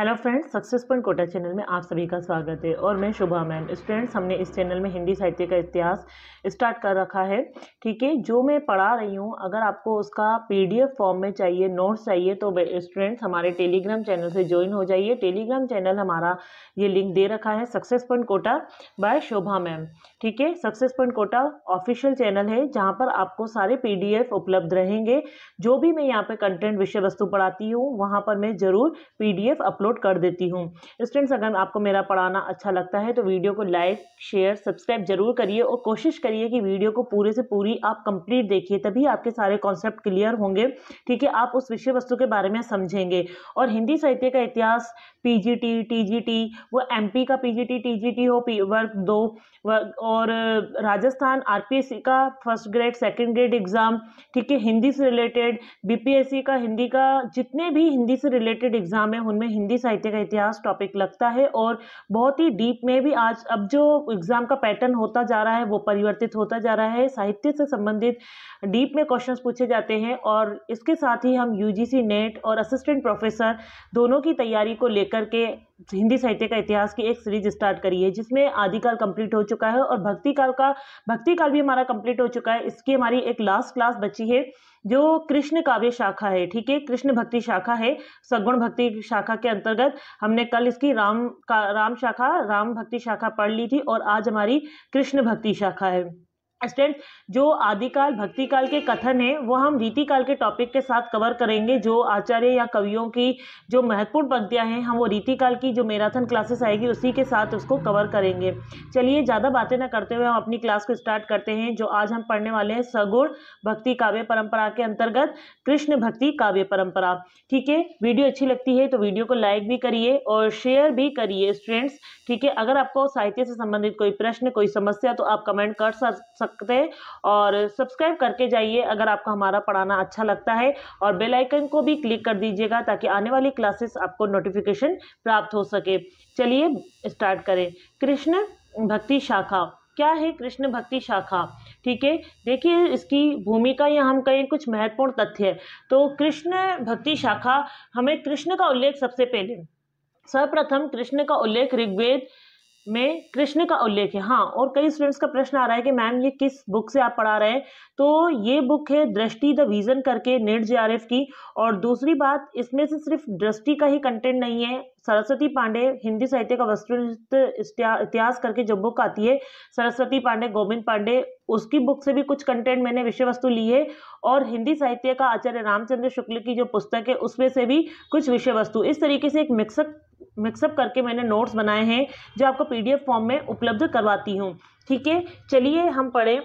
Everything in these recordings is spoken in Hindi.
Hello friends success point Kota channel में आप सभी का स्वागत है और मैं शुभा मैम स्टूडेंट्स हमने इस चैनल में हिंदी साहित्य का इतिहास स्टार्ट कर रखा है ठीक है जो मैं पढ़ा रही हूँ अगर आपको उसका पीडीएफ फॉर्म में चाहिए नोट्स चाहिए तो स्टूडेंट्स हमारे टेलीग्राम चैनल से ज्वाइन हो जाइए टेलीग्राम चैनल हमारा ये लिंक दे रखा है success point Kota by Shobha ma'am ठीक है success point Kota official channel है जहाँ पर आपको सारे पी उपलब्ध रहेंगे जो भी मैं यहाँ पर कंटेंट विषय वस्तु पढ़ाती हूँ वहाँ पर मैं ज़रूर पी अपलोड अपलोड कर देती हूँ स्टूडेंट्स अगर आपको मेरा पढ़ाना अच्छा लगता है तो वीडियो को लाइक शेयर सब्सक्राइब जरूर करिए और कोशिश करिए कि वीडियो को पूरे से पूरी आप कंप्लीट देखिए तभी आपके सारे कॉन्सेप्ट क्लियर होंगे ठीक है आप उस विषय वस्तु के बारे में समझेंगे और हिंदी साहित्य का इतिहास पीजीटी टीजीटी वो एमपी का पीजीटी टीजीटी हो पी वर्क दो वर्क और राजस्थान आरपीएससी का first grade second grade exam ठीक है हिंदी से रिलेटेड बीपीएससी का हिंदी का जितने भी हिंदी से रिलेटेड एग्ज़ाम है उनमें हिंदी साहित्य का इतिहास टॉपिक लगता है और बहुत ही डीप में भी आज अब जो एग्ज़ाम का पैटर्न होता जा रहा है वो परिवर्तित होता जा रहा है साहित्य से संबंधित डीप में क्वेश्चन पूछे जाते हैं और इसके साथ ही हम यू नेट और असिस्टेंट प्रोफेसर दोनों की तैयारी को लेकर लेकर के हिंदी साहित्य का इतिहास की एक सीरीज स्टार्ट करी है जिसमें आदिकाल कंप्लीट हो चुका है और भक्ति काल का भक्ति काल भी हमारा कंप्लीट हो चुका है इसकी हमारी एक लास्ट क्लास बची है जो कृष्ण काव्य शाखा है ठीक है कृष्ण भक्ति शाखा है सगुण भक्ति शाखा के अंतर्गत हमने कल इसकी राम का राम शाखा राम भक्ति शाखा पढ़ ली थी और आज हमारी कृष्ण भक्ति शाखा है स्टूडेंट जो आदिकाल भक्ति काल के कथन है वो हम रीति काल के टॉपिक के साथ कवर करेंगे जो आचार्य या कवियों की जो महत्वपूर्ण पंक्तियां हैं हम वो रीति काल की जो मैराथन क्लासेस आएगी उसी के साथ उसको कवर करेंगे चलिए ज़्यादा बातें ना करते हुए हम अपनी क्लास को स्टार्ट करते हैं जो आज हम पढ़ने वाले हैं सगुण भक्ति काव्य परंपरा के अंतर्गत कृष्ण भक्ति काव्य परंपरा ठीक है वीडियो अच्छी लगती है तो वीडियो को लाइक भी करिए और शेयर भी करिए स्टूडेंट्स ठीक है अगर आपको साहित्य से संबंधित कोई प्रश्न कोई समस्या तो आप कमेंट कर सकते सकते हैं और सब्सक्राइब करके जाइए अगर आपको हमारा पढ़ाना अच्छा लगता है और बेल आइकन को भी क्लिक कर दीजिएगा ताकि आने वाली क्लासेस आपको नोटिफिकेशन प्राप्त हो सके चलिए स्टार्ट करें कृष्ण भक्ति शाखा क्या है कृष्ण भक्ति शाखा ठीक है देखिए इसकी भूमिका या हम कहें कुछ महत्वपूर्ण तथ्य तो कृष्ण भक्ति शाखा हमें कृष्ण का उल्लेख सबसे पहले सर्वप्रथम कृष्ण का उल्लेख ऋग्वेद में कृष्ण का उल्लेख है हाँ और कई स्टूडेंट्स का प्रश्न आ रहा है कि मैम ये किस बुक से आप पढ़ा रहे हैं तो ये बुक है दृष्टि द विजन करके नेट जे की और दूसरी बात इसमें से सिर्फ दृष्टि का ही कंटेंट नहीं है सरस्वती पांडे हिंदी साहित्य का वस्तुनिष्ठ इतिहास करके जो बुक आती है सरस्वती पांडे गोविंद पांडे उसकी बुक से भी कुछ कंटेंट मैंने विषय वस्तु ली है और हिंदी साहित्य का आचार्य रामचंद्र शुक्ल की जो पुस्तक है उसमें से भी कुछ विषय वस्तु इस तरीके से एक मिक्सअप मिक्सअप करके मैंने नोट्स बनाए हैं जो आपको पीडीएफ फॉर्म में उपलब्ध करवाती हूँ ठीक है चलिए हम पढ़ें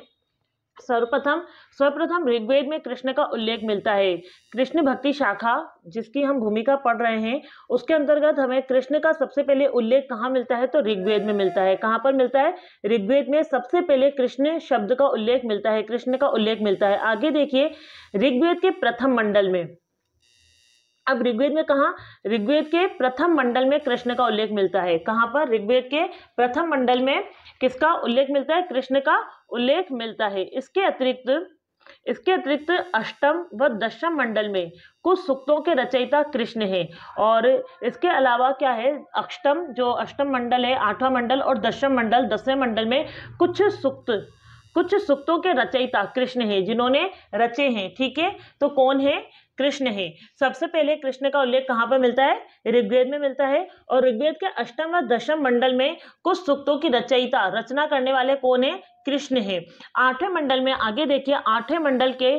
सर्वप्रथम सर्वप्रथम ऋग्वेद में कृष्ण का उल्लेख मिलता है कृष्ण भक्ति शाखा जिसकी हम भूमिका पढ़ रहे हैं उसके अंतर्गत हमें कृष्ण का सबसे पहले उल्लेख कहाँ मिलता है तो ऋग्वेद में मिलता है कहाँ पर मिलता है ऋग्वेद में सबसे पहले कृष्ण शब्द का उल्लेख मिलता है कृष्ण का उल्लेख मिलता है आगे देखिए ऋग्वेद के प्रथम मंडल में अब ऋग्वेद में कहा ऋग्वेद के प्रथम मंडल में कृष्ण का उल्लेख मिलता है कहाँ पर ऋग्वेद के प्रथम मंडल में किसका उल्लेख मिलता है कृष्ण का उल्लेख मिलता है इसके अतिरिक्त इसके अतिरिक्त अष्टम व दशम मंडल में कुछ सुक्तों के रचयिता कृष्ण हैं और इसके अलावा क्या है अष्टम जो अष्टम मंडल है आठवां मंडल और दशम मंडल दसवें मंडल में कुछ सुक्त कुछ सुक्तों के रचयिता कृष्ण हैं जिन्होंने रचे हैं ठीक है तो कौन है कृष्ण है सबसे पहले कृष्ण का उल्लेख कहाँ पर मिलता है ऋग्वेद में मिलता है और ऋग्वेद के अष्टम व दशम मंडल में कुछ सुक्तों की रचयिता रचना करने वाले कौन है कृष्ण है आठवें मंडल में आगे देखिए आठवें मंडल के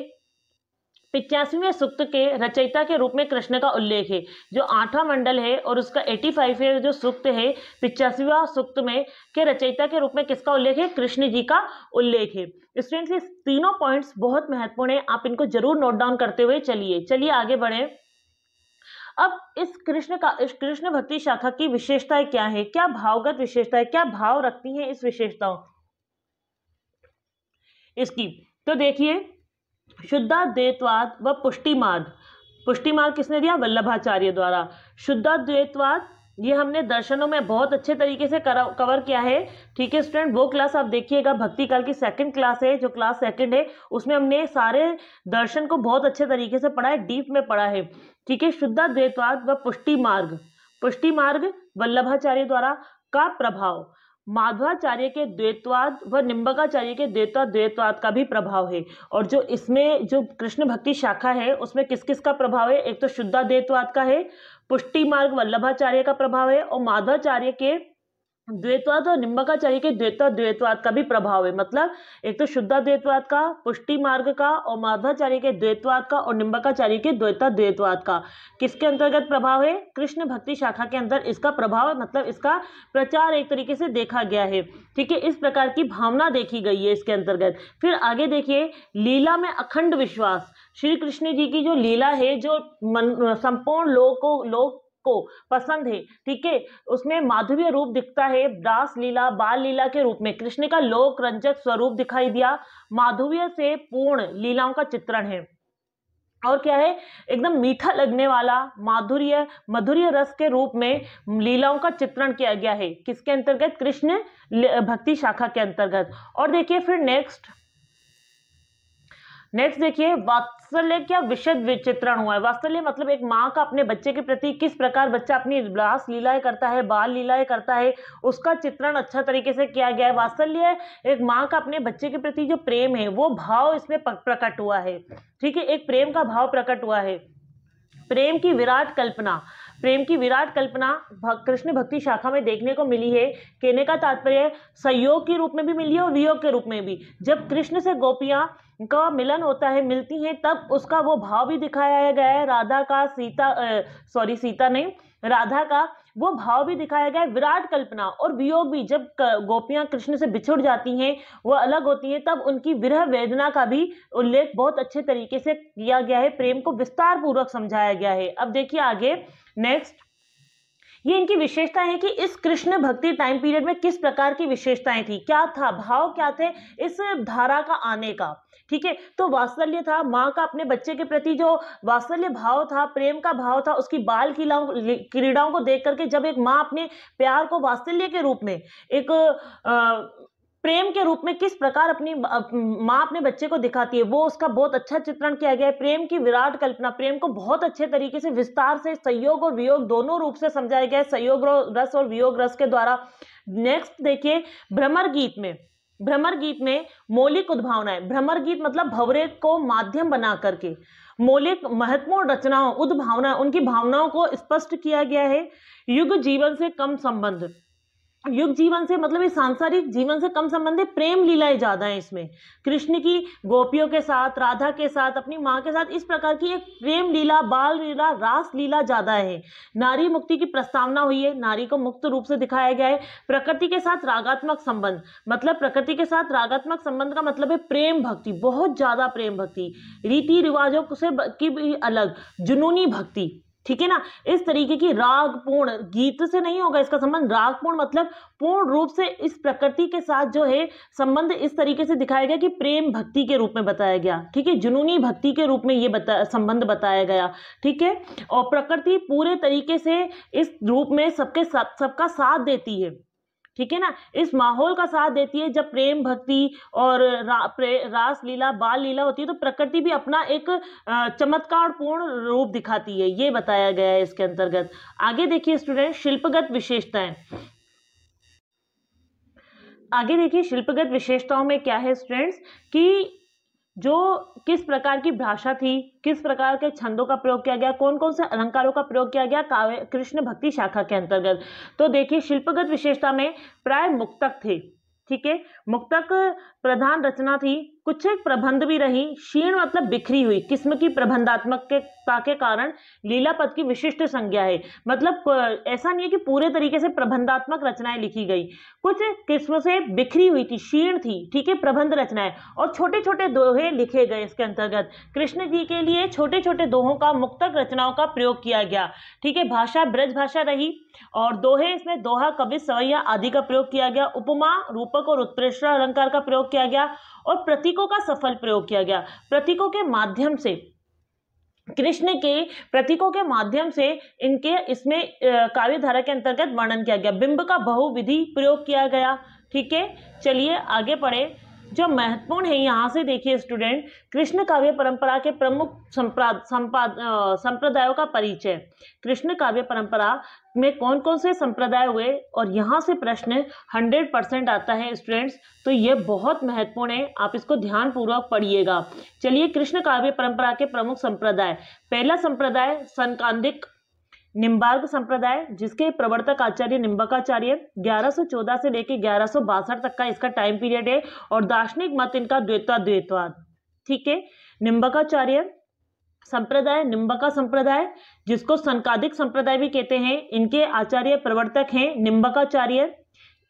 पिचासीवें सूक्त के रचयिता के रूप में कृष्ण का उल्लेख है जो आठवां मंडल है और उसका एटी फाइव जो सूक्त है पिचासीवा सूक्त में के रचयिता के रूप में किसका उल्लेख है कृष्ण जी का उल्लेख है स्टूडेंट्स ये तीनों पॉइंट्स बहुत महत्वपूर्ण है आप इनको जरूर नोट डाउन करते हुए चलिए चलिए आगे बढ़े अब इस कृष्ण का इस कृष्ण भक्ति शाखा की विशेषताएं क्या है क्या भावगत विशेषता है क्या भाव रखती है इस विशेषताओं इसकी तो देखिए शुद्धाद्वैतवाद व पुष्टिमाद पुष्टिमाद किसने दिया वल्लभाचार्य द्वारा शुद्धाद्वैतवाद ये हमने दर्शनों में बहुत अच्छे तरीके से कवर किया है ठीक है स्टूडेंट वो क्लास आप देखिएगा भक्ति काल की सेकंड क्लास है जो क्लास सेकंड है उसमें हमने सारे दर्शन को बहुत अच्छे तरीके से पढ़ा है डीप में पढ़ा है ठीक है शुद्धाद्वैतवाद व पुष्टि मार्ग पुष्टि मार्ग वल्लभाचार्य द्वारा का प्रभाव माधवाचार्य के द्वैतवाद व निम्बकाचार्य के द्वैतवाद द्वैतवाद का भी प्रभाव है और जो इसमें जो कृष्ण भक्ति शाखा है उसमें किस किस का प्रभाव है एक तो शुद्धा द्वैतवाद का है पुष्टि मार्ग वल्लभाचार्य का प्रभाव है और माधवाचार्य के द्वैतवाद और निम्बकाचार्य के द्वैतवाद द्वैतवाद का भी प्रभाव है मतलब एक तो शुद्धा द्वैतवाद का पुष्टि मार्ग का और माधवाचार्य के द्वैतवाद का और निम्बकाचार्य के द्वैता द्वैतवाद का किसके अंतर्गत प्रभाव है कृष्ण भक्ति शाखा के अंदर इसका प्रभाव मतलब इसका प्रचार एक तरीके से देखा गया है ठीक है इस प्रकार की भावना देखी गई है इसके अंतर्गत फिर आगे देखिए लीला में अखंड विश्वास श्री कृष्ण जी की जो लीला है जो मन संपूर्ण लोग को लोग को पसंद है ठीक है उसमें माधुर्य रूप दिखता है दास लीला बाल लीला के रूप में कृष्ण का लोक रंजक स्वरूप दिखाई दिया माधुर्य से पूर्ण लीलाओं का चित्रण है और क्या है एकदम मीठा लगने वाला माधुर्य मधुर्य रस के रूप में लीलाओं का चित्रण किया गया है किसके अंतर्गत कृष्ण भक्ति शाखा के अंतर्गत और देखिए फिर नेक्स्ट नेक्स्ट देखिए वात्सल्य क्या विशद विचित्रण हुआ है वात्सल्य मतलब एक माँ का अपने बच्चे के प्रति किस प्रकार बच्चा अपनी रास लीलाएं करता है बाल लीलाएं करता है उसका चित्रण अच्छा तरीके से किया गया है वात्सल्य एक माँ का अपने बच्चे के प्रति जो प्रेम है वो भाव इसमें प्रकट हुआ है ठीक है एक प्रेम का भाव प्रकट हुआ है प्रेम की विराट कल्पना प्रेम की विराट कल्पना कृष्ण भक्ति शाखा में देखने को मिली है कहने का तात्पर्य संयोग के रूप में भी मिली है और वियोग के रूप में भी जब कृष्ण से गोपियां का मिलन होता है मिलती हैं तब उसका वो भाव भी दिखाया गया है राधा का सीता सॉरी सीता नहीं राधा का वो भाव भी दिखाया गया है विराट कल्पना और वियोग भी जब गोपियां कृष्ण से बिछुड़ जाती हैं वो अलग होती हैं तब उनकी विरह वेदना का भी उल्लेख बहुत अच्छे तरीके से किया गया है प्रेम को विस्तार पूर्वक समझाया गया है अब देखिए आगे नेक्स्ट ये इनकी विशेषता है कि इस कृष्ण भक्ति टाइम पीरियड में किस प्रकार की विशेषताएं थी क्या था भाव क्या थे इस धारा का आने का ठीक है तो वात्सल्य था माँ का अपने बच्चे के प्रति जो वात्सल्य भाव था प्रेम का भाव था उसकी बाल किलाओं क्रीड़ाओं को देख करके जब एक माँ अपने प्यार को वात्सल्य के रूप में एक आ, प्रेम के रूप में किस प्रकार अपनी माँ अपने बच्चे को दिखाती है वो उसका बहुत अच्छा चित्रण किया गया है प्रेम की विराट कल्पना प्रेम को बहुत अच्छे तरीके से विस्तार से संयोग और वियोग दोनों रूप से समझाया गया है सहयोग रस और वियोग रस के द्वारा नेक्स्ट देखिए भ्रमर गीत में भ्रमर गीत में मौलिक उद्भावनाएं भ्रमर गीत मतलब भवरे को माध्यम बना करके मौलिक महत्वपूर्ण रचनाओं उद्भावना उनकी भावनाओं को स्पष्ट किया गया है युग जीवन से कम संबंध युग जीवन से मतलब इस सांसारिक जीवन से कम संबंध है प्रेम लीलाएं ज़्यादा हैं इसमें कृष्ण की गोपियों के साथ राधा के साथ अपनी माँ के साथ इस प्रकार की एक प्रेम लीला बाल लीला रास लीला ज़्यादा है नारी मुक्ति की प्रस्तावना हुई है नारी को मुक्त रूप से दिखाया गया है प्रकृति के साथ रागात्मक संबंध मतलब प्रकृति के साथ रागात्मक संबंध का मतलब है प्रेम भक्ति बहुत ज़्यादा प्रेम भक्ति रीति रिवाजों से की अलग जुनूनी भक्ति ठीक है ना इस तरीके की राग पूर्ण गीत से नहीं होगा इसका संबंध राग पूर्ण मतलब पूर्ण रूप से इस प्रकृति के साथ जो है संबंध इस तरीके से दिखाया गया कि प्रेम भक्ति के रूप में बताया गया ठीक है जुनूनी भक्ति के रूप में ये बता संबंध बताया गया ठीक है और प्रकृति पूरे तरीके से इस रूप में सबके सबका साथ देती है ठीक है ना इस माहौल का साथ देती है जब प्रेम भक्ति और रा, रास लीला बाल लीला होती है तो प्रकृति भी अपना एक चमत्कार पूर्ण रूप दिखाती है ये बताया गया है इसके अंतर्गत आगे देखिए स्टूडेंट शिल्पगत विशेषताएं आगे देखिए शिल्पगत विशेषताओं में क्या है स्टूडेंट्स कि जो किस प्रकार की भाषा थी किस प्रकार के छंदों का प्रयोग किया गया कौन कौन से अलंकारों का प्रयोग किया गया काव्य कृष्ण भक्ति शाखा के अंतर्गत तो देखिए शिल्पगत विशेषता में प्राय मुक्तक थे ठीक है मुक्तक प्रधान रचना थी कुछ एक प्रबंध भी रही क्षीण मतलब बिखरी हुई किस्म की प्रबंधात्मक के के कारण पद की विशिष्ट संज्ञा है मतलब ऐसा नहीं है कि पूरे तरीके से प्रबंधात्मक रचनाएं लिखी गई कुछ किस्म से बिखरी हुई थी क्षीण थी ठीक है प्रबंध रचनाएं और छोटे छोटे दोहे लिखे गए इसके अंतर्गत कृष्ण जी के लिए छोटे छोटे दोहों का मुक्तक रचनाओं का प्रयोग किया गया ठीक है भाषा ब्रज भाषा रही और दोहे इसमें दोहा कवि सवैया आदि का प्रयोग किया गया उपमा रूपक और उत्प्रेष मिश्रा अलंकार का प्रयोग किया गया और प्रतीकों का सफल प्रयोग किया गया प्रतीकों के माध्यम से कृष्ण के प्रतीकों के माध्यम से इनके इसमें काव्यधारा के अंतर्गत वर्णन किया गया बिंब का बहुविधि प्रयोग किया गया ठीक है चलिए आगे पढ़े जो महत्वपूर्ण है यहाँ से देखिए स्टूडेंट कृष्ण काव्य परंपरा के प्रमुख संप्राद संपाद संप्रदायों का परिचय कृष्ण काव्य परंपरा में कौन कौन से संप्रदाय हुए और यहाँ से प्रश्न 100 परसेंट आता है स्टूडेंट्स तो ये बहुत महत्वपूर्ण है आप इसको ध्यानपूर्वक पढ़िएगा चलिए कृष्ण काव्य परंपरा के प्रमुख संप्रदाय पहला संप्रदाय संकांदिक निम्बार्ग संप्रदाय जिसके प्रवर्तक आचार्य निम्बकाचार्य 1114 से लेकर ग्यारह तक का इसका टाइम पीरियड है और दार्शनिक मत इनका द्वेता द्वेतवाद ठीक है निम्बकाचार्य संप्रदाय निम्बका संप्रदाय जिसको संकादिक संप्रदाय भी कहते हैं इनके आचार्य प्रवर्तक हैं निम्बकाचार्य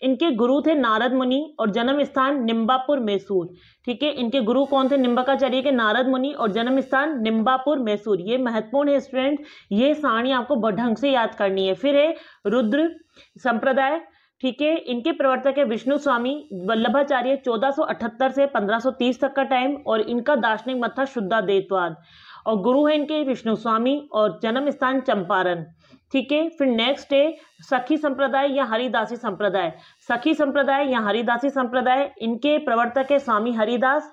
इनके गुरु थे नारद मुनि और जन्म स्थान निम्बापुर मैसूर ठीक है इनके गुरु कौन थे निम्बकाचार्य के नारद मुनि और जन्म स्थान निम्बापुर मैसूर ये महत्वपूर्ण है स्टूडेंट ये सारणी आपको ढंग से याद करनी है फिर है रुद्र संप्रदाय ठीक है इनके प्रवर्तक है विष्णु स्वामी वल्लभाचार्य 1478 से 1530 तक का टाइम और इनका दार्शनिक मत था शुद्धा देतवाद और गुरु है इनके विष्णु स्वामी और जन्म स्थान चंपारण ठीक है फिर नेक्स्ट है सखी संप्रदाय या हरिदासी संप्रदाय सखी संप्रदाय या हरिदासी संप्रदाय इनके प्रवर्तक है स्वामी हरिदास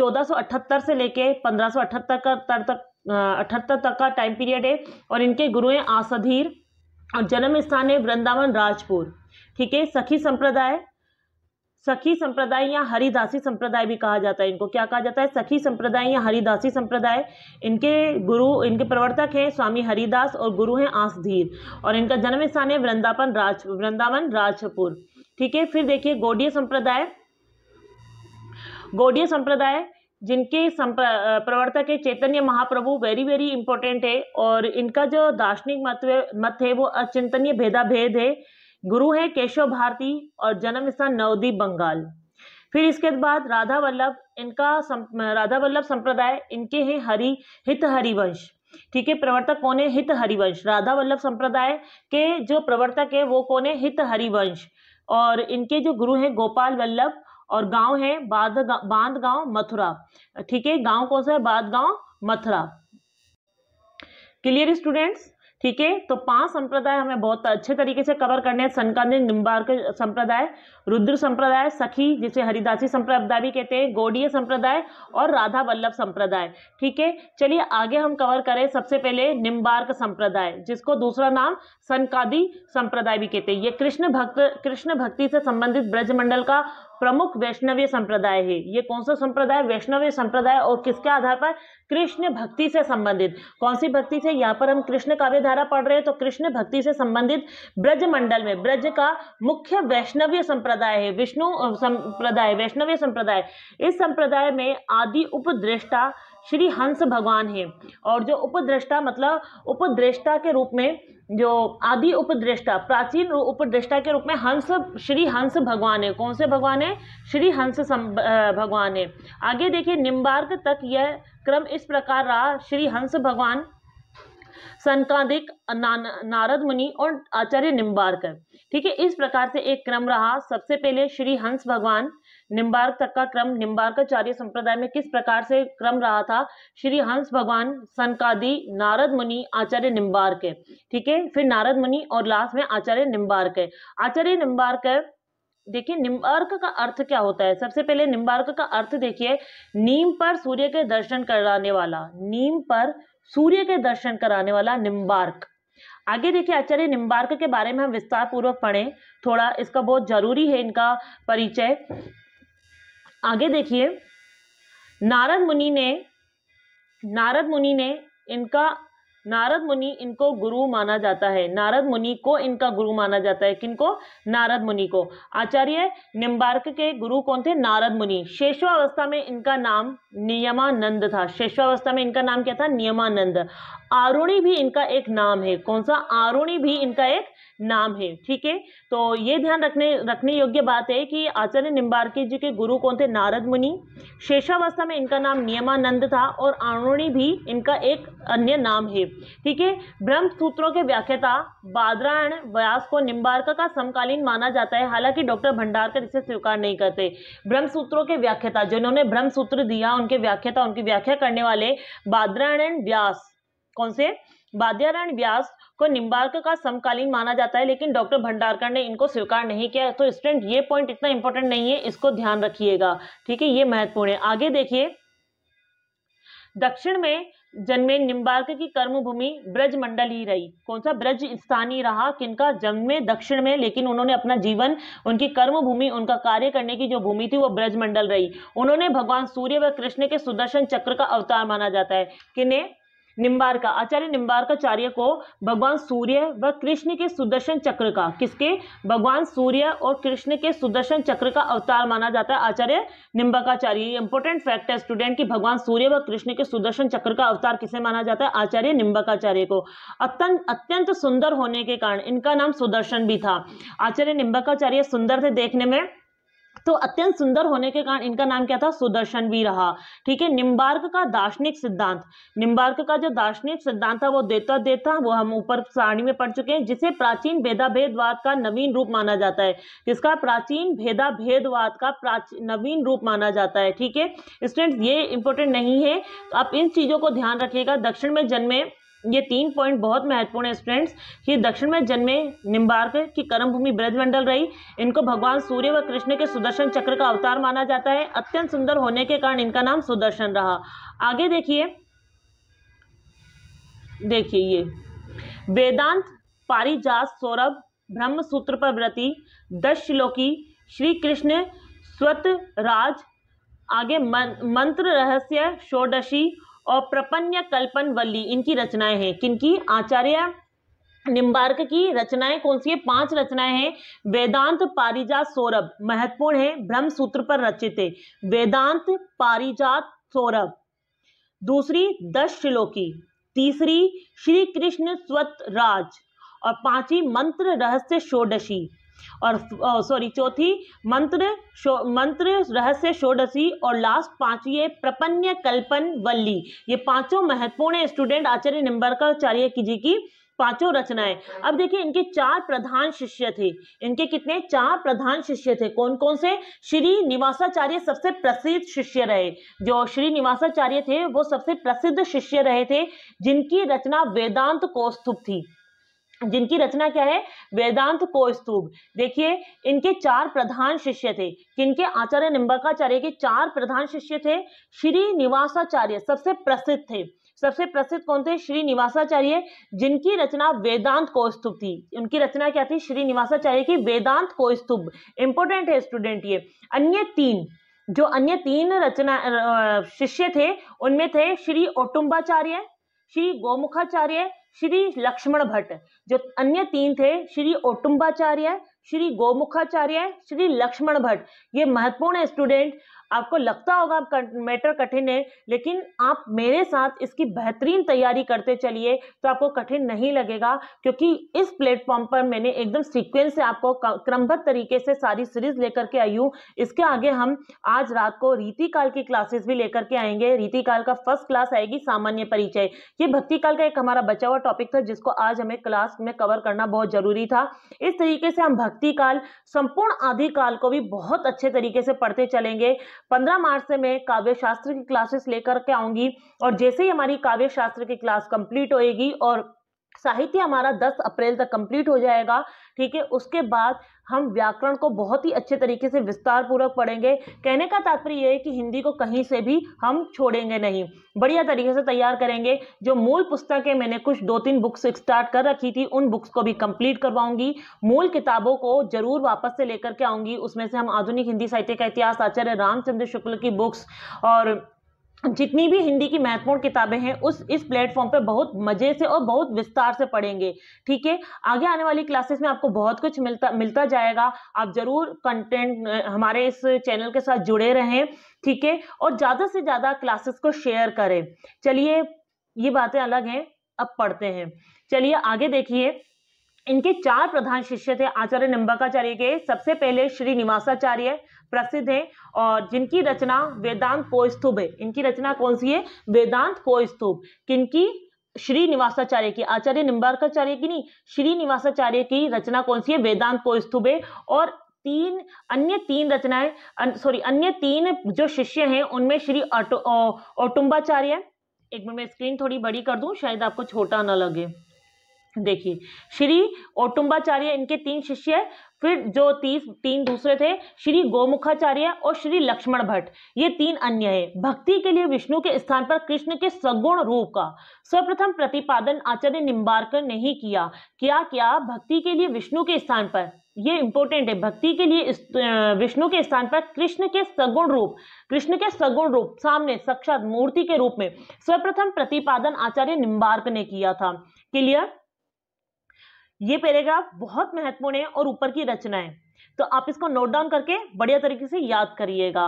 1478 से लेके 1578 का तक अठहत्तर तक का टाइम पीरियड है और इनके गुरु हैं आसधीर और जन्म स्थान है वृंदावन राजपुर ठीक है सखी संप्रदाय सखी संप्रदाय या हरिदासी संप्रदाय भी कहा जाता है इनको क्या कहा जाता है सखी संप्रदाय या हरिदासी संप्रदाय इनके गुरु इनके प्रवर्तक हैं स्वामी हरिदास और गुरु हैं आसधीर और इनका जन्म स्थान है वृंदावन राज वृंदावन राजपुर ठीक है फिर देखिए गोडिय संप्रदाय गोडिय संप्रदाय जिनके प्रवर्तक है Chaitanya Mahaprabhu very very important है और इनका जो दार्शनिक मत मत है वो अचिंतनीय भेद है गुरु हैं केशव भारती और जन्म स्थान नवदीप बंगाल फिर इसके बाद राधा वल्लभ इनका राधा वल्लभ संप्रदाय इनके हैं हरि हित हरिवंश ठीक है प्रवर्तक कौन है हित हरिवंश राधा वल्लभ संप्रदाय के जो प्रवर्तक है वो कौन है हित हरिवंश और इनके जो गुरु हैं गोपाल वल्लभ और गांव है बाध बांध गांव मथुरा ठीक है गांव कौन सा है बांध गांव मथुरा क्लियर स्टूडेंट्स ठीक है तो पांच संप्रदाय हमें बहुत अच्छे तरीके से कवर करने हैं सनकादिन निम्बार्क संप्रदाय रुद्र संप्रदाय सखी जिसे हरिदासी संप्रदाय भी कहते हैं गौडीय संप्रदाय और राधा वल्लभ संप्रदाय ठीक है चलिए आगे हम कवर करें सबसे पहले निम्बार्क संप्रदाय जिसको दूसरा नाम सनकादी संप्रदाय भी कहते हैं ये कृष्ण भक्त कृष्ण भक्ति से संबंधित ब्रजमंडल का प्रमुख वैष्णवीय संप्रदाय है ये कौन सा संप्रदाय वैष्णवीय संप्रदाय और किसके आधार पर कृष्ण भक्ति से संबंधित कौन सी भक्ति से यहाँ पर हम कृष्ण काव्य धारा पढ़ रहे हैं तो कृष्ण भक्ति से संबंधित ब्रज मंडल में ब्रज का मुख्य वैष्णवीय संप्रदाय संप्रदाय है विष्णु संप्रदाय वैष्णव संप्रदाय इस संप्रदाय में आदि उपद्रेष्टा श्री हंस भगवान है और जो उपद्रष्टा मतलब उपद्रेष्टा के रूप में जो आदि उपद्रेष्टा प्राचीन उपद्रेष्टा के रूप में हंस श्री हंस भगवान है कौन से भगवान है श्री हंस भगवान है आगे देखिए निम्बार्क तक यह क्रम इस प्रकार रहा श्री हंस भगवान सनकादिक नारद मुनि और आचार्य निम्बार्कर ठीक है इस प्रकार से एक क्रम रहा सबसे पहले श्री हंस भगवान निम्बार्क तक का क्रम निम्बार्काचार्य संप्रदाय में किस प्रकार से क्रम रहा था श्री हंस भगवान सनकादि नारद मुनि आचार्य निम्बार्क है ठीक है फिर नारद मुनि और लास्ट में आचार्य निम्बार्क है आचार्य निम्बार्क है देखिए निम्बार्क का अर्थ क्या होता है सबसे पहले निम्बार्क का अर्थ देखिए नीम पर सूर्य के दर्शन कराने वाला नीम पर सूर्य के दर्शन कराने वाला निम्बार्क आगे देखिए आचार्य निम्बार्क के बारे में हम विस्तार पूर्वक पढ़ें थोड़ा इसका बहुत जरूरी है इनका परिचय आगे देखिए नारद मुनि ने नारद मुनि ने इनका नारद मुनि इनको गुरु माना जाता है नारद मुनि को इनका गुरु माना जाता है किनको नारद मुनि को आचार्य निम्बार्क के गुरु कौन थे नारद मुनि शेषवावस्था में इनका नाम नियमानंद था शेषवावस्था में इनका नाम क्या था नियमानंद आरुणी भी इनका एक नाम है कौन सा आरुणी भी इनका एक नाम है ठीक है तो ये ध्यान रखने रखने योग्य बात है कि आचार्य निम्बार्की जी के गुरु कौन थे नारद मुनि शेषावस्था में इनका नाम नियमानंद था और आरुणी भी इनका एक अन्य नाम है ठीक है ब्रह्म सूत्रों के व्याख्याता बादरायण व्यास को निम्बार्क का समकालीन माना जाता है हालांकि डॉक्टर भंडारकर इसे स्वीकार नहीं करते ब्रह्म सूत्रों के व्याख्याता जिन्होंने ब्रह्म सूत्र दिया उनके व्याख्याता उनकी व्याख्या करने वाले बादरायण एंड व्यास कौन से बाद्यारायण व्यास को निम्बार्क का समकालीन माना जाता है लेकिन डॉक्टर भंडारकर ने इनको स्वीकार नहीं किया तो स्टूडेंट ये पॉइंट इतना इंपॉर्टेंट नहीं है इसको ध्यान रखिएगा ठीक है ये महत्वपूर्ण है आगे देखिए दक्षिण में जन्मे निम्बार्क की भूमि ब्रज मंडल ही रही कौन सा ब्रज स्थान ही रहा किनका जन्मे दक्षिण में लेकिन उन्होंने अपना जीवन उनकी कर्म भूमि उनका कार्य करने की जो भूमि थी वो ब्रज मंडल रही उन्होंने भगवान सूर्य व कृष्ण के सुदर्शन चक्र का अवतार माना जाता है किन्हें निम्बारका आचार्य निम्बारकाचार्य को भगवान सूर्य व कृष्ण के सुदर्शन चक्र का किसके भगवान सूर्य और कृष्ण के सुदर्शन चक्र का अवतार माना जाता है आचार्य निम्बकाचार्य ये इंपॉर्टेंट फैक्ट है स्टूडेंट की भगवान सूर्य व कृष्ण के सुदर्शन चक्र का अवतार किसे माना जाता है आचार्य निम्बकाचार्य को अत्यंत अत्यंत सुंदर होने के कारण इनका नाम सुदर्शन भी था आचार्य निम्बकाचार्य सुंदर थे देखने में तो अत्यंत सुंदर होने के कारण इनका नाम क्या था सुदर्शन भी रहा ठीक है निम्बार्क का दार्शनिक सिद्धांत निम्बार्क का जो दार्शनिक सिद्धांत था वो देता देता वो हम ऊपर सारणी में पढ़ चुके हैं जिसे प्राचीन भेदा भेदवाद का नवीन रूप माना जाता है जिसका प्राचीन भेदा भेदवाद का नवीन रूप माना जाता है ठीक है स्टूडेंट्स ये इंपॉर्टेंट नहीं है तो आप इन चीज़ों को ध्यान रखिएगा दक्षिण में जन्मे ये तीन पॉइंट बहुत महत्वपूर्ण है स्टूडेंट्स ये दक्षिण में जन्मे निम्बार्क की कर्म भूमि ब्रजमंडल रही इनको भगवान सूर्य व कृष्ण के सुदर्शन चक्र का अवतार माना जाता है अत्यंत सुंदर होने के कारण इनका नाम सुदर्शन रहा आगे देखिए देखिए ये वेदांत पारिजात सौरभ ब्रह्म सूत्र पर व्रति दस श्लोकी श्री कृष्ण स्वत राज आगे मन, मंत्र रहस्य षोडशी और प्रपन्य कल्पन वल्ली इनकी रचनाएं हैं किनकी आचार्य निम्बार्क की रचनाएं कौन सी है पांच रचनाएं हैं वेदांत पारिजात सौरभ महत्वपूर्ण है ब्रह्म सूत्र पर रचित है वेदांत पारिजात सौरभ दूसरी दस श्लोकी तीसरी श्री कृष्ण स्वत राज और पांचवी मंत्र रहस्य षोडशी और सॉरी चौथी मंत्र शो, मंत्र रहस्य षोडशी और लास्ट पांचवी है प्रपन्य कल्पन वल्ली ये पांचों महत्वपूर्ण स्टूडेंट आचार्य आचार्य की जी की पांचों रचनाएं अब देखिए इनके चार प्रधान शिष्य थे इनके कितने चार प्रधान शिष्य थे कौन कौन से श्री निवासाचार्य सबसे प्रसिद्ध शिष्य रहे जो श्री निवासाचार्य थे वो सबसे प्रसिद्ध शिष्य रहे थे जिनकी रचना वेदांत कौस्तुभ थी जिनकी रचना क्या है वेदांत को देखिए इनके चार प्रधान शिष्य थे किनके आचार्य निम्बकाचार्य के चार प्रधान शिष्य थे श्री निवासाचार्य सबसे प्रसिद्ध थे सबसे प्रसिद्ध कौन थे श्री निवासाचार्य जिनकी रचना वेदांत कौस्तुभ थी उनकी रचना क्या थी श्री निवासाचार्य की वेदांत कौस्तुभ इंपोर्टेंट है स्टूडेंट ये अन्य तीन जो अन्य तीन रचना शिष्य थे उनमें थे श्री ओटुम्बाचार्य श्री गोमुखाचार्य श्री लक्ष्मण भट्ट जो अन्य तीन थे श्री ओटुंबाचार्य श्री गोमुखाचार्य श्री लक्ष्मण भट्ट ये महत्वपूर्ण स्टूडेंट आपको लगता होगा मैटर कठिन है लेकिन आप मेरे साथ इसकी बेहतरीन तैयारी करते चलिए तो आपको कठिन नहीं लगेगा क्योंकि इस प्लेटफॉर्म पर मैंने एकदम सीक्वेंस से आपको क्रमबद्ध तरीके से सारी सीरीज लेकर के आई हूँ इसके आगे हम आज रात को रीतिकाल की क्लासेस भी लेकर के आएंगे रीतिकाल का फर्स्ट क्लास आएगी सामान्य परिचय ये भक्तिकाल का एक हमारा बचा हुआ टॉपिक था जिसको आज हमें क्लास में कवर करना बहुत जरूरी था इस तरीके से हम भक्ति काल संपूर्ण आदि काल को भी बहुत अच्छे तरीके से पढ़ते चलेंगे पंद्रह मार्च से मैं काव्य शास्त्र की क्लासेस लेकर के आऊंगी और जैसे ही हमारी काव्य शास्त्र की क्लास कंप्लीट होएगी और साहित्य हमारा 10 अप्रैल तक कंप्लीट हो जाएगा ठीक है उसके बाद हम व्याकरण को बहुत ही अच्छे तरीके से विस्तार पूर्वक पढ़ेंगे कहने का तात्पर्य यह है कि हिंदी को कहीं से भी हम छोड़ेंगे नहीं बढ़िया तरीके से तैयार करेंगे जो मूल पुस्तकें मैंने कुछ दो तीन बुक्स स्टार्ट कर रखी थी उन बुक्स को भी कंप्लीट करवाऊंगी मूल किताबों को जरूर वापस से लेकर के आऊंगी उसमें से हम आधुनिक हिंदी साहित्य का इतिहास आचार्य रामचंद्र शुक्ल की बुक्स और जितनी भी हिंदी की महत्वपूर्ण किताबें हैं उस इस प्लेटफॉर्म पे बहुत मजे से और बहुत विस्तार से पढ़ेंगे ठीक है आगे आने वाली क्लासेस में आपको बहुत कुछ मिलता मिलता जाएगा आप जरूर कंटेंट हमारे इस चैनल के साथ जुड़े रहें ठीक है और ज़्यादा से ज़्यादा क्लासेस को शेयर करें चलिए ये बातें अलग हैं अब पढ़ते हैं चलिए आगे देखिए इनके चार प्रधान शिष्य थे आचार्य निम्बकाचार्य के सबसे पहले श्री निवासाचार्य प्रसिद्ध हैं और जिनकी रचना वेदांत कोस्तुभ है इनकी रचना कौन सी है वेदांत कोस्तुभ किनकी श्री निवासाचार्य की आचार्य निम्बारकाचार्य की नहीं श्री निवासाचार्य की रचना कौन सी है वेदांत कोस्तुभ है और तीन अन्य तीन रचनाएं सॉरी अन्य तीन जो शिष्य हैं उनमें श्री औटुंबाचार्य एक मिनट में स्क्रीन थोड़ी बड़ी कर दूं शायद आपको छोटा ना लगे देखिए श्री ओटुम्बाचार्य इनके तीन शिष्य है फिर जो तीस तीन दूसरे थे श्री गोमुखाचार्य और श्री लक्ष्मण भट्ट ये तीन अन्य है भक्ति के लिए विष्णु के स्थान पर कृष्ण के सगुण रूप का सर्वप्रथम प्रतिपादन आचार्य निम्बारकर ने ही किया क्या क्या भक्ति के लिए विष्णु के स्थान पर ये इंपॉर्टेंट है भक्ति के लिए विष्णु के स्थान पर कृष्ण के सगुण रूप कृष्ण के सगुण रूप सामने साक्षात मूर्ति के रूप में सर्वप्रथम प्रतिपादन आचार्य निम्बार्क ने किया था क्लियर ये पैराग्राफ बहुत महत्वपूर्ण है और ऊपर की रचना है तो आप इसको नोट डाउन करके बढ़िया तरीके से याद करिएगा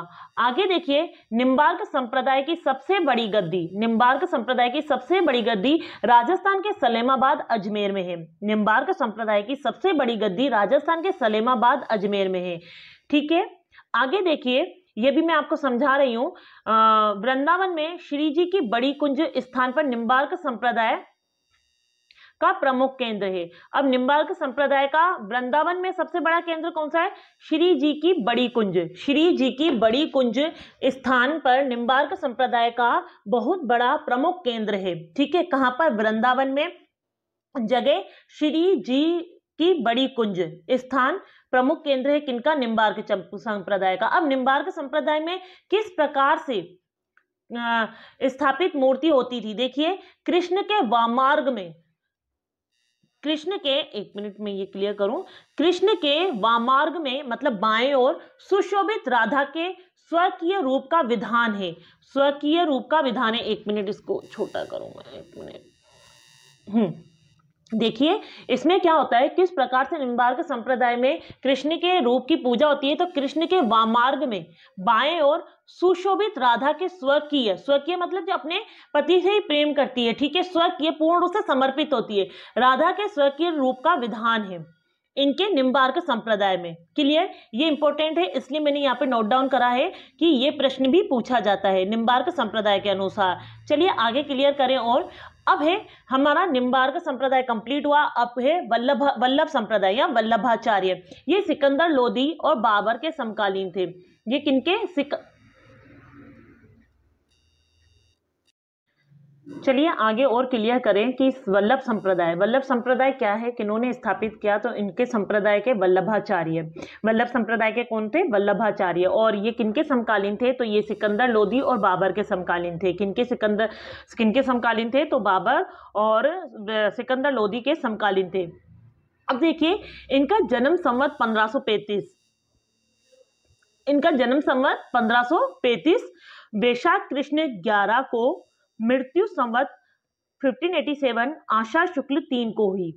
आगे देखिए निम्बार्क संप्रदाय की सबसे बड़ी गद्दी निम्बार्क संप्रदाय की सबसे बड़ी गद्दी राजस्थान के सलेमाबाद अजमेर में है निम्बार्क संप्रदाय की सबसे बड़ी गद्दी राजस्थान के सलेमाबाद अजमेर में है ठीक है आगे देखिए ये भी मैं आपको समझा रही हूँ वृंदावन में श्री जी की बड़ी कुंज स्थान पर निम्बार्क संप्रदाय का प्रमुख केंद्र है अब निम्बार्क संप्रदाय का वृंदावन में सबसे बड़ा केंद्र कौन सा है श्री जी की बड़ी कुंज श्री जी की बड़ी कुंज स्थान पर निम्बार्क संप्रदाय का बहुत बड़ा प्रमुख केंद्र है ठीक है कहाँ पर वृंदावन में जगह श्री जी की बड़ी कुंज स्थान प्रमुख केंद्र है किनका निम्बार्क संप्रदाय का अब निम्बार्क संप्रदाय में किस प्रकार से स्थापित मूर्ति होती थी देखिए कृष्ण के वामार्ग में कृष्ण के एक मिनट में ये क्लियर करूं कृष्ण के वामार्ग में मतलब बाएं ओर सुशोभित राधा के स्वकीय रूप का विधान है स्वकीय रूप का विधान है एक मिनट इसको छोटा करूंगा एक मिनट हम्म देखिए इसमें क्या होता है किस प्रकार से निम्बार्क संप्रदाय में कृष्ण के रूप की पूजा होती है तो कृष्ण के वामार्ग में बाएं और सुशोभित राधा के स्वकीय स्वकीय मतलब जो अपने पति से ही प्रेम करती है ठीक है स्वकीय पूर्ण रूप से समर्पित होती है राधा के स्वकीय रूप का विधान है इनके निम्बार्क संप्रदाय में क्लियर ये इंपॉर्टेंट है इसलिए मैंने यहाँ पे नोट डाउन करा है कि ये प्रश्न भी पूछा जाता है निम्बार्क संप्रदाय के अनुसार चलिए आगे क्लियर करें और अब है हमारा निम्बार्क संप्रदाय कंप्लीट हुआ अब है वल्लभ वल्लभ संप्रदाय या वल्लभाचार्य ये सिकंदर लोधी और बाबर के समकालीन थे ये किनके सिक चलिए आगे और क्लियर करें कि वल्लभ संप्रदाय वल्लभ संप्रदाय क्या है किन्होंने स्थापित किया तो इनके संप्रदाय के वल्लभाचार्य वल्लभ संप्रदाय के कौन थे वल्लभाचार्य और ये किनके समकालीन थे तो ये सिकंदर लोधी और बाबर के समकालीन थे किनके सिकंदर किनके समकालीन थे तो बाबर और सिकंदर लोधी के समकालीन थे अब देखिए इनका जन्म संवत पंद्रह इनका जन्म संवत 1535 वैशाख कृष्ण ग्यारह को मृत्यु संवत 1587 आशा शुक्ल तीन को हुई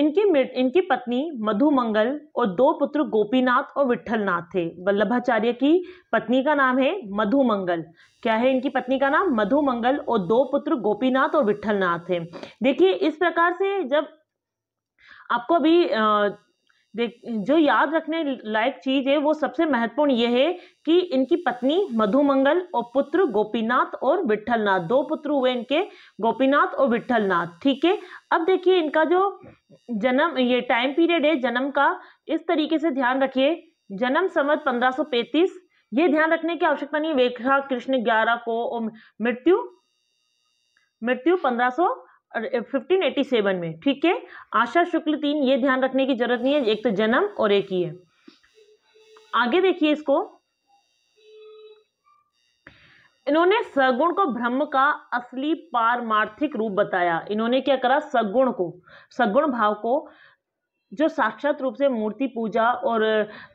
इनकी इनकी पत्नी मधुमंगल और दो पुत्र गोपीनाथ और विठलनाथ थे वल्लभाचार्य की पत्नी का नाम है मधुमंगल क्या है इनकी पत्नी का नाम मधुमंगल और दो पुत्र गोपीनाथ और विठलनाथ थे देखिए इस प्रकार से जब आपको अभी जो याद रखने लायक चीज़ है वो सबसे महत्वपूर्ण ये है कि इनकी पत्नी मधुमंगल और पुत्र गोपीनाथ और विठलनाथ दो पुत्र हुए इनके गोपीनाथ और विठलनाथ ठीक है अब देखिए इनका जो जन्म ये टाइम पीरियड है जन्म का इस तरीके से ध्यान रखिए जन्म संवत 1535 ये ध्यान रखने की आवश्यकता नहीं वेखा कृष्ण ग्यारह को और मृत्यु मृत्यु पंद्रह 1587 में ठीक है आशा शुक्ल तीन ये ध्यान रखने की जरूरत नहीं है एक तो जन्म और एक ही है आगे देखिए इसको इन्होंने सगुण को ब्रह्म का असली पारमार्थिक रूप बताया इन्होंने क्या करा सगुण को सगुण भाव को जो साक्षात रूप से मूर्ति पूजा और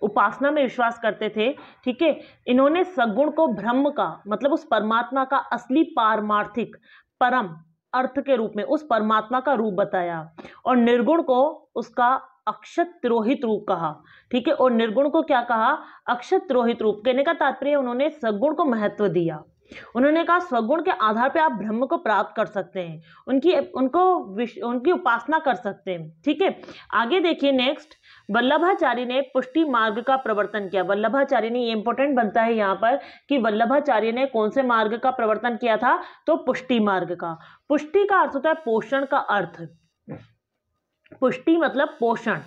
उपासना में विश्वास करते थे ठीक है इन्होंने सगुण को ब्रह्म का मतलब उस परमात्मा का असली पारमार्थिक परम अर्थ के रूप में उस परमात्मा का रूप बताया और निर्गुण को उसका अक्षत तिरोहित रूप कहा ठीक है और निर्गुण को क्या कहा अक्षत तिरोहित रूप कहने का तात्पर्य उन्होंने सगुण को महत्व दिया उन्होंने कहा स्वगुण के आधार पर आप ब्रह्म को प्राप्त कर सकते हैं उनकी उनको उनकी उपासना कर सकते हैं ठीक है आगे देखिए नेक्स्ट वल्लभाचार्य ने पुष्टि मार्ग का प्रवर्तन किया वल्लभाचार्य ने ये इंपॉर्टेंट बनता है यहाँ पर कि वल्लभाचार्य ने कौन से मार्ग का प्रवर्तन किया था तो पुष्टि मार्ग का पुष्टि का अर्थ होता है पोषण का अर्थ पुष्टि मतलब पोषण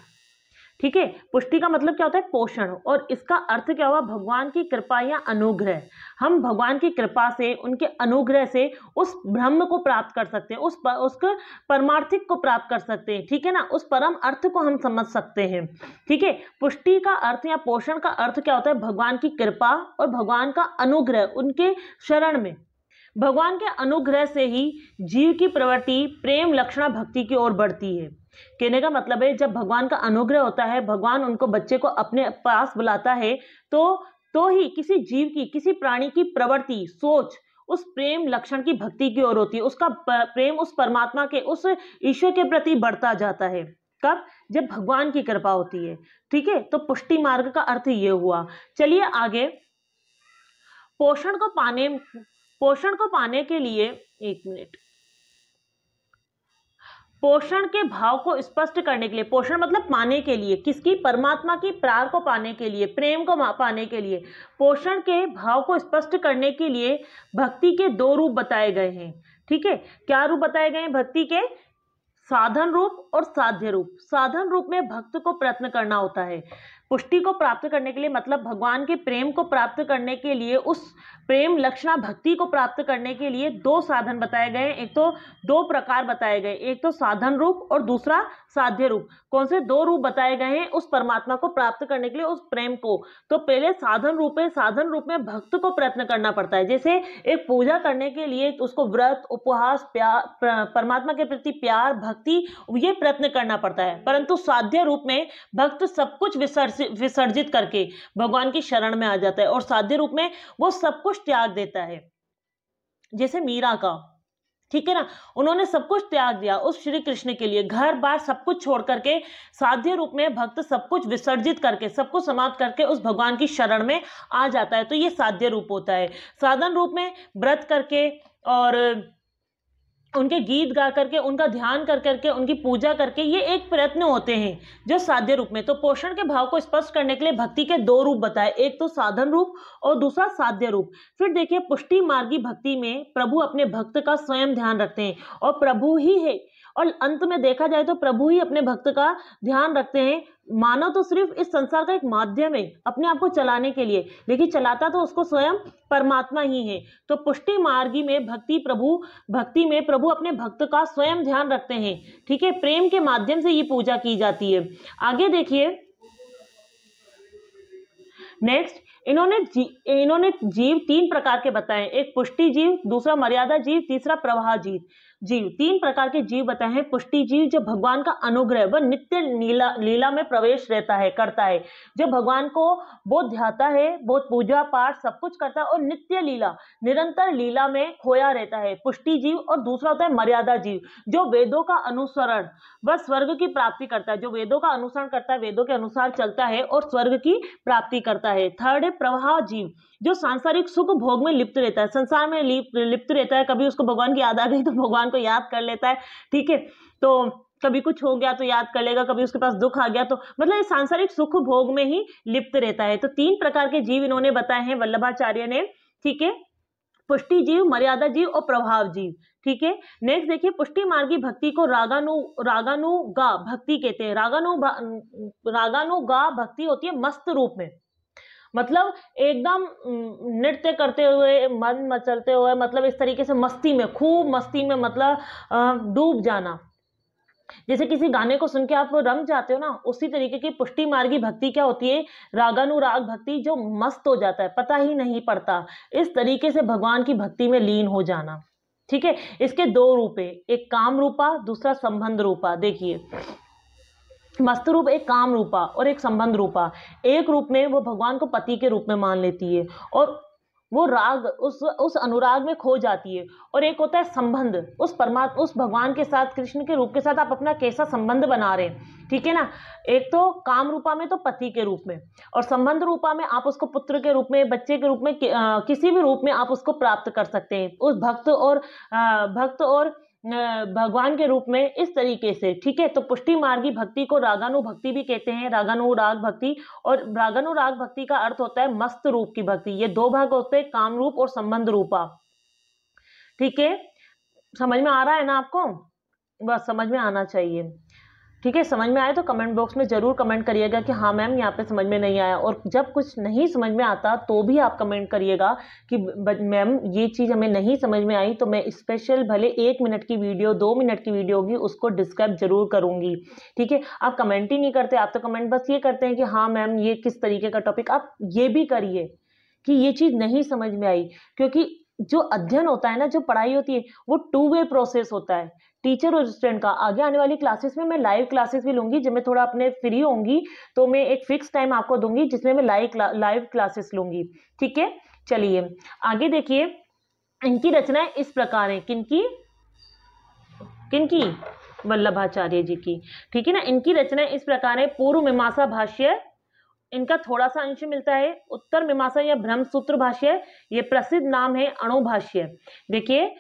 ठीक है पुष्टि का मतलब क्या होता है पोषण और इसका अर्थ क्या हुआ भगवान की कृपा या अनुग्रह हम भगवान की कृपा से उनके अनुग्रह से उस ब्रह्म को प्राप्त कर सकते हैं उस पर, उसके परमार्थिक को प्राप्त कर सकते हैं ठीक है ना उस परम अर्थ को हम समझ सकते हैं ठीक है पुष्टि का अर्थ या पोषण का अर्थ क्या होता है भगवान की कृपा और भगवान का अनुग्रह उनके शरण में भगवान के अनुग्रह से ही जीव की प्रवृत्ति प्रेम लक्षणा भक्ति की ओर बढ़ती है कहने का मतलब है जब भगवान का अनुग्रह होता है भगवान उनको बच्चे को अपने पास बुलाता है तो तो ही किसी जीव की किसी प्राणी की प्रवृत्ति सोच उस प्रेम लक्षण की भक्ति की ओर होती है उसका प्रेम उस परमात्मा के उस ईश्वर के प्रति बढ़ता जाता है कब जब भगवान की कृपा होती है ठीक है तो पुष्टि मार्ग का अर्थ ये हुआ चलिए आगे पोषण को पाने पोषण को पाने के लिए एक मिनट पोषण के भाव को स्पष्ट करने के लिए पोषण मतलब पाने के लिए किसकी परमात्मा की प्रार को पाने के लिए प्रेम को पाने के लिए पोषण के भाव को स्पष्ट करने के लिए भक्ति के दो रूप बताए गए हैं ठीक है क्या रूप बताए गए हैं भक्ति के साधन रूप और साध्य रूप साधन रूप में भक्त को प्रयत्न करना होता है पुष्टि को प्राप्त करने के लिए मतलब भगवान के प्रेम को प्राप्त करने के लिए उस प्रेम लक्षणा भक्ति को प्राप्त करने के लिए दो साधन बताए गए एक तो दो प्रकार बताए गए एक तो साधन रूप और दूसरा साध्य रूप कौन से दो रूप बताए गए हैं उस परमात्मा को प्राप्त करने के लिए उस प्रेम को तो पहले साधन रूप है साधन रूप में भक्त को प्रयत्न करना पड़ता है जैसे एक पूजा करने के लिए उसको व्रत उपहास प्यार परमात्मा के प्रति प्यार भक्ति ये प्रयत्न करना पड़ता है परंतु साध्य रूप में भक्त सब कुछ विसर्ज विसर्जित करके भगवान की शरण में आ जाता है और साध्य रूप में वो सब कुछ त्याग देता है जैसे मीरा का ठीक है ना उन्होंने सब कुछ त्याग दिया उस श्री कृष्ण के लिए घर बार सब कुछ छोड़ करके साध्य रूप में भक्त सब कुछ विसर्जित करके सब कुछ समाप्त करके उस भगवान की शरण में आ जाता है तो ये साध्य रूप होता है साधन रूप में व्रत करके और उनके गीत गा करके उनका ध्यान कर करके उनकी पूजा करके ये एक प्रयत्न होते हैं जो साध्य रूप में तो पोषण के भाव को स्पष्ट करने के लिए भक्ति के दो रूप बताए एक तो साधन रूप और दूसरा साध्य रूप फिर देखिए पुष्टि मार्गी भक्ति में प्रभु अपने भक्त का स्वयं ध्यान रखते हैं और प्रभु ही है और अंत में देखा जाए तो प्रभु ही अपने भक्त का ध्यान रखते हैं मानव तो सिर्फ इस संसार का एक माध्यम है अपने आप को चलाने के लिए लेकिन चलाता तो उसको स्वयं परमात्मा ही है तो पुष्टि मार्गी में भक्ति प्रभु भक्ति में प्रभु अपने भक्त का स्वयं ध्यान रखते हैं ठीक है प्रेम के माध्यम से ये पूजा की जाती है आगे देखिए नेक्स्ट इन्होंने जी, इन्होंने जीव तीन प्रकार के बताए एक पुष्टि जीव दूसरा मर्यादा जीव तीसरा प्रवाह जीव जीव तीन प्रकार के जीव बताए हैं पुष्टि जीव जो भगवान का अनुग्रह व नित्य लीला लीला में प्रवेश रहता है करता है जो भगवान को बहुत ध्याता है बहुत पूजा पाठ सब कुछ करता है और नित्य लीला निरंतर लीला में खोया रहता है पुष्टि जीव और दूसरा होता है मर्यादा जीव जो वेदों का अनुसरण व स्वर्ग की प्राप्ति करता है जो वेदों का अनुसरण करता है वेदों के अनुसार चलता है और स्वर्ग की प्राप्ति करता है थर्ड है प्रवाह जीव जो सांसारिक सुख भोग में लिप्त रहता है संसार में लिप्त रहता है कभी उसको भगवान की याद आ गई तो भगवान तो याद कर लेता है ठीक है तो कभी कुछ हो गया तो याद कर लेगा कभी उसके पास दुख आ गया तो मतलब सांसारिक सुख भोग में ही लिप्त रहता है तो तीन प्रकार के जीव इन्होंने बताए हैं वल्लभाचार्य ने ठीक है पुष्टि जीव मर्यादा जीव और प्रभाव जीव ठीक है नेक्स्ट देखिए पुष्टि मार्गी भक्ति को रागानु रागानुगा भक्ति कहते हैं रागानु रागानुगा भक्ति होती है मस्त रूप में मतलब एकदम नृत्य करते हुए मन मचलते हुए मतलब इस तरीके से मस्ती में खूब मस्ती में मतलब डूब जाना जैसे किसी गाने को सुन के आप रम जाते हो ना उसी तरीके की पुष्टि मार्गी भक्ति क्या होती है रागानुराग भक्ति जो मस्त हो जाता है पता ही नहीं पड़ता इस तरीके से भगवान की भक्ति में लीन हो जाना ठीक है इसके दो रूपे एक काम रूपा दूसरा संबंध रूपा देखिए वस्तु रूप एक काम रूपा और एक संबंध रूपा एक रूप में वो भगवान को पति के रूप में मान लेती है और वो राग उस उस अनुराग में खो जाती है और एक होता है संबंध उस परमात्मा उस भगवान के साथ कृष्ण के रूप के साथ आप अपना कैसा संबंध बना रहे हैं ठीक है ना एक तो काम रूपा में तो पति के रूप में और संबंध रूपा में आप उसको पुत्र के रूप में बच्चे के रूप में कि, आ, किसी भी रूप में आप उसको प्राप्त कर सकते हैं उस भक्त और आ, भक्त और भगवान के रूप में इस तरीके से ठीक है तो पुष्टि मार्गी भक्ति को रागानु भक्ति भी कहते हैं रागानुराग भक्ति और रागानुराग भक्ति का अर्थ होता है मस्त रूप की भक्ति ये दो भाग होते हैं काम रूप और संबंध रूपा ठीक है समझ में आ रहा है ना आपको बस समझ में आना चाहिए ठीक है समझ में आए तो कमेंट बॉक्स में ज़रूर कमेंट करिएगा कि हाँ मैम यहाँ पे समझ में नहीं आया और जब कुछ नहीं समझ में आता तो भी आप कमेंट करिएगा कि मैम ये चीज़ हमें नहीं समझ में आई तो मैं स्पेशल भले एक मिनट की वीडियो दो मिनट की वीडियो होगी उसको डिस्क्राइब ज़रूर करूँगी ठीक है आप कमेंट ही नहीं करते आप तो कमेंट बस ये करते हैं कि हाँ मैम ये किस तरीके का टॉपिक आप ये भी करिए कि ये चीज़ नहीं समझ में आई क्योंकि जो अध्ययन होता है ना जो पढ़ाई होती है वो टू वे प्रोसेस होता है टीचर और स्टूडेंट का आगे आने वाली क्लासेस में मैं लाइव क्लासेस भी लूंगी जब मैं थोड़ा अपने फ्री होंगी तो मैं एक फिक्स टाइम आपको दूंगी जिसमें मैं लाइव लाइव क्लासेस लूंगी ठीक है चलिए आगे देखिए इनकी रचनाएं इस प्रकार है किनकी किनकी वल्लभाचार्य जी की ठीक है ना इनकी रचना इस प्रकार है पूर्व मीमांसा भाष्य इनका थोड़ा सा अंश मिलता है उत्तर मीमांसा या ब्रह्मसूत्र भाष्य ये प्रसिद्ध नाम है अणुभाष्य देखिए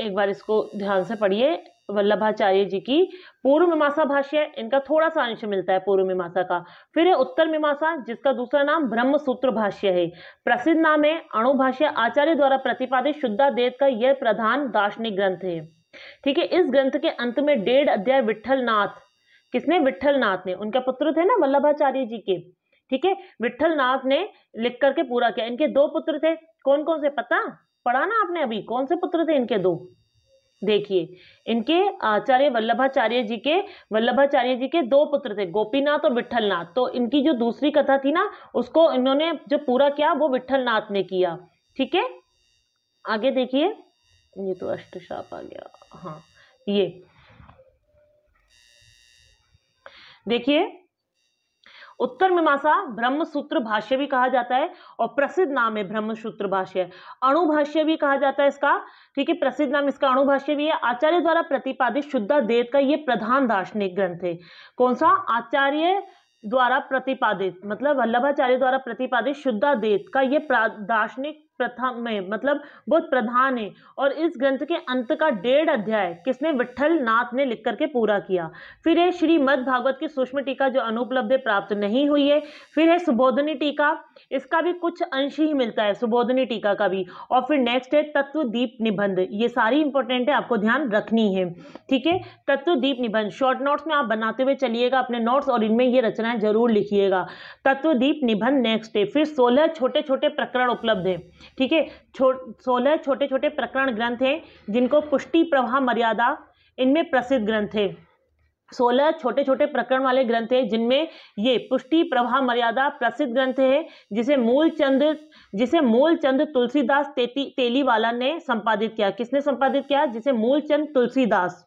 एक बार इसको ध्यान से पढ़िए वल्लभाचार्य जी की पूर्व मीमांसा भाष्य है इनका थोड़ा सा अंश मिलता है पूर्व मीमांसा का फिर है उत्तर मीमांसा जिसका दूसरा नाम ब्रह्म सूत्र भाष्य है प्रसिद्ध नाम है अणुभाष्य आचार्य द्वारा प्रतिपादित शुद्धा देव का यह प्रधान दार्शनिक ग्रंथ है ठीक है इस ग्रंथ के अंत में डेढ़ अध्याय विठल नाथ किसने विठल नाथ ने उनका पुत्र थे ना वल्लभाचार्य जी के ठीक है विठल नाथ ने लिख करके पूरा किया इनके दो पुत्र थे कौन कौन से पता पढ़ा ना आपने अभी कौन से पुत्र थे इनके दो देखिए इनके आचार्य वल्लभाचार्य जी के वल्लभाचार्य जी के दो पुत्र थे गोपीनाथ और विठलनाथ तो इनकी जो दूसरी कथा थी ना उसको इन्होंने जो पूरा किया वो विठलनाथ ने किया ठीक है आगे देखिए ये तो अष्टशाप आ गया हाँ ये देखिए उत्तर मीमांसा ब्रह्मसूत्र भाष्य भी कहा जाता है और प्रसिद्ध नाम है ब्रह्मसूत्र भाष्य अणुभाष्य भी कहा जाता है इसका ठीक है प्रसिद्ध नाम इसका अणुभाष्य भी है आचार्य द्वारा प्रतिपादित शुद्धा देत का ये प्रधान दार्शनिक ग्रंथ है कौन सा आचार्य द्वारा प्रतिपादित मतलब वल्लभाचार्य द्वारा प्रतिपादित शुद्धा देत का ये दार्शनिक प्रथम में मतलब बहुत प्रधान है और इस ग्रंथ के अंत का डेढ़ अध्याय किसने विठल नाथ ने लिख करके पूरा किया फिर है श्रीमद भागवत की सूक्ष्म टीका जो अनुपलब्ध प्राप्त नहीं हुई है फिर है सुबोधनी टीका इसका भी कुछ अंश ही मिलता है सुबोधनी टीका का भी और फिर नेक्स्ट है तत्वदीप निबंध ये सारी इंपॉर्टेंट है आपको ध्यान रखनी है ठीक है तत्वदीप निबंध शॉर्ट नोट्स में आप बनाते हुए चलिएगा अपने नोट्स और इनमें ये रचनाएं जरूर लिखिएगा तत्वदीप निबंध नेक्स्ट है फिर सोलह छोटे छोटे प्रकरण उपलब्ध है ठीक है छो सोलह छोटे छोटे प्रकरण ग्रंथ हैं जिनको पुष्टि प्रवाह मर्यादा इनमें प्रसिद्ध ग्रंथ है सोलह छोटे छोटे प्रकरण वाले ग्रंथ हैं जिनमें ये पुष्टि प्रवाह मर्यादा प्रसिद्ध ग्रंथ है जिसे मूलचंद जिसे मूलचंद तुलसीदास तेलीवाला ने संपादित किया किसने संपादित किया जिसे मूलचंद तुलसीदास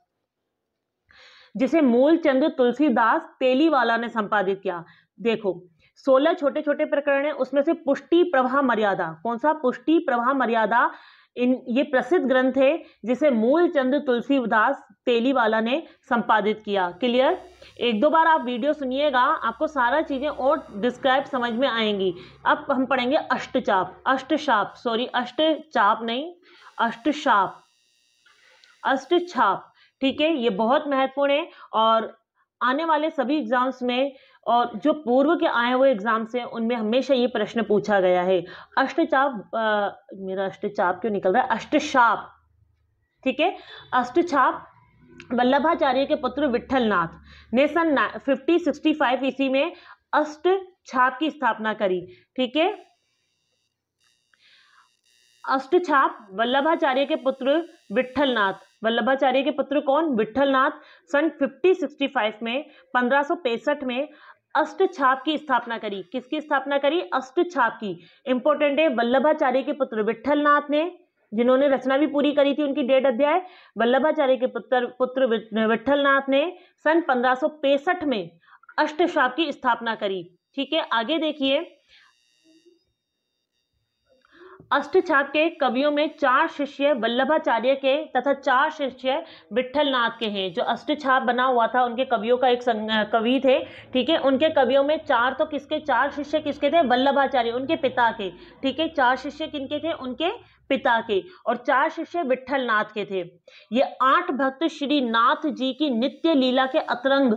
जिसे मूलचंद तुलसीदास तेलीवाला ने संपादित किया देखो सोलह छोटे छोटे प्रकरण है उसमें से पुष्टि प्रवाह मर्यादा कौन सा पुष्टि प्रवाह मर्यादा इन ये प्रसिद्ध ग्रंथ है जिसे मूलचंद तुलसीदास तेलीवाला ने संपादित किया क्लियर एक दो बार आप वीडियो सुनिएगा आपको सारा चीज़ें और डिस्क्राइब समझ में आएंगी अब हम पढ़ेंगे अष्टचाप अष्टशाप सॉरी अष्टचाप नहीं अष्टशाप अष्टछाप ठीक है ये बहुत महत्वपूर्ण है और आने वाले सभी एग्जाम्स में और जो पूर्व के आए हुए एग्ज़ाम से उनमें हमेशा ये प्रश्न पूछा गया है अष्टचाप मेरा अष्टचाप क्यों निकल रहा है अष्टशाप ठीक है अष्टछाप वल्लभाचार्य के पुत्र विठल नाथ ने सन फिफ्टी सिक्सटी फाइव ईस्वी में अष्ट छाप की स्थापना करी ठीक है अष्ट छाप वल्लभाचार्य के पुत्र विठलनाथ वल्लभाचार्य के पुत्र कौन विठलनाथ सन 5065 में पंद्रह में अष्ट छाप की स्थापना करी किसकी स्थापना करी अष्ट छाप की इंपॉर्टेंट है वल्लभाचार्य के पुत्र विठल नाथ ने जिन्होंने रचना भी पूरी करी थी उनकी डेढ़ अध्याय वल्लभाचार्य के पुत्र पुत्र विठल नाथ ने सन पैंसठ में अष्ट छाप की स्थापना करी ठीक है आगे देखिए अष्टछाप के कवियों में चार शिष्य वल्लभाचार्य के तथा चार शिष्य विट्ठलनाथ के हैं जो अष्टछाप बना हुआ था उनके कवियों का एक कवि थे ठीक है उनके कवियों में चार तो किसके चार शिष्य किसके थे वल्लभाचार्य उनके पिता के ठीक है चार शिष्य किनके थे उनके पिता के और चार शिष्य विठल नाथ के थे ये आठ भक्त श्री नाथ जी की नित्य लीला के अतरंग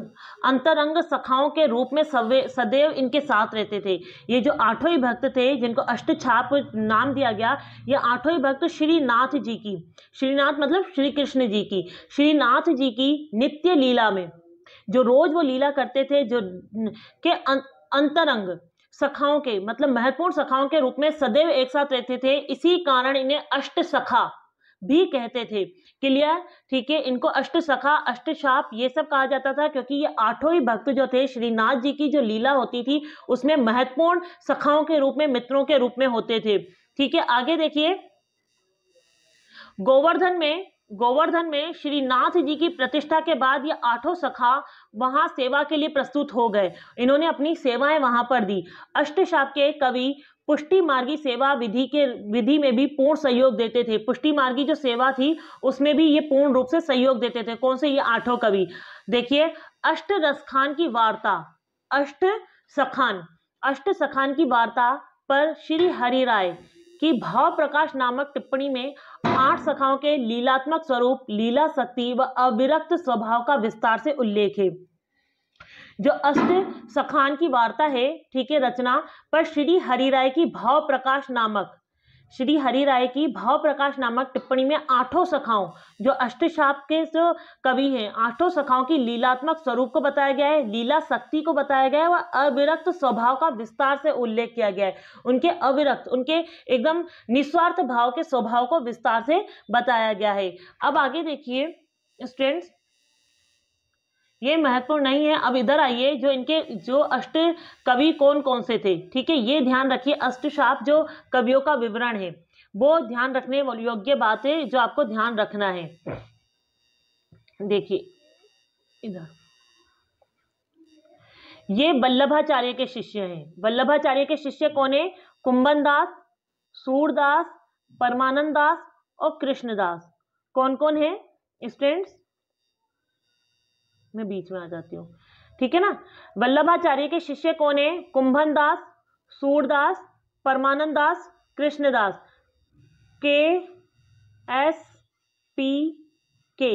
अंतरंग सखाओं के रूप में सदैव इनके साथ रहते थे ये जो आठों ही भक्त थे जिनको अष्ट छाप नाम दिया गया ये आठों ही भक्त श्री नाथ जी की श्रीनाथ मतलब श्री कृष्ण जी की श्रीनाथ जी की नित्य लीला में जो रोज वो लीला करते थे जो के अं, अंतरंग सखाओं के मतलब महत्वपूर्ण सखाओं के रूप में सदैव एक साथ रहते थे इसी कारण इन्हें अष्ट सखा भी कहते थे क्लियर ठीक है इनको अष्ट सखा अष्ट शाप ये सब कहा जाता था क्योंकि ये आठों ही भक्त जो थे श्रीनाथ जी की जो लीला होती थी उसमें महत्वपूर्ण सखाओं के रूप में मित्रों के रूप में होते थे ठीक है आगे देखिए गोवर्धन में गोवर्धन में श्री नाथ जी की प्रतिष्ठा के बाद ये आठों सखा वहां सेवा के लिए प्रस्तुत हो गए इन्होंने अपनी सेवाएं वहां पर दी अष्टशाप के कवि पुष्टि मार्गी सेवा विधि के विधि में भी पूर्ण सहयोग देते थे पुष्टि मार्गी जो सेवा थी उसमें भी ये पूर्ण रूप से सहयोग देते थे कौन से ये आठों कवि देखिए अष्ट रसखान की वार्ता अष्ट सखान अष्ट सखान की वार्ता पर श्री हरि राय कि भाव प्रकाश नामक टिप्पणी में आठ सखाओं के लीलात्मक स्वरूप लीला शक्ति व अविरक्त स्वभाव का विस्तार से उल्लेख है जो अष्ट सखान की वार्ता है ठीक है रचना पर श्री हरिराय की भाव प्रकाश नामक श्री हरि राय की भाव प्रकाश नामक टिप्पणी में आठों सखाओं जो अष्टशाप के जो कवि हैं आठों सखाओं की लीलात्मक स्वरूप को बताया गया है लीला शक्ति को बताया गया है व अविरक्त स्वभाव का विस्तार से उल्लेख किया गया है उनके अविरक्त उनके एकदम निस्वार्थ भाव के स्वभाव को विस्तार से बताया गया है अब आगे देखिए स्टूडेंट्स ये महत्वपूर्ण नहीं है अब इधर आइए जो इनके जो अष्ट कवि कौन कौन से थे ठीक है ये ध्यान रखिए अष्टशाप जो कवियों का विवरण है वो ध्यान रखने योग्य बात है जो आपको ध्यान रखना है देखिए इधर ये वल्लभाचार्य के शिष्य हैं वल्लभाचार्य के शिष्य कौन है कुंभन दास सूरदास परमानंद दास और कृष्णदास कौन कौन है स्टूडेंट्स मैं बीच में आ जाती हूँ ठीक है ना वल्लभाचार्य के शिष्य कौन है कुंभन दास सूरदास परमानंद दास कृष्णदास के एस पी के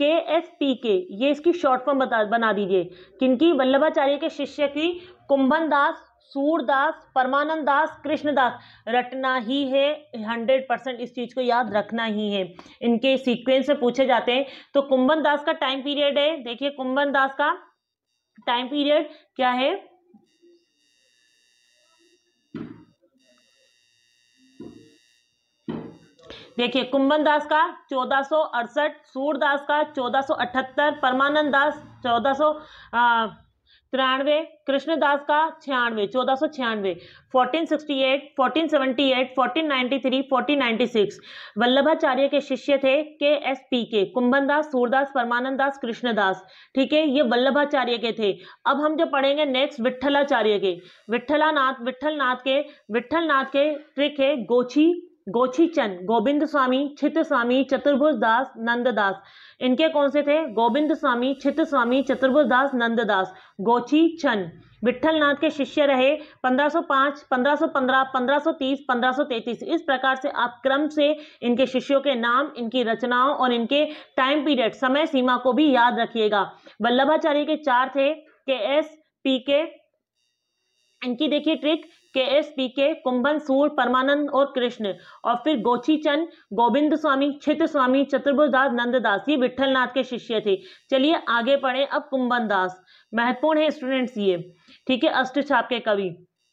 के एस पी के ये इसकी शॉर्ट फॉर्म बता बना दीजिए किनकी वल्लभाचार्य के शिष्य की कुंभन दास सूरदास परमानंद दास कृष्णदास रटना ही है हंड्रेड परसेंट इस चीज़ को याद रखना ही है इनके सीक्वेंस में पूछे जाते हैं तो कुंभन दास का टाइम पीरियड है देखिए कुंभन दास का टाइम पीरियड क्या है देखिए कुंभन दास का चौदह सो अड़सठ सूरदास का चौदह सो अठहत्तर परमानंद दास चौदह सो तिरानवे कृष्णदास का छियानवे चौदह सौ छियानवे fourteen sixty eight fourteen seventy eight fourteen ninety three fourteen ninety six Vallabhacharya के शिष्य थे के एस पी के कुंभन दास सूरदास परमानंद दास कृष्णदास ठीक है ये वल्लभाचार्य के थे अब हम जो पढ़ेंगे नेक्स्ट विठ्ठलाचार्य के विठलानाथ विठलनाथ के विठलनाथ के ट्रिक है गोछी गोछी चंद गोविंद स्वामी छित स्वामी चतुर्भुज दास नंद दास इनके कौन से थे गोविंद स्वामी छित स्वामी चतुर्भुज दास नंद दास गोछी चंद विठल नाथ के शिष्य रहे 1505, 1515, 1530, 1533 इस प्रकार से आप क्रम से इनके शिष्यों के नाम इनकी रचनाओं और इनके टाइम पीरियड समय सीमा को भी याद रखिएगा वल्लभाचार्य के चार थे के एस पी के इनकी देखिए ट्रिक के एस पी के कुंभन सूर परमानंद और कृष्ण और फिर गोची चंद गोविंद स्वामी छित्र स्वामी चतुर्भुदास नंददास ये विठल नाथ के शिष्य थे चलिए आगे पढ़े अब कुंभन दास महत्वपूर्ण है स्टूडेंट्स ये ठीक है अष्ट छाप के कवि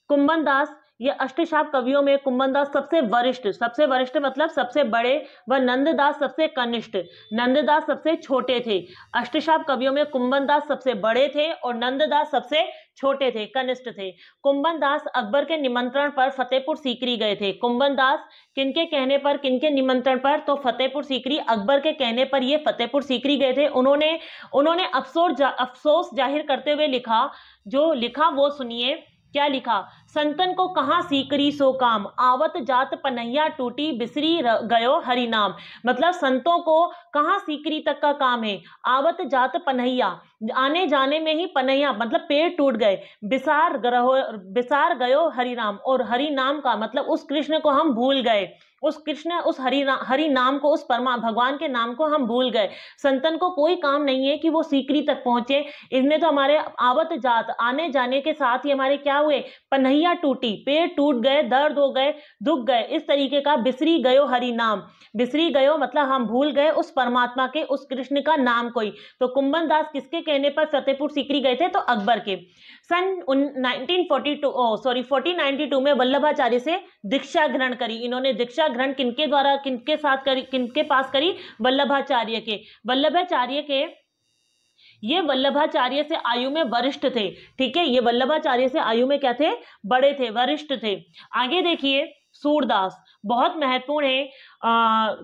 कुंभन दास ये अष्टशाप कवियों में कुंभनदास सबसे वरिष्ठ सबसे वरिष्ठ मतलब सबसे बड़े व नंददास सबसे कनिष्ठ नंददास सबसे छोटे थे अष्टशाप कवियों में कुंभनदास सबसे बड़े थे और नंददास सबसे छोटे थे कनिष्ठ थे कुंभनदास अकबर के निमंत्रण पर फतेहपुर सीकरी गए थे कुंभनदास किनके कहने पर किनके निमंत्रण पर तो फतेहपुर सीकरी अकबर के कहने पर ये फतेहपुर सीकरी गए थे उन्होंने उन्होंने अफसोस जा, अफसोस जाहिर करते हुए लिखा जो लिखा वो सुनिए क्या लिखा संतन को कहाँ सीकरी सो काम आवत जात पनैया टूटी बिसरी गयो हरिनाम मतलब संतों को कहाँ सीकरी तक का काम है आवत जात पनैया आने जाने में ही पनैया मतलब पेड़ टूट गए बिसार ग्रहो बिसार गयो हरिनाम और हरिनाम का मतलब उस कृष्ण को हम भूल गए उस कृष्ण उस हरि ना, हरि नाम को उस परमा भगवान के नाम को हम भूल गए संतन को कोई काम नहीं है कि वो सीकरी तक पहुंचे इसमें तो हमारे आवत जात आने जाने के साथ ही हमारे क्या हुए पन्हैया टूटी पेड़ टूट गए दर्द हो गए दुख गए इस तरीके का बिसरी गयो हरि नाम बिसरी गयो मतलब हम भूल गए उस परमात्मा के उस कृष्ण का नाम कोई तो कुंबन दास किसके कहने पर फतेहपुर सीकरी गए थे तो अकबर के सन 1942 सॉरी 1492 में वल्लभाचार्य से दीक्षा ग्रहण करी इन्होंने दीक्षा ग्रहण किनके द्वारा किनके साथ करी किनके पास करी वल्लभाचार्य के वल्लभाचार्य के ये वल्लभाचार्य से आयु में वरिष्ठ थे ठीक है ये वल्लभाचार्य से आयु में क्या थे बड़े थे वरिष्ठ थे आगे देखिए सूरदास बहुत महत्वपूर्ण है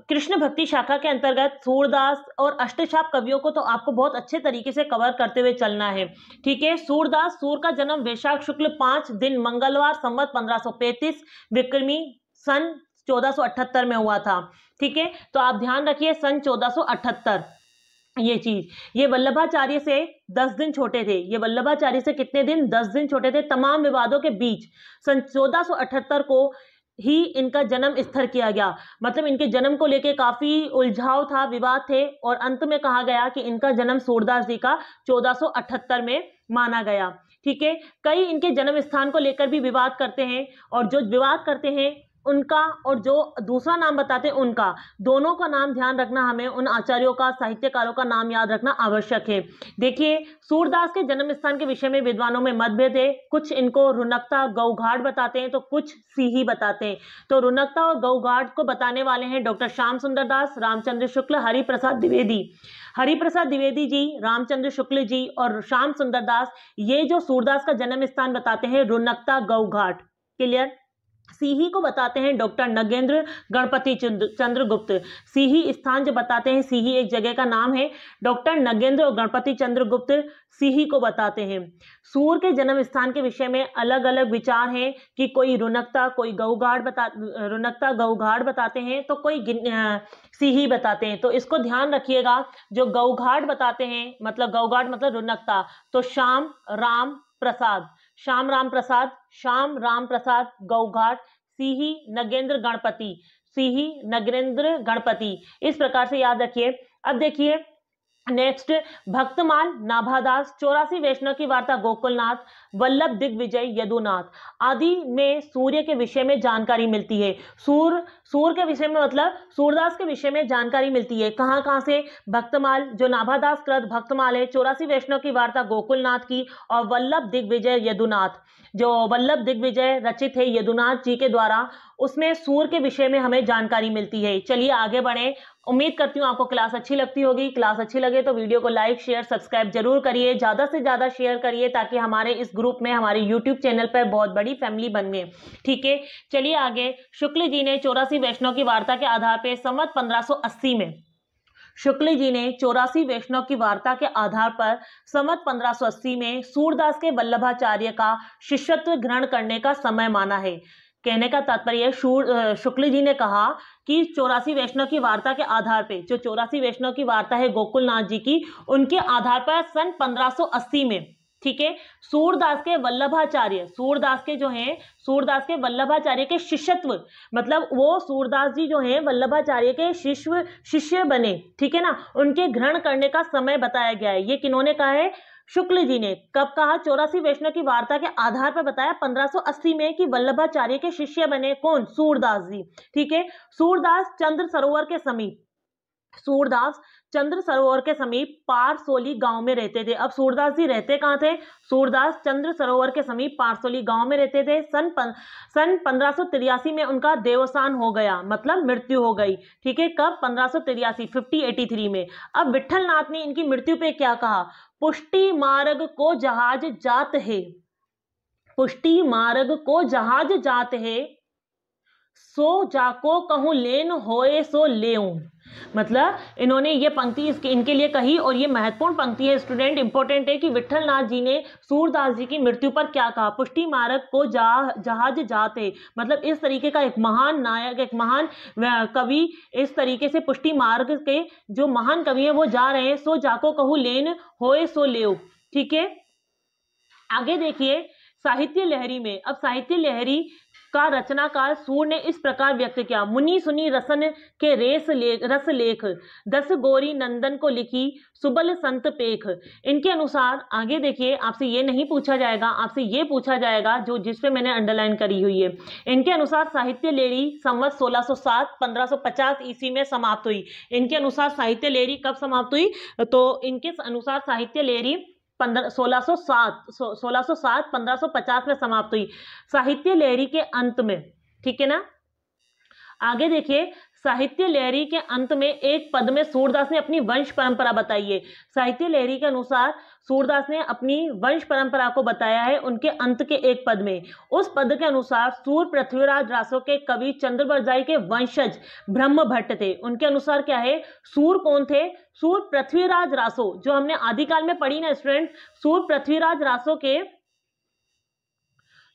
कृष्ण भक्ति शाखा के अंतर्गत सूरदास और अष्टछाप कवियों को तो आपको बहुत अच्छे तरीके से कवर करते हुए चलना है ठीक है सूरदास सूर का जन्म वैशाख शुक्ल पांच दिन मंगलवार संवत पंद्रह विक्रमी सन 1478 में हुआ था ठीक है तो आप ध्यान रखिए सन 1478 ये चीज ये वल्लभाचार्य से दस दिन छोटे थे ये वल्लभाचार्य से कितने दिन दस दिन छोटे थे तमाम विवादों के बीच सन 1478 को ही इनका जन्म स्थिर किया गया मतलब इनके जन्म को लेके काफी उलझाव था विवाद थे और अंत में कहा गया कि इनका जन्म सूरदास जी का 1478 में माना गया ठीक है कई इनके जन्म स्थान को लेकर भी विवाद करते हैं और जो विवाद करते हैं उनका और जो दूसरा नाम बताते हैं उनका दोनों का नाम ध्यान रखना हमें उन आचार्यों का साहित्यकारों का नाम याद रखना आवश्यक है देखिए सूरदास के जन्म स्थान के विषय में विद्वानों में मतभेद है कुछ इनको रुनकता गौघाट बताते हैं तो कुछ सीही बताते हैं तो रुनकता और गौघाट को बताने वाले हैं डॉक्टर श्याम सुंदर दास रामचंद्र शुक्ल हरिप्रसाद द्विवेदी हरिप्रसाद द्विवेदी जी रामचंद्र शुक्ल जी और श्याम सुंदर दास ये जो सूरदास का जन्म स्थान बताते हैं रुनकता गौघाट क्लियर सीही को बताते हैं डॉक्टर नगेंद्र गणपति चंद्र गुप्त सीही स्थान जो बताते हैं सीही एक जगह का नाम है डॉक्टर नगेंद्र और गणपति चंद्र गुप्त सीही को बताते हैं सूर के जन्म स्थान के विषय में अलग अलग विचार हैं कि कोई रुनकता कोई गौघाट बता रुनकता गौघाट बताते हैं तो कोई सीही बताते हैं तो इसको ध्यान रखिएगा जो गौघाट बताते हैं मतलब गौघाट मतलब रुनकता तो श्याम राम प्रसाद श्याम राम प्रसाद श्याम राम प्रसाद गौघाट सीही नगेंद्र गणपति सीही नगेंद्र गणपति इस प्रकार से याद रखिए अब देखिए नेक्स्ट भक्तमाल नाभादास चौरासी वैष्णव की वार्ता गोकुलनाथ वल्लभ दिग्विजय यदुनाथ आदि में सूर्य के विषय में जानकारी मिलती है सूर सूर के विषय में मतलब सूरदास के विषय में जानकारी मिलती है कहाँ कहाँ से भक्तमाल जो नाभादास कृत भक्तमाल है चौरासी वैष्णव की वार्ता गोकुलनाथ की और वल्लभ दिग्विजय यदुनाथ जो वल्लभ दिग्विजय रचित है यदुनाथ जी के द्वारा उसमें सूर्य के विषय में हमें जानकारी मिलती है चलिए आगे बढ़े उम्मीद करती हूँ आपको क्लास अच्छी लगती होगी क्लास अच्छी लगे तो वीडियो को लाइक शेयर सब्सक्राइब जरूर करिए ज़्यादा से ज़्यादा शेयर करिए ताकि हमारे इस ग्रुप में हमारे यूट्यूब चैनल पर बहुत बड़ी फैमिली बन गए ठीक है चलिए आगे शुक्ल जी ने चौरासी वैष्णव की वार्ता के आधार पर समत पंद्रह में शुक्ल जी ने चौरासी वैष्णव की वार्ता के आधार पर समत 1580 में सूरदास के वल्लभाचार्य का शिष्यत्व ग्रहण करने का समय माना है कहने का तात्पर्य शुक्ल जी ने कहा कि चौरासी वैष्णव की वार्ता के आधार पे जो चौरासी वैष्णव की वार्ता है गोकुलनाथ जी की उनके आधार पर सन 1580 में ठीक है सूरदास के वल्लभाचार्य सूरदास के जो हैं सूरदास के वल्लभाचार्य के शिष्यत्व मतलब वो सूरदास जी जो हैं वल्लभाचार्य के शिष्य शिष्य बने ठीक है ना उनके ग्रहण करने का समय बताया गया है ये किन्होंने कहा है शुक्ल जी ने कब कहा चौरासी वैष्णव की वार्ता के आधार पर बताया 1580 में कि वल्लभाचार्य के शिष्य बने कौन सूरदास जी ठीक है सूरदास चंद्र सरोवर के समीप सूरदास चंद्र सरोवर के समीप पारसोली गांव में रहते थे अब सूरदास जी रहते कहाँ थे सूरदास चंद्र सरोवर के समीप पारसोली गांव में रहते थे सन पन, सन पंद्रह में उनका देवसान हो गया मतलब मृत्यु हो गई ठीक है कब पंद्रह सो में अब विठल नाथ ने इनकी मृत्यु पे क्या कहा पुष्टि मार्ग को जहाज जात है पुष्टि मार्ग को जहाज जात है सो जाको कहूँ लेन होए सो ले मतलब इन्होंने ये पंक्ति इसके इनके लिए कही और ये महत्वपूर्ण पंक्ति है स्टूडेंट इंपॉर्टेंट है कि विठल नाथ जी ने सूरदास जी की मृत्यु पर क्या कहा पुष्टि मारक को जा जहाज जाते मतलब इस तरीके का एक महान नायक एक महान कवि इस तरीके से पुष्टि मार्ग के जो महान कवि हैं वो जा रहे हैं सो जाको कहूँ लेन होए सो ले ठीक है आगे देखिए साहित्य लहरी में अब साहित्य लहरी का रचनाकार सूर ने इस प्रकार व्यक्त किया मुनि सुनी रसन के रेस लेख रस लेख दस गोरी नंदन को लिखी सुबल संत पेख इनके अनुसार आगे देखिए आपसे ये नहीं पूछा जाएगा आपसे ये पूछा जाएगा जो जिस पे मैंने अंडरलाइन करी हुई है इनके अनुसार साहित्य लेरी संवत 1607 1550 ईस्वी में समाप्त हुई इनके अनुसार साहित्य लेरी कब समाप्त हुई तो इनके अनुसार साहित्य लेरी सोलह सो सात सोलह सो सात पंद्रह सो पचास में समाप्त हुई साहित्य लहरी के अंत में ठीक है ना आगे देखिए साहित्य लहरी के अंत में एक पद में सूरदास ने अपनी वंश परंपरा बताई है साहित्य लहरी के अनुसार सूरदास ने अपनी वंश परंपरा को बताया है उनके अंत के एक पद में उस पद के अनुसार सूर पृथ्वीराज रासो के कवि चंद्रबरजाई के वंशज ब्रह्म भट्ट थे उनके अनुसार क्या है सूर कौन थे सूर पृथ्वीराज रासो जो हमने आदिकाल में पढ़ी ना स्टूडेंट सूर पृथ्वीराज रासो के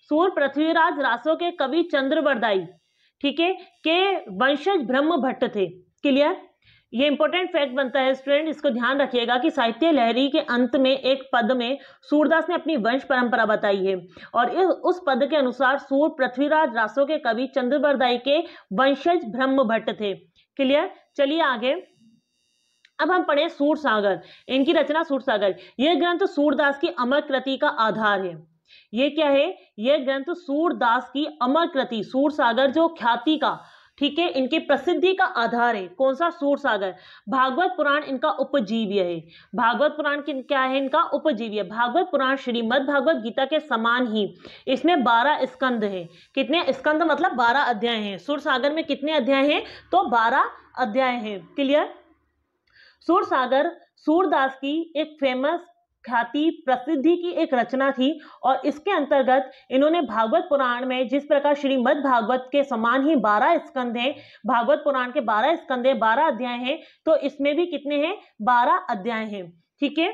सूर पृथ्वीराज रासो के कवि चंद्रवरदाई ठीक है के वंशज ब्रह्म भट्ट थे क्लियर ये इंपॉर्टेंट फैक्ट बनता है स्टूडेंट इसको ध्यान रखिएगा कि साहित्य लहरी के अंत में एक पद में सूरदास ने अपनी वंश परंपरा बताई है और इस उस पद के अनुसार सूर पृथ्वीराज रासो के कवि चंद्रवरदाई के वंशज ब्रह्म भट्ट थे क्लियर चलिए आगे अब हम पढ़े सूर सागर इनकी रचना सूर सागर यह ग्रंथ सूरदास की अमर कृति का आधार है ये क्या है यह ग्रंथ सूरदास की अमर कृति सूर सागर जो ख्याति का ठीक है इनके प्रसिद्धि का आधार है कौन सा सूर सागर भागवत पुराण इनका उपजीव्य है भागवत पुराण क्या है इनका उपजीव्य भागवत पुराण श्रीमद भागवत गीता के समान ही इसमें बारह स्कंद है कितने स्कंद मतलब बारह अध्याय हैं सूर सागर में कितने अध्याय हैं तो बारह अध्याय हैं क्लियर सूर सागर सूरदास की एक फेमस ख्याति प्रसिद्धि की एक रचना थी और इसके अंतर्गत इन्होंने भागवत पुराण में जिस प्रकार श्रीमद भागवत के समान ही बारह स्कंद हैं भागवत पुराण के बारह स्कंद हैं बारह अध्याय हैं तो इसमें भी कितने हैं बारह अध्याय हैं ठीक है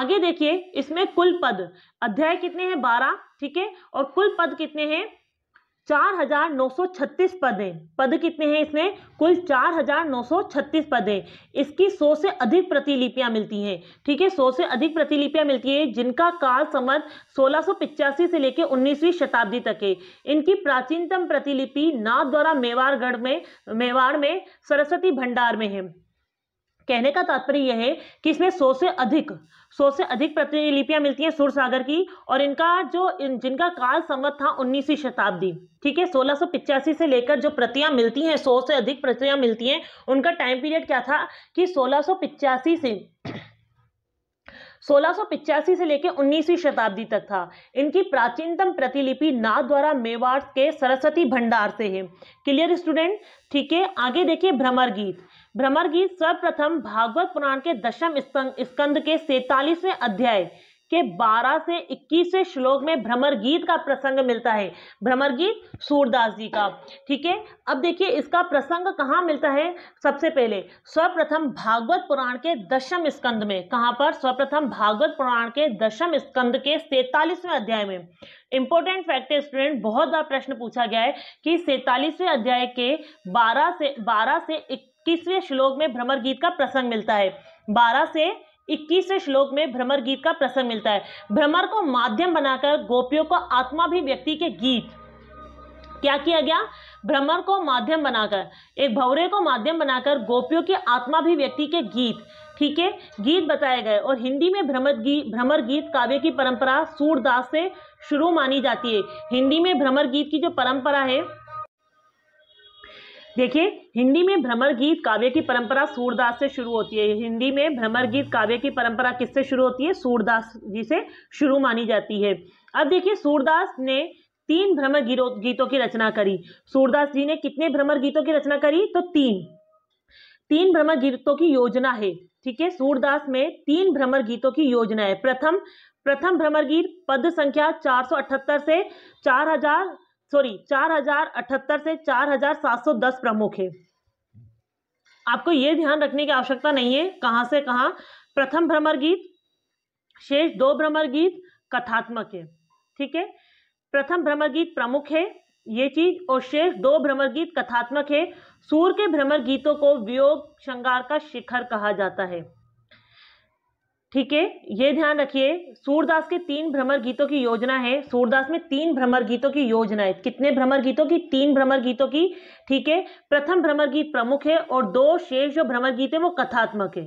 आगे देखिए इसमें कुल पद अध्याय कितने हैं बारह ठीक है और कुल पद कितने हैं 4,936 पद हैं पद कितने हैं इसमें कुल 4,936 पद हैं इसकी 100 से अधिक प्रतिलिपियां मिलती हैं ठीक है 100 से अधिक प्रतिलिपियां मिलती हैं जिनका काल समझ सोलह से लेकर उन्नीसवीं शताब्दी तक है इनकी प्राचीनतम प्रतिलिपि नाथ द्वारा मेवाड़गढ़ में मेवाड़ में सरस्वती भंडार में है कहने का तात्पर्य यह है कि इसमें सौ से अधिक सौ से अधिक प्रतिलिपियां मिलती हैं सूर सागर की और इनका जो इन, जिनका काल संवत था उन्नीसवीं शताब्दी ठीक है सोलह से लेकर जो प्रतियां मिलती हैं सौ से अधिक प्रतियां मिलती हैं उनका टाइम पीरियड क्या था कि सोलह से सोलह से लेकर उन्नीसवीं शताब्दी तक था इनकी प्राचीनतम प्रतिलिपि नाथ द्वारा मेवाड़ के सरस्वती भंडार से है क्लियर स्टूडेंट ठीक है आगे देखिए भ्रमर गीत भ्रमर गीत सर्वप्रथम भागवत पुराण के दशम स्कंद के सैतालीसवें अध्याय के 12 से 21वें श्लोक में भ्रमर गीत का प्रसंग मिलता है भ्रमर गीत सूरदास जी का ठीक है अब देखिए इसका प्रसंग कहाँ मिलता है सबसे पहले सर्वप्रथम भागवत पुराण के दशम स्कंद में कहाँ पर सर्वप्रथम भागवत पुराण के दशम स्कंद के सैतालीसवें अध्याय में इंपॉर्टेंट फैक्ट है स्टूडेंट बहुत बार प्रश्न पूछा गया है कि सैतालीसवें अध्याय के 12 से 12 से इक्कीसवें श्लोक में भ्रमर गीत का प्रसंग मिलता है बारह से इक्कीसवें श्लोक में भ्रमर गीत का प्रसंग मिलता है भ्रमर को माध्यम बनाकर गोपियों को आत्मा भी व्यक्ति के गीत क्या किया गया भ्रमर को माध्यम बनाकर एक भवरे को माध्यम बनाकर गोपियों के व्यक्ति के गीत ठीक है गीत बताए गए और हिंदी में भ्रमर गीत भ्रमर गीत काव्य की परंपरा सूरदास से शुरू मानी जाती है हिंदी में भ्रमर गीत की जो परंपरा है देखिए हिंदी में भ्रमर गीत काव्य की परंपरा सूरदास से शुरू होती है हिंदी में भ्रमर गीत काव्य की परंपरा किससे शुरू होती है सूरदास जी से शुरू मानी जाती है अब देखिए सूरदास ने तीन भ्रमर गीतों की रचना करी सूरदास जी ने कितने भ्रमर गीतों की रचना करी तो तीन तीन भ्रमर गीतों की योजना है ठीक है सूरदास में तीन भ्रमर गीतों की योजना है प्रथम प्रथम भ्रमर गीत पद संख्या चार से चार सॉरी चार हजार अठहत्तर से चार हजार सात सौ दस प्रमुख है आपको ये ध्यान रखने की आवश्यकता नहीं है कहां से कहाँ प्रथम भ्रमर गीत शेष दो भ्रमर गीत कथात्मक है ठीक है प्रथम भ्रमर गीत प्रमुख है ये चीज और शेष दो भ्रमर गीत कथात्मक है सूर के भ्रमर गीतों को वियोग श्रृंगार का शिखर कहा जाता है ठीक है ये ध्यान रखिए सूरदास के तीन भ्रमर गीतों की योजना है सूरदास में तीन भ्रमर गीतों की योजना है कितने भ्रमर गीतों की तीन भ्रमर गीतों की ठीक है प्रथम भ्रमर गीत प्रमुख है और दो शेष जो भ्रमर गीत है वो कथात्मक है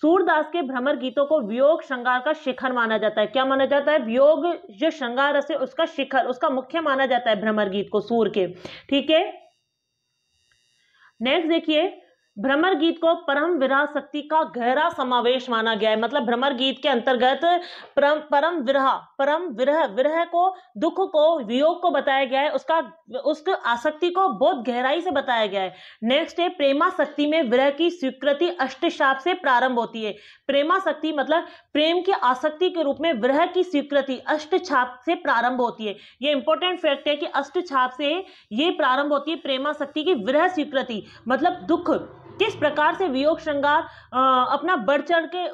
सूरदास के भ्रमर गीतों को वियोग श्रृंगार का शिखर माना जाता है क्या माना जाता है वियोग जो श्रृंगार है उसका शिखर उसका मुख्य माना जाता है भ्रमर गीत को सूर के ठीक है नेक्स्ट देखिए भ्रमर गीत को परम विरह शक्ति का गहरा समावेश माना गया है मतलब भ्रमर गीत के अंतर्गत परम परम विरह परम विरह विरह को दुख को वियोग को बताया गया है उसका उस आसक्ति को बहुत गहराई से बताया गया है नेक्स्ट है प्रेमा शक्ति में विरह की स्वीकृति अष्टशाप से प्रारंभ होती है प्रेमा शक्ति मतलब प्रेम की आसक्ति के रूप में विरह की स्वीकृति अष्ट छाप से प्रारंभ होती है ये इंपॉर्टेंट फैक्ट है कि अष्ट छाप से ये प्रारंभ होती है प्रेमा शक्ति की विरह स्वीकृति मतलब दुख किस प्रकार से वियोग श्रृंगार अपना बढ़ चढ़ के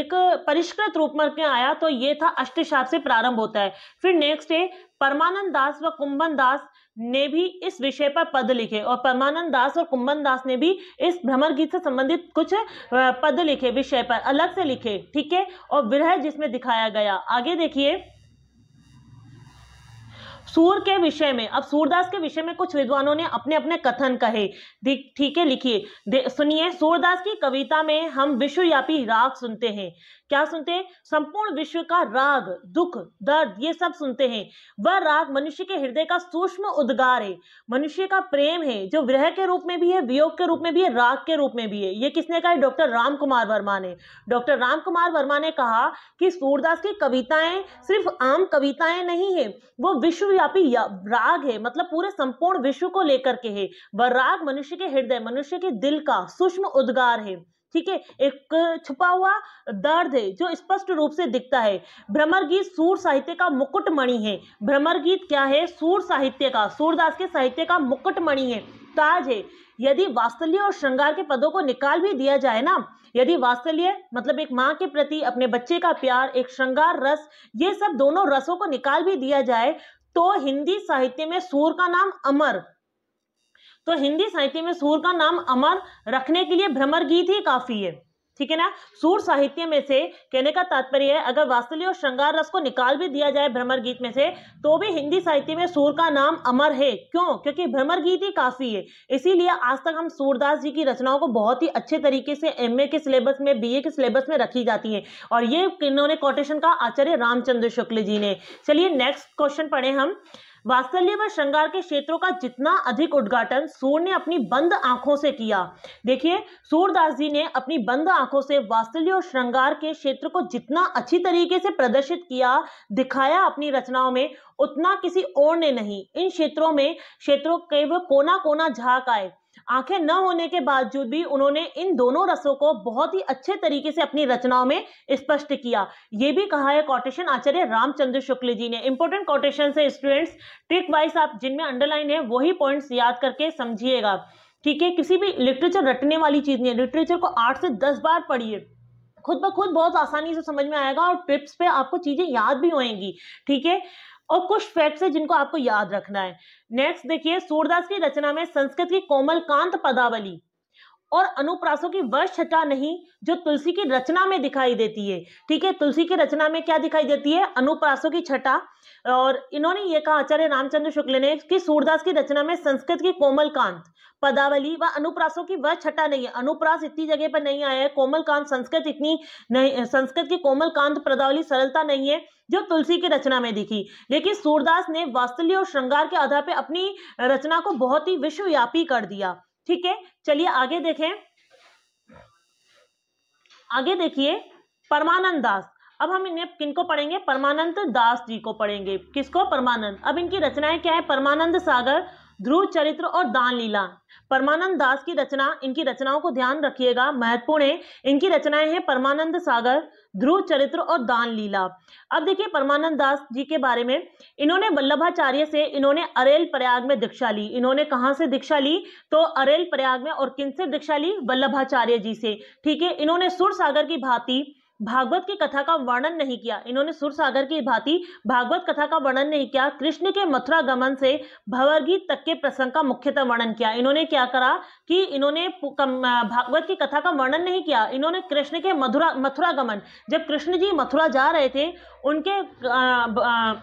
एक परिष्कृत रूप में आया तो ये था अष्टशाप से प्रारंभ होता है फिर नेक्स्ट है परमानंद दास व कुंभन दास ने भी इस विषय पर पद लिखे और परमानंद दास और कुंभन दास ने भी इस भ्रमर गीत से संबंधित कुछ पद लिखे विषय पर अलग से लिखे ठीक है और विरह जिसमें दिखाया गया आगे देखिए सूर के विषय में अब सूरदास के विषय में कुछ विद्वानों ने अपने अपने कथन कहे ठीक है लिखिए सुनिए सूरदास की कविता में हम विश्वव्यापी राग सुनते हैं क्या सुनते हैं संपूर्ण विश्व का राग दुख दर्द ये सब सुनते हैं वह राग मनुष्य के हृदय का सूक्ष्म उद्गार है मनुष्य का प्रेम है जो विरह के रूप में भी है वियोग के रूप में भी है राग के रूप में भी है ये किसने कहा डॉक्टर राम कुमार वर्मा ने डॉक्टर राम कुमार वर्मा ने कहा कि सूरदास की कविताएं सिर्फ आम कविताएं नहीं है वो विश्वव्यापी राग है मतलब पूरे संपूर्ण विश्व को लेकर के है वह राग मनुष्य के हृदय मनुष्य के दिल का सूक्ष्म उद्गार है ठीक है एक छुपा हुआ दर्द है जो स्पष्ट रूप से दिखता है भ्रमर गीत सूर साहित्य का मुकुटमणि है भ्रमर गीत क्या है सूर साहित्य का सूरदास के साहित्य का मुकुटमणि है ताज है यदि वास्तल्य और श्रृंगार के पदों को निकाल भी दिया जाए ना यदि वास्तल्य मतलब एक माँ के प्रति अपने बच्चे का प्यार एक श्रृंगार रस ये सब दोनों रसों को निकाल भी दिया जाए तो हिंदी साहित्य में सूर का नाम अमर तो हिंदी साहित्य में सूर का नाम अमर रखने के लिए भ्रमर गीत ही काफी है ठीक है ना सूर साहित्य में से कहने का तात्पर्य है अगर वास्तल्य और श्रृंगार रस को निकाल भी दिया जाए भ्रमर गीत में से तो भी हिंदी साहित्य में सूर का नाम अमर है क्यों क्योंकि भ्रमर गीत ही काफी है इसीलिए आज तक हम सूरदास जी की रचनाओं को बहुत ही अच्छे तरीके से एमए के सिलेबस में बीए के सिलेबस में रखी जाती है और ये इन्होंने कोटेशन का आचार्य रामचंद्र शुक्ल जी ने चलिए नेक्स्ट क्वेश्चन पढ़े हम वात्सल्य व श्रृंगार के क्षेत्रों का जितना अधिक उद्घाटन सूर ने अपनी बंद आंखों से किया देखिए सूरदास जी ने अपनी बंद आंखों से वात्सल्य और श्रृंगार के क्षेत्र को जितना अच्छी तरीके से प्रदर्शित किया दिखाया अपनी रचनाओं में उतना किसी और ने नहीं इन क्षेत्रों में क्षेत्रों के वो कोना कोना झाक आए आंखें न होने के बावजूद भी उन्होंने इन दोनों रसों को बहुत ही अच्छे तरीके से अपनी रचनाओं में स्पष्ट किया ये भी कहा है कॉटेशन आचार्य रामचंद्र शुक्ल जी ने इंपॉर्टेंट कोटेशन से स्टूडेंट्स ट्रिक वाइज आप जिनमें अंडरलाइन है वही पॉइंट्स याद करके समझिएगा ठीक है किसी भी लिटरेचर रटने वाली चीज़ नहीं है लिटरेचर को आठ से दस बार पढ़िए खुद ब खुद बहुत आसानी से समझ में आएगा और ट्रिप्स पे आपको चीज़ें याद भी होएंगी ठीक है और कुछ फैक्ट्स है जिनको आपको याद रखना है नेक्स्ट देखिए सूरदास की रचना में संस्कृत की कोमल कांत पदावली और अनुप्रासों की छटा नहीं जो तुलसी की रचना में दिखाई देती है ठीक है तुलसी की रचना में क्या दिखाई देती है अनुप्रासों की छटा और इन्होंने ये कहा आचार्य रामचंद्र शुक्ल ने कि सूरदास की रचना में संस्कृत की कोमल कांत पदावली व अनुप्रासों की वह छटा नहीं है अनुप्रास इतनी जगह पर नहीं आया है कोमल कांत संस्कृत इतनी नहीं संस्कृत की कोमल कांत पदावली सरलता नहीं है जो तुलसी की रचना में दिखी लेकिन सूरदास ने वास्तल्य और श्रृंगार के आधार पर अपनी रचना को बहुत ही विश्वव्यापी कर दिया ठीक है चलिए आगे देखें आगे देखिए परमानंद दास अब हम इन्हें किनको पढ़ेंगे परमानंद दास जी को पढ़ेंगे किसको परमानंद अब इनकी रचनाएं क्या है परमानंद सागर ध्रुव चरित्र और दान लीला परमानंद दास की रचना इनकी रचनाओं को ध्यान रखिएगा महत्वपूर्ण है इनकी रचनाएं हैं परमानंद सागर ध्रुव चरित्र और दान लीला अब देखिए परमानंद दास जी के बारे में इन्होंने वल्लभाचार्य से इन्होंने अरेल प्रयाग में दीक्षा ली इन्होंने कहाँ से दीक्षा ली तो अरेल प्रयाग में और किन से दीक्षा ली वल्लभाचार्य जी से ठीक है इन्होंने सुर सागर की भांति भागवत की कथा का वर्णन नहीं किया इन्होंने सुरसागर की भांति भागवत कथा का वर्णन नहीं किया कृष्ण के मथुरा गमन से भवरगी तक के प्रसंग का मुख्यतः वर्णन किया इन्होंने क्या करा कि इन्होंने भागवत की कथा का वर्णन नहीं किया इन्होंने कृष्ण के मथुरा मथुरा गमन जब कृष्ण जी मथुरा जा रहे थे उनके आ, आ,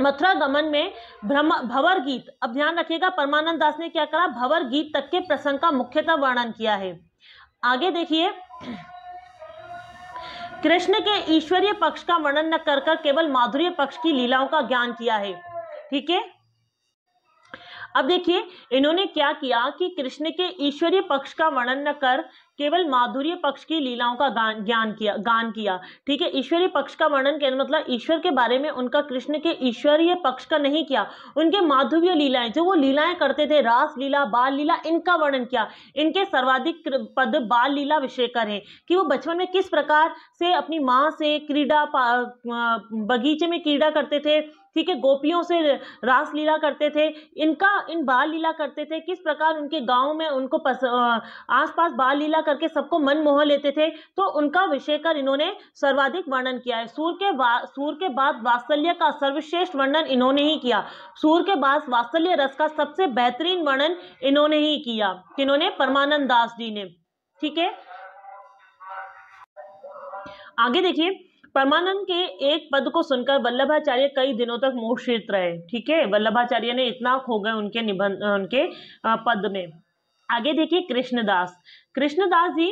मथुरा गमन में भ्रम भवर गीत अब ध्यान रखिएगा परमानंद दास ने क्या करा भवर गीत तक के प्रसंग का मुख्यतः वर्णन किया है आगे देखिए कृष्ण के ईश्वरीय पक्ष का वर्णन न कर कर केवल माधुर्य पक्ष की लीलाओं का ज्ञान किया है ठीक है अब देखिए इन्होंने क्या किया कि कृष्ण के ईश्वरीय पक्ष का वर्णन न कर केवल माधुर्य पक्ष की लीलाओं का ज्ञान किया गान किया ठीक है ईश्वरीय पक्ष का वर्णन कहना मतलब ईश्वर के बारे में उनका कृष्ण के ईश्वरीय पक्ष का नहीं किया उनके माधुर्य लीलाएं जो वो लीलाएं करते थे रास लीला बाल लीला इनका वर्णन किया इनके सर्वाधिक पद बाल लीला विषयकर है हैं कि वो बचपन में किस प्रकार से अपनी माँ से क्रीडा बगीचे में क्रीडा करते थे ठीक है गोपियों से रास लीला करते थे इनका इन बाल लीला करते थे किस प्रकार उनके गांव में उनको आस आसपास बाल लीला करके सबको मन मोह लेते थे तो उनका विषय कर इन्होंने सर्वाधिक वर्णन किया है सूर के सूर के बाद वात्सल्य का सर्वश्रेष्ठ वर्णन इन्होंने ही किया सूर के बाद वात्सल्य रस का सबसे बेहतरीन वर्णन इन्होंने ही किया इन्होंने परमानंद दास जी ने ठीक है आगे देखिए परमानंद के एक पद को सुनकर वल्लभाचार्य कई दिनों तक मोहित रहे ठीक है वल्लभाचार्य ने इतना खो गए उनके निबंध उनके पद में आगे देखिए कृष्णदास कृष्णदास जी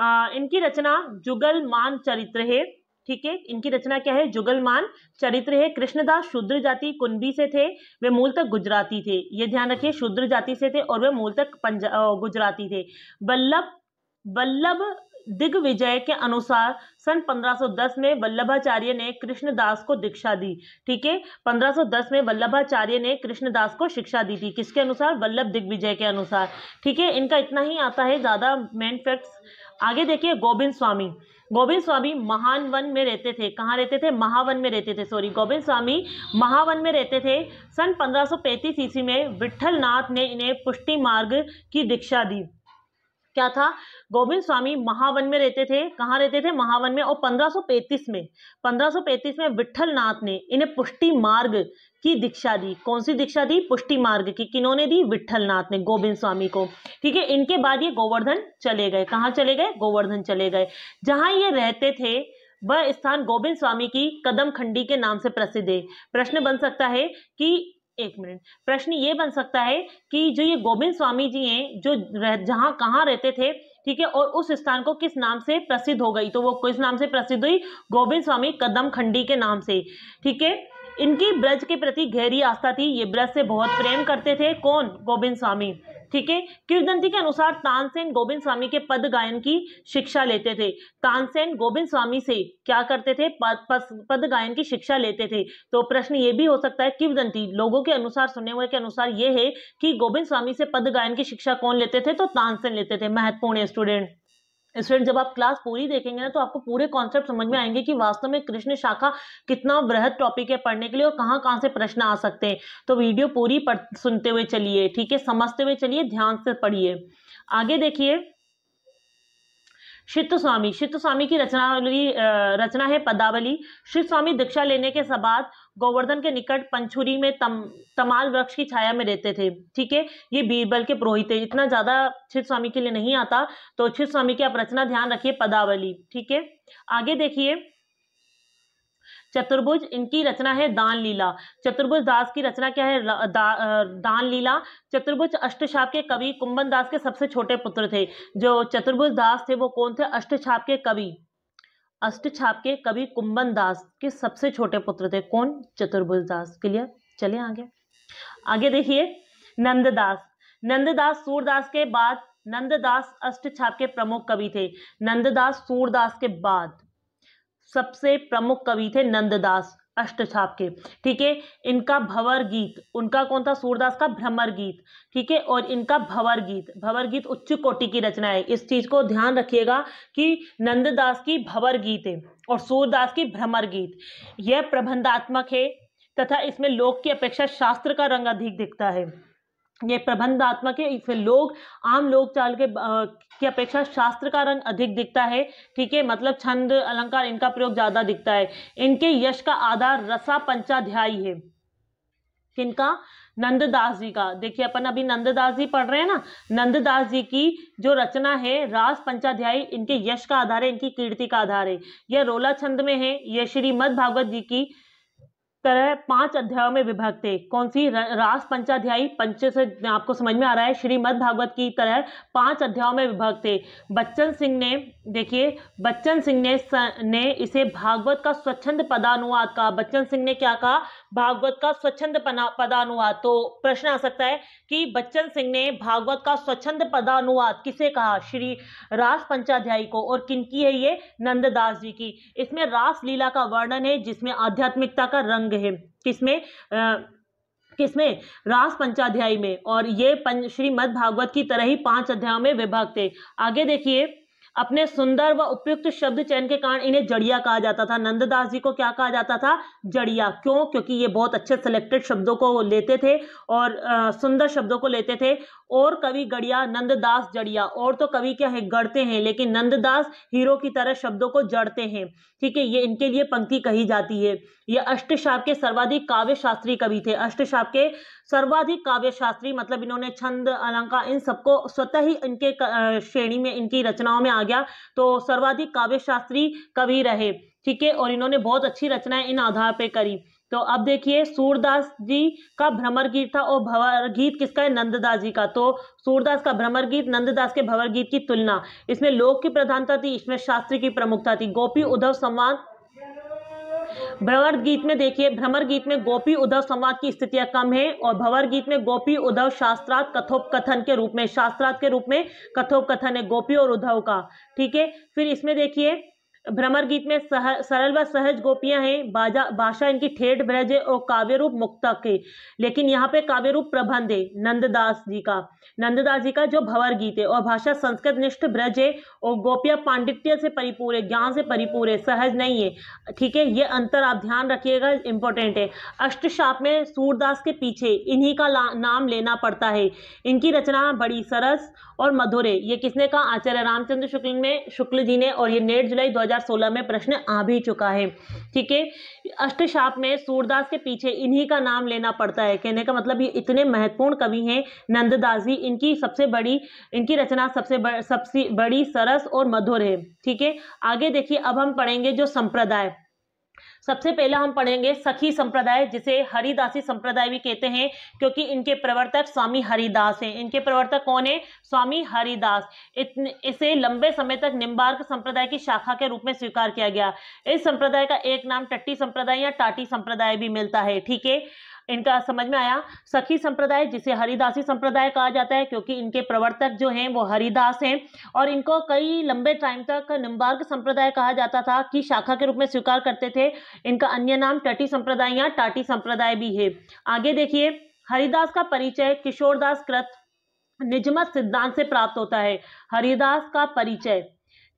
आ, इनकी रचना जुगल मान चरित्र है ठीक है इनकी रचना क्या है जुगलमान चरित्र है कृष्णदास शूद्र जाति कुंबी से थे वे मूलतः गुजराती थे ये ध्यान रखिए शूद्र जाति से थे और वे मूलतः गुजराती थे वल्लभ वल्लभ दिग्विजय के अनुसार सन 1510 में वल्लभाचार्य ने कृष्णदास को दीक्षा दी ठीक है 1510 में वल्लभाचार्य ने कृष्णदास को शिक्षा दी थी किसके अनुसार वल्लभ दिग्विजय के अनुसार ठीक है इनका इतना ही आता है ज़्यादा मेन फैक्ट्स आगे देखिए गोविंद स्वामी गोविंद स्वामी महान वन में रहते थे कहाँ रहते थे महावन में रहते थे सॉरी गोविंद स्वामी महावन में रहते थे सन 1535 ईस्वी में विठल नाथ ने इन्हें पुष्टि मार्ग की दीक्षा दी क्या था गोविंद स्वामी महावन में रहते थे कहाँ रहते थे महावन में और 1535 में 1535 में विठल नाथ ने इन्हें पुष्टि मार्ग की दीक्षा दी कौन सी दीक्षा दी पुष्टि मार्ग की किन्होंने दी विठल नाथ ने गोविंद स्वामी को ठीक है इनके बाद ये गोवर्धन चले गए कहाँ चले गए गोवर्धन चले गए जहाँ ये रहते थे वह स्थान गोविंद स्वामी की कदम खंडी के नाम से प्रसिद्ध है प्रश्न बन सकता है कि एक मिनट प्रश्न ये बन सकता है कि जो ये गोविंद स्वामी जी हैं जो जहां कहाँ रहते थे ठीक है और उस स्थान को किस नाम से प्रसिद्ध हो गई तो वो किस नाम से प्रसिद्ध हुई गोविंद स्वामी कदम खंडी के नाम से ठीक है इनकी ब्रज के प्रति गहरी आस्था थी ये ब्रज से बहुत प्रेम करते थे कौन गोविंद स्वामी ठीक है कीर्तनती के अनुसार तानसेन गोविंद स्वामी के पद गायन की शिक्षा लेते थे तानसेन गोविंद स्वामी से क्या करते थे पद, पद गायन की शिक्षा लेते थे तो प्रश्न ये भी हो सकता है किवदंती लोगों के अनुसार सुने हुए के अनुसार ये है कि गोविंद स्वामी से पद गायन की शिक्षा कौन लेते थे तो तानसेन लेते थे महत्वपूर्ण स्टूडेंट स्टूडेंट जब आप क्लास पूरी देखेंगे ना तो आपको पूरे कॉन्सेप्ट समझ में आएंगे कि वास्तव में कृष्ण शाखा कितना वृहद टॉपिक है पढ़ने के लिए और कहाँ कहाँ से प्रश्न आ सकते हैं तो वीडियो पूरी सुनते हुए चलिए ठीक है समझते हुए चलिए ध्यान से पढ़िए आगे देखिए शित्त स्वामी शित्त स्वामी की रचनावली रचना है पदावली शिव स्वामी दीक्षा लेने के बाद गोवर्धन के निकट पंचुरी में तम, तमाल वृक्ष की छाया में रहते थे ठीक है ये बीरबल के पुरोहित है इतना ज्यादा शिव स्वामी के लिए नहीं आता तो शिव स्वामी की आप रचना ध्यान रखिए पदावली ठीक है आगे देखिए चतुर्भुज इनकी रचना है दान लीला चतुर्भुज दास की रचना क्या है दा, दान लीला चतुर्भुज अष्टछाप के कवि कुंबन दास के सबसे छोटे पुत्र थे जो चतुर्भुज दास थे वो कौन थे अष्टछाप के कवि अष्टछाप के कवि कुंबन दास के सबसे छोटे पुत्र थे कौन चतुर्भुज दास क्लियर चले आगे आगे देखिए नंददास नंददास सूरदास के बाद नंददास अष्टछाप के प्रमुख कवि थे नंददास सूरदास के बाद सबसे प्रमुख कवि थे नंददास अष्टछाप के ठीक है इनका भवर गीत उनका कौन था सूरदास का भ्रमर गीत ठीक है और इनका भवर गीत भवर गीत उच्च कोटि की रचना है इस चीज को ध्यान रखिएगा कि नंददास की भवर गीत है और सूरदास की भ्रमर गीत यह प्रबंधात्मक है तथा इसमें लोक की अपेक्षा शास्त्र का रंग अधिक दिखता है ये प्रबंधात्मक है इससे लोग आम लोग चाल के आ, की अपेक्षा शास्त्र का रंग अधिक दिखता है ठीक है मतलब छंद अलंकार इनका प्रयोग ज़्यादा दिखता है इनके यश का आधार रसा पंचाध्यायी है किनका नंददास जी का देखिए अपन अभी नंददास जी पढ़ रहे हैं ना नंददास जी की जो रचना है रास पंचाध्यायी इनके यश का आधार है इनकी कीर्ति का आधार है यह रोला छंद में है यह श्रीमद भागवत जी की तरह पांच अध्यायों में विभक्त है कौन सी रास पंचाध्यायी पंच से आपको समझ में आ रहा है श्रीमद भागवत की तरह पांच अध्यायों में विभक्त है बच्चन सिंह ने देखिए बच्चन सिंह ने ने इसे भागवत का स्वच्छंद पदानुवाद कहा बच्चन सिंह ने क्या कहा भागवत का स्वच्छंद पदानुवाद तो प्रश्न आ सकता है कि बच्चन सिंह ने भागवत का स्वच्छंद पदानुवाद किसे कहा श्री रास पंचाध्यायी को और किनकी है ये नंददास जी की इसमें रास लीला का वर्णन है जिसमें आध्यात्मिकता का रंग अंग है किसमें किसमें रास पंचाध्याय में और ये श्रीमद भागवत की तरह ही पांच अध्यायों में विभाग थे आगे देखिए अपने सुंदर व उपयुक्त शब्द चयन के कारण इन्हें जड़िया कहा जाता था नंददास जी को क्या कहा जाता था जड़िया क्यों क्योंकि ये बहुत अच्छे सिलेक्टेड शब्दों को लेते थे और सुंदर शब्दों को लेते थे और कवि गड़िया नंददास जड़िया और तो कवि क्या है गढ़ते हैं लेकिन नंददास हीरो की तरह शब्दों को जड़ते हैं ठीक है ये इनके लिए पंक्ति कही जाती है ये अष्टशाप के सर्वाधिक काव्य शास्त्री कवि थे अष्टशाप के सर्वाधिक काव्य शास्त्री मतलब इन्होंने छंद अलंकार इन सबको स्वतः ही इनके श्रेणी में इनकी रचनाओं में आ गया तो सर्वाधिक काव्य शास्त्री कवि रहे ठीक है और इन्होंने बहुत अच्छी रचनाएं इन आधार पर करी तो अब देखिए सूरदास जी का भ्रमर गीत था और भवर गीत किसका है नंददास जी का तो सूरदास का भ्रमर गीत नंददास के भवर गीत की तुलना इसमें लोक की प्रधानता थी इसमें शास्त्र की प्रमुखता थी गोपी उद्धव संवाद भ्रमर गीत में देखिए भ्रमर गीत में गोपी उद्धव संवाद की स्थितियां कम है और भवर गीत में गोपी उद्धव शास्त्रार्थ कथोप कथन के रूप में शास्त्रार्थ के रूप में कथोप कथन है गोपी और उद्धव का ठीक है फिर इसमें देखिए भ्रमर गीत में सह, सरल व सहज गोपियां हैं बाजा भाषा इनकी ठेठ ब्रज है और काव्य रूप मुक्तक है लेकिन यहाँ पे काव्य रूप प्रबंध है नंददास जी का नंददास जी का जो भवर गीत है और भाषा संस्कृत निष्ठ ब्रज है और गोपिया पांडित्य से परिपूर्ण है ज्ञान से परिपूर्ण है सहज नहीं है ठीक है ये अंतर आप ध्यान रखिएगा इंपॉर्टेंट है अष्टशाप में सूरदास के पीछे इन्हीं का नाम लेना पड़ता है इनकी रचना बड़ी सरस और मधुर है ये किसने कहा आचार्य रामचंद्र शुक्ल में शुक्ल जी ने और ये नेट जुलाई दो 2016 में प्रश्न आ भी चुका है ठीक है अष्टशाप में सूरदास के पीछे इन्हीं का नाम लेना पड़ता है कहने का मतलब ये इतने महत्वपूर्ण कवि हैं नंददास जी इनकी सबसे बड़ी इनकी रचना सबसे बड़, सबसे बड़ी सरस और मधुर है ठीक है आगे देखिए अब हम पढ़ेंगे जो संप्रदाय सबसे पहला हम पढ़ेंगे सखी संप्रदाय जिसे हरिदासी संप्रदाय भी कहते हैं क्योंकि इनके प्रवर्तक स्वामी हरिदास हैं इनके प्रवर्तक कौन है स्वामी हरिदास इसे लंबे समय तक निम्बार्क संप्रदाय की शाखा के रूप में स्वीकार किया गया इस संप्रदाय का एक नाम टट्टी संप्रदाय या टाटी संप्रदाय भी मिलता है ठीक है इनका समझ में आया सखी संप्रदाय जिसे हरिदासी संप्रदाय कहा जाता है क्योंकि इनके प्रवर्तक जो हैं वो हरिदास हैं और इनको कई लंबे टाइम तक निम्बार्क संप्रदाय कहा जाता था कि शाखा के रूप में स्वीकार करते थे इनका अन्य नाम टटी संप्रदाय या टाटी संप्रदाय भी है आगे देखिए हरिदास का परिचय किशोरदास कृत निजमत सिद्धांत से प्राप्त होता है हरिदास का परिचय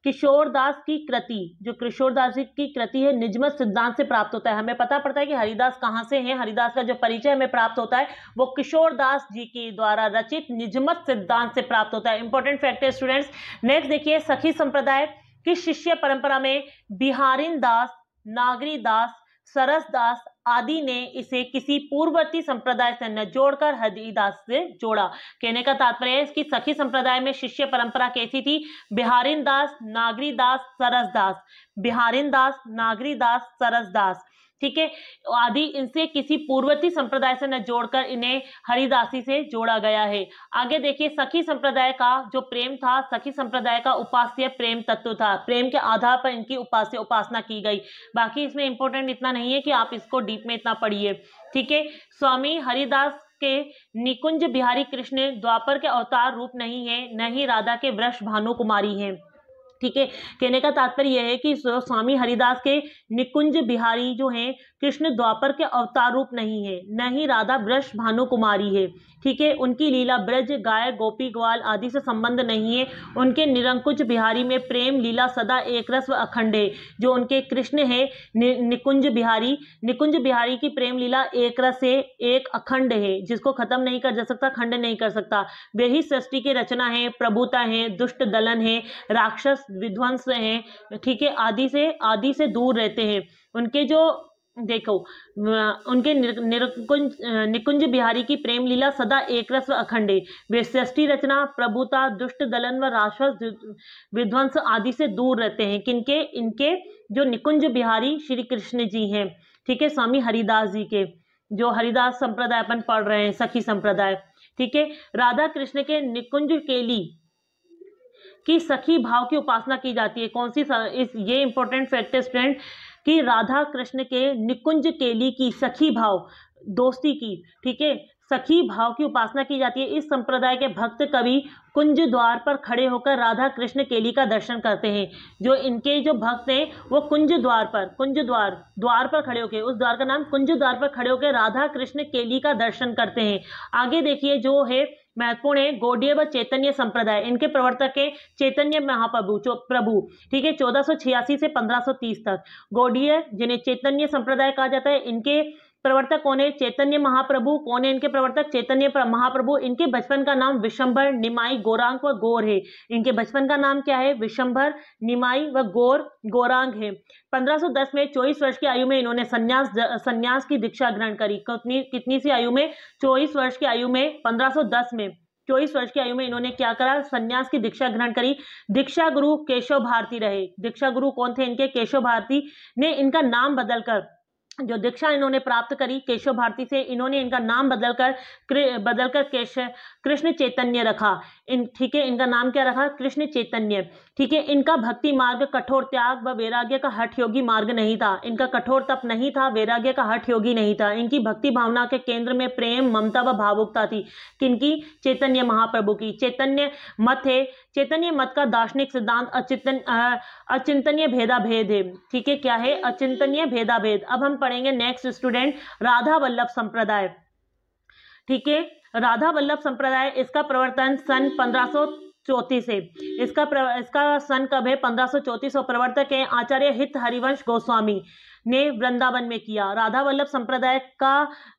किशोरदास की कृति जो किशोरदास की कृति है निजमत सिद्धांत से प्राप्त होता है हमें पता पड़ता है कि हरिदास कहाँ से हैं हरिदास का जो परिचय हमें प्राप्त होता है वो किशोरदास जी के द्वारा रचित निजमत सिद्धांत से प्राप्त होता है इंपॉर्टेंट फैक्ट है स्टूडेंट्स नेक्स्ट देखिए सखी संप्रदाय की शिष्य परंपरा में बिहारीन दास नागरी दास सरस दास आदि ने इसे किसी पूर्ववर्ती संप्रदाय से न जोड़कर हरिदास से जोड़ा कहने का तात्पर्य है कि सखी संप्रदाय में शिष्य परंपरा कैसी थी बिहारीन दास नागरी दास सरस दास बिहारीन दास नागरी दास सरस दास ठीक है आदि इनसे किसी पूर्वती संप्रदाय से न जोड़कर इन्हें हरिदासी से जोड़ा गया है आगे देखिए सखी संप्रदाय का जो प्रेम था सखी संप्रदाय का उपास्य प्रेम तत्व था प्रेम के आधार पर इनकी उपास्य उपासना की गई बाकी इसमें इंपॉर्टेंट इतना नहीं है कि आप इसको डीप में इतना पढ़िए ठीक है स्वामी हरिदास के निकुंज बिहारी कृष्ण द्वापर के अवतार रूप नहीं है न ही राधा के वृक्ष भानु कुमारी है ठीक है कहने का तात्पर्य यह है कि स्वामी हरिदास के निकुंज बिहारी जो हैं कृष्ण द्वापर के अवतार रूप नहीं है न ही राधा ब्रश भानु कुमारी है ठीक है उनकी लीला ब्रज गाय गोपी ग्वाल आदि से संबंध नहीं है उनके निरंकुश बिहारी में प्रेम लीला सदा एक रस व अखंड है जो उनके कृष्ण है नि, निकुंज बिहारी निकुंज बिहारी की प्रेम लीला एक रस है एक अखंड है जिसको खत्म नहीं कर जा सकता खंड नहीं कर सकता वे ही सृष्टि की रचना है प्रभुता है दुष्ट दलन है राक्षस विध्वंस है ठीक है आदि से आदि से दूर रहते हैं उनके जो देखो उनके निरकुंज निकुंज बिहारी की प्रेम लीला सदा एक रस व अखंड है रचना प्रभुता दुष्ट दलन व राशस विध्वंस आदि से दूर रहते हैं किनके इनके जो निकुंज बिहारी श्री कृष्ण जी हैं ठीक है स्वामी हरिदास जी के जो हरिदास संप्रदाय अपन पढ़ रहे हैं सखी संप्रदाय ठीक है राधा कृष्ण के निकुंज केली की सखी भाव की उपासना की जाती है कौन सी इस ये इंपॉर्टेंट फैक्ट है स्टूडेंट कि राधा कृष्ण के निकुंज केली की सखी भाव दोस्ती की ठीक है सखी भाव की उपासना की जाती है इस संप्रदाय के भक्त कवि कुंज द्वार पर खड़े होकर राधा कृष्ण केली का दर्शन करते हैं जो इनके जो भक्त हैं वो कुंज द्वार पर कुंज द्वार द्वार पर खड़े होकर उस द्वार का नाम कुंज द्वार पर खड़े होकर राधा कृष्ण केली का दर्शन करते हैं आगे देखिए जो है महत्वपूर्ण है गौडीय व चैतन्य संप्रदाय इनके प्रवर्तक है चैतन्य महाप्रभु प्रभु ठीक है चौदह से 1530 तक गौडीय जिन्हें चैतन्य संप्रदाय कहा जाता है इनके प्रवर्तक कौन है चैतन्य महाप्रभु कौन है इनके प्रवर्तक चैतन्य महाप्रभु इनके बचपन का नाम विशंभर निमाई गोरांग व गोर है इनके बचपन का नाम क्या है विशंभर निमाई व गोर गोरांग है 1510 में 24 वर्ष की आयु में इन्होंने सन्यास सन्यास की दीक्षा ग्रहण करी कितनी कितनी सी आयु में 24 वर्ष की आयु में 1510 में चौबीस वर्ष की आयु में इन्होंने क्या करा संन्यास की दीक्षा ग्रहण करी दीक्षा गुरु केशव भारती रहे दीक्षा गुरु कौन थे इनके केशव भारती ने इनका नाम बदलकर जो दीक्षा इन्होंने प्राप्त करी केशव भारती से इन्होंने इनका नाम बदलकर बदलकर केश कृष्ण चैतन्य रखा इन ठीक है इनका नाम क्या रखा कृष्ण चैतन्य ठीक है इनका भक्ति मार्ग कठोर त्याग व वैराग्य का हठ योगी मार्ग नहीं था इनका कठोर तप नहीं था वैराग्य का हठ योगी नहीं था इनकी भक्ति भावना के केंद्र में प्रेम ममता व भावुकता थी किनकी चैतन्य महाप्रभु की चैतन्य मत है चैतन्य मत का दार्शनिक सिद्धांत अचिंतन अचिंतनीय भेदा भेद है ठीक है क्या है अचिंतनीय भेदा भेद अब हम पढ़ेंगे नेक्स्ट स्टूडेंट राधा वल्लभ संप्रदाय ठीक है राधा वल्लभ संप्रदाय इसका प्रवर्तन सन पंद्रह चौतीस है इसका प्र, इसका सन कब है पंद्रह सौ चौंतीस और प्रवर्तक है आचार्य हित हरिवंश गोस्वामी ने वृंदावन में किया राधा वल्लभ संप्रदाय का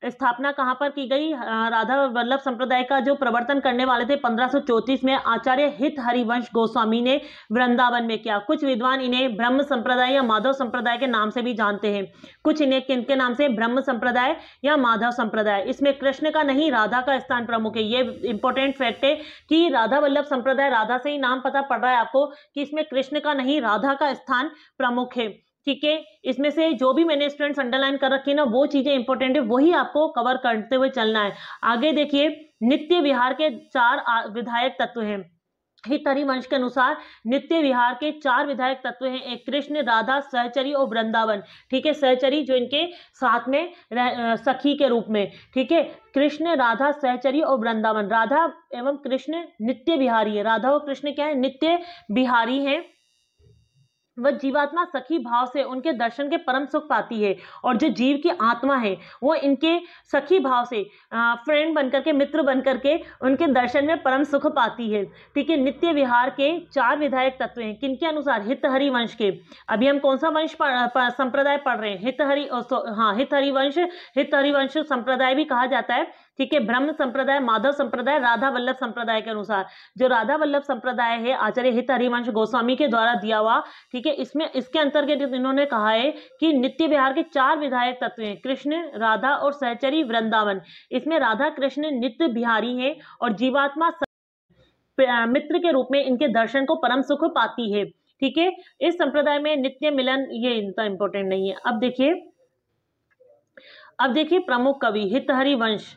स्थापना कहाँ पर की गई राधा वल्लभ संप्रदाय का जो प्रवर्तन करने वाले थे पंद्रह में आचार्य हित हरिवंश गोस्वामी ने वृंदावन में किया कुछ विद्वान इन्हें ब्रह्म संप्रदाय या माधव संप्रदाय के नाम से भी जानते हैं कुछ इन्हें किन के नाम से ब्रह्म संप्रदाय या माधव संप्रदाय इसमें कृष्ण का नहीं राधा का स्थान प्रमुख है ये इंपॉर्टेंट फैक्ट है कि राधा वल्लभ संप्रदाय राधा से ही नाम पता पड़ रहा है आपको कि इसमें कृष्ण का नहीं राधा का स्थान प्रमुख है ठीक है इसमें से जो भी मैंने स्टूडेंट्स अंडरलाइन कर रखे ना वो चीज़ें इंपॉर्टेंट है वही आपको कवर करते हुए चलना है आगे देखिए नित्य विहार के चार विधायक तत्व हैं हित हरिवंश के अनुसार नित्य विहार के चार विधायक तत्व हैं एक कृष्ण राधा सहचरी और वृंदावन ठीक है सहचरी जो इनके साथ में सखी के रूप में ठीक है कृष्ण राधा सहचरी और वृंदावन राधा एवं कृष्ण नित्य बिहारी है राधा और कृष्ण क्या है नित्य बिहारी हैं वह जीवात्मा सखी भाव से उनके दर्शन के परम सुख पाती है और जो जीव की आत्मा है वो इनके सखी भाव से फ्रेंड बनकर के मित्र बनकर के उनके दर्शन में परम सुख पाती है ठीक है नित्य विहार के चार विधायक तत्व हैं किनके अनुसार हित हरि वंश के अभी हम कौन सा वंश संप्रदाय पढ़ रहे हैं हित हरि हाँ हित हरिवंश हित हरिवंश संप्रदाय भी कहा जाता है ठीक है ब्रह्म संप्रदाय माधव संप्रदाय राधा वल्लभ संप्रदाय के अनुसार जो राधा वल्लभ संप्रदाय है आचार्य हित हरिवंश गोस्वामी के द्वारा दिया हुआ ठीक है इसमें इसके अंतर्गत इन्होंने कहा है कि नित्य विहार के चार विधायक तत्व हैं कृष्ण राधा और सहचरी वृंदावन इसमें राधा कृष्ण नित्य बिहारी है और जीवात्मा मित्र के रूप में इनके दर्शन को परम सुख पाती है ठीक है इस संप्रदाय में नित्य मिलन ये इतना इंपॉर्टेंट नहीं है अब देखिए अब देखिए प्रमुख कवि हित हरिवंश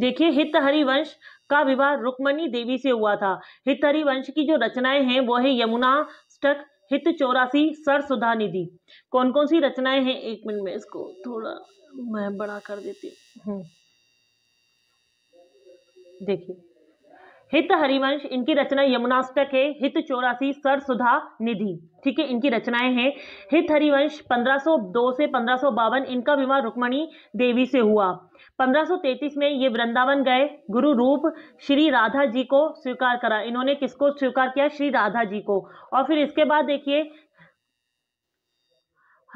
देखिए हित हरिवंश का विवाह रुक्मणी देवी से हुआ था हित हरिवंश की जो रचनाएं हैं वो है यमुना स्टक हित चौरासी सर सुधा निधि कौन कौन सी रचनाएं हैं एक मिनट में इसको थोड़ा मैं बड़ा कर देती हूँ हम्म। देखिए हित हरिवंश इनकी रचना यमुनाष्टक है हित चौरासी सर सुधा निधि ठीक है इनकी रचनाएं हैं हित हरिवंश 1502 से पंद्रह इनका विवाह रुक्मणी देवी से हुआ 1533 में ये वृंदावन गए गुरु रूप श्री राधा जी को स्वीकार करा इन्होंने किसको स्वीकार किया श्री राधा जी को और फिर इसके बाद देखिए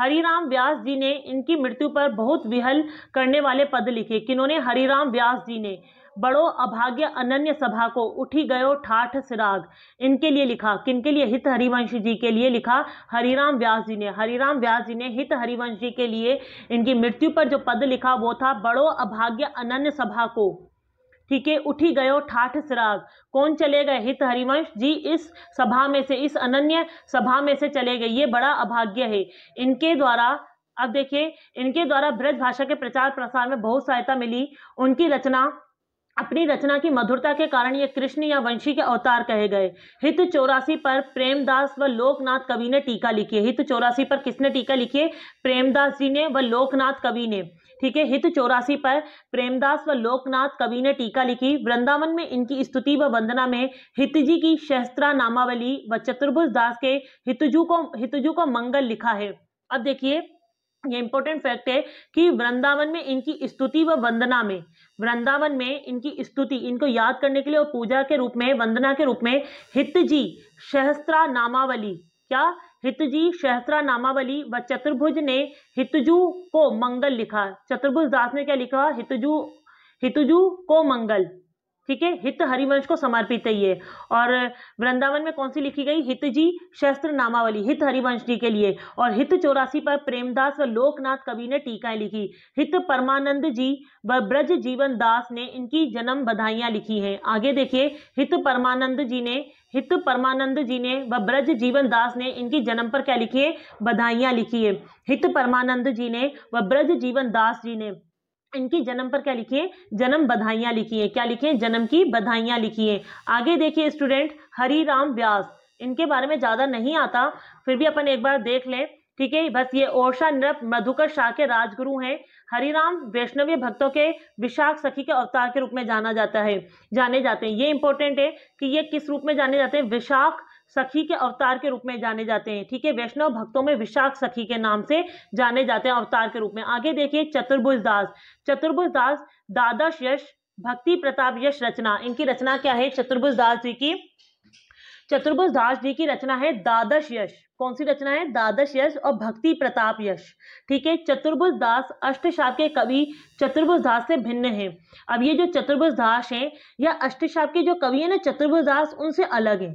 हरिराम व्यास जी ने इनकी मृत्यु पर बहुत विहल करने वाले पद लिखे किन्होंने हरिराम व्यास जी ने बड़ो अभाग्य अनन्य सभा को उठी गयो ठाठ सिराग इनके लिए लिखा किनके लिए हित हरिवंश जी के लिए लिखा हरिराम व्यास जी ने हरिराम व्यास जी ने हित हरिवंश जी के लिए इनकी मृत्यु पर जो पद लिखा वो था बड़ो अभाग्य अनन्य सभा को ठीक है उठी गयो ठाठ सिराग कौन चले गए हित हरिवंश जी इस सभा में से इस अनन्य सभा में से चले गए ये बड़ा अभाग्य है इनके द्वारा अब देखिए इनके द्वारा ब्रज भाषा के प्रचार प्रसार में बहुत सहायता मिली उनकी रचना अपनी रचना की मधुरता के कारण ये कृष्ण या वंशी के अवतार कहे गए हित चौरासी पर प्रेमदास व लोकनाथ कवि ने टीका लिखी है हित चौरासी पर किसने टीका लिखी है प्रेमदास जी ने व लोकनाथ कवि ने ठीक है हित चौरासी पर प्रेमदास व लोकनाथ कवि ने टीका लिखी वृंदावन में इनकी स्तुति व वंदना में हित जी की शहस्त्रा नामावली व चतुर्भुज दास के हितजू को हितजू को मंगल लिखा है अब देखिए ये इंपॉर्टेंट फैक्ट है कि वृंदावन में इनकी स्तुति व वंदना में वृंदावन में इनकी स्तुति इनको याद करने के लिए और पूजा के रूप में वंदना के रूप में हितजी सहस्त्रा नामावली क्या हितजी सहस्त्रा नामावली व चतुर्भुज ने हितजू को मंगल लिखा चतुर्भुज दास ने क्या लिखा हितजू हितजू को मंगल ठीक है हित हरिवंश को समर्पित है ये और वृंदावन में कौन सी लिखी गई हित जी शस्त्र नामावली हित हरिवंश जी के लिए और हित चौरासी पर प्रेमदास व लोकनाथ कवि ने टीकाएं लिखी हित परमानंद जी व ब्रज जीवन दास ने इनकी जन्म बधाइयां लिखी हैं आगे देखिए हित परमानंद जी ने हित परमानंद जी ने व ब्रज जीवन दास ने इनकी जन्म पर क्या लिखी है बधाइयां लिखी है हित परमानंद जी ने व ब्रज जीवन दास जी ने इनकी जन्म पर क्या लिखिए जन्म बधाइयाँ लिखिए क्या लिखिए जन्म की बधाइयाँ लिखिए आगे देखिए स्टूडेंट हरी राम व्यास इनके बारे में ज़्यादा नहीं आता फिर भी अपन एक बार देख लें ठीक है बस ये ओरसा नृप मधुकर शाह के राजगुरु हैं हरिराम वैष्णवी भक्तों के विशाख सखी के अवतार के रूप में जाना जाता है जाने जाते हैं ये इंपॉर्टेंट है कि ये किस रूप में जाने जाते हैं विशाख सखी के अवतार के रूप में जाने जाते हैं ठीक है वैष्णव भक्तों में विशाख सखी के नाम से जाने जाते हैं अवतार के रूप में आगे देखिए चतुर्भुज दास चतुर्भुज दास दादाश यश भक्ति प्रताप यश रचना इनकी रचना क्या है चतुर्भुज दास जी की चतुर्भुज दास जी की रचना है द्वादश यश कौन सी रचना है द्वादश यश और भक्ति प्रताप यश ठीक है चतुर्भुज दास अष्टशाप के कवि चतुर्भुज दास से भिन्न है अब ये जो चतुर्भुज दास है या अष्टशाप के जो कवि है ना चतुर्भुज दास उनसे अलग है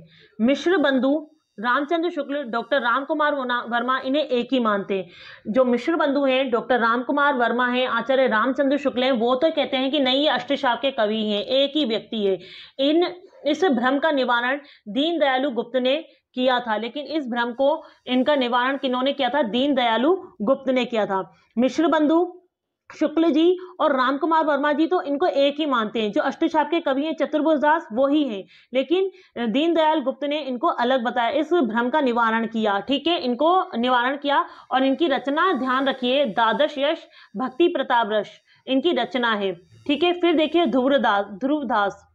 मिश्र बंधु रामचंद्र शुक्ल डॉक्टर राम कुमार वर्मा इन्हें एक ही मानते हैं जो मिश्र बंधु हैं डॉक्टर राम कुमार वर्मा हैं आचार्य रामचंद्र शुक्ल हैं वो तो कहते हैं कि नहीं ये अष्टशाप के कवि हैं एक ही व्यक्ति है इन इस भ्रम का निवारण दीन दयालु गुप्त ने किया था लेकिन इस भ्रम को इनका निवारण किन्होंने किया था दीन दयालु गुप्त ने किया था मिश्र बंधु शुक्ल जी और राम कुमार वर्मा जी तो इनको एक ही मानते हैं जो अष्टछाप के कवि हैं चतुर्भुज दास वो ही हैं लेकिन दीनदयाल गुप्त ने इनको अलग बताया इस भ्रम का निवारण किया ठीक है इनको निवारण किया और इनकी रचना ध्यान रखिए द्वादश यश भक्ति प्रताप रश इनकी रचना है ठीक है फिर देखिए ध्रुवदास ध्रुवदास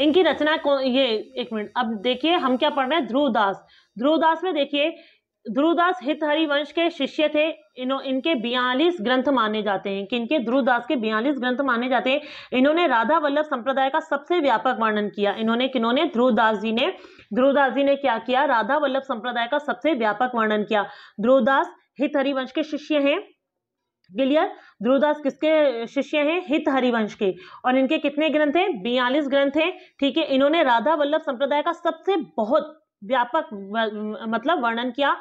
इनकी रचना ये एक मिनट अब देखिए हम क्या पढ़ रहे हैं ध्रुवदास ध्रुवदास में देखिए ध्रुवदास हित हरिवंश के शिष्य थे इनो इनके बयालीस ग्रंथ माने जाते हैं कि इनके ध्रुवदास के बयालीस ग्रंथ माने जाते हैं इन्होंने राधा वल्लभ संप्रदाय का सबसे व्यापक वर्णन किया इन्होंने किन्होंने ध्रुवदास जी ने ध्रुवदास जी ने क्या किया राधा वल्लभ संप्रदाय का सबसे व्यापक वर्णन किया ध्रुवदास हित हरिवंश के शिष्य हैं क्लियर ध्रुवदास किसके शिष्य हैं हित हरिवंश के और इनके कितने ग्रंथ हैं बयालीस ग्रंथ हैं ठीक है इन्होंने राधा वल्लभ संप्रदाय का सबसे बहुत व्यापक मतलब वर्णन किया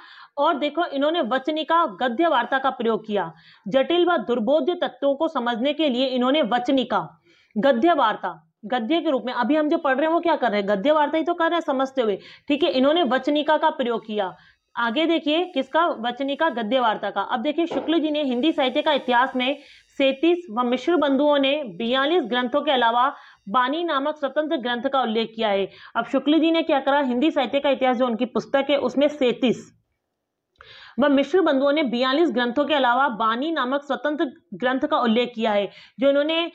और देखो इन्होंने वचनिका गद्य वार्ता का प्रयोग किया जटिल व दुर्बोध्य तत्वों को समझने के लिए इन्होंने वचनिका गद्य वार्ता गद्य के रूप में अभी हम जो पढ़ रहे हैं वो क्या कर रहे हैं गद्य वार्ता ही तो कर रहे हैं समझते हुए ठीक है इन्होंने वचनिका का प्रयोग किया आगे देखिए किसका वचनिका गद्य वार्ता का अब देखिए शुक्ल जी ने हिंदी साहित्य का इतिहास में सैतीस व मिश्र बंधुओं ने बयालीस ग्रंथों के अलावा बानी नामक स्वतंत्र ग्रंथ का उल्लेख किया है अब शुक्ल जी ने क्या करा हिंदी साहित्य का इतिहास जो उनकी पुस्तक है उसमें सैतीस व मिश्र बंधुओं ने बयालीस ग्रंथों के अलावा बानी नामक स्वतंत्र ग्रंथ का उल्लेख किया है जो इन्होंने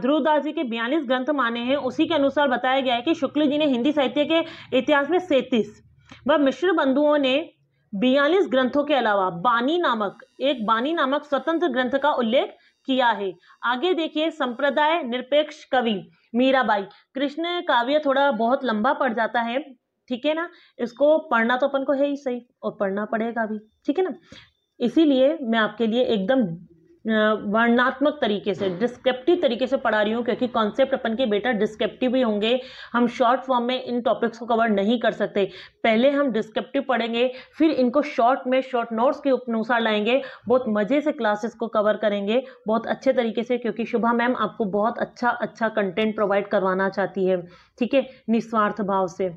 ध्रुवदास जी के बयालीस ग्रंथ माने हैं उसी के अनुसार बताया गया है कि शुक्ल जी ने हिंदी साहित्य के इतिहास में सैतीस वह मिश्र बंधुओं ने बयालीस ग्रंथों के अलावा बानी नामक एक बानी नामक स्वतंत्र ग्रंथ का उल्लेख किया है आगे देखिए संप्रदाय निरपेक्ष कवि मीराबाई कृष्ण काव्य थोड़ा बहुत लंबा पड़ जाता है ठीक है ना इसको पढ़ना तो अपन को है ही सही और पढ़ना पड़ेगा भी ठीक है ना इसीलिए मैं आपके लिए एकदम वर्णात्मक तरीके से डिस्क्रिप्टिव तरीके से पढ़ा रही हूँ क्योंकि कॉन्सेप्ट अपन के बेटा डिस्क्रिप्टिव ही होंगे हम शॉर्ट फॉर्म में इन टॉपिक्स को कवर नहीं कर सकते पहले हम डिस्क्रिप्टिव पढ़ेंगे फिर इनको शॉर्ट में शॉर्ट नोट्स के अनुसार लाएंगे बहुत मज़े से क्लासेस को कवर करेंगे बहुत अच्छे तरीके से क्योंकि शुभा मैम आपको बहुत अच्छा अच्छा कंटेंट प्रोवाइड करवाना चाहती है ठीक है निस्वार्थ भाव से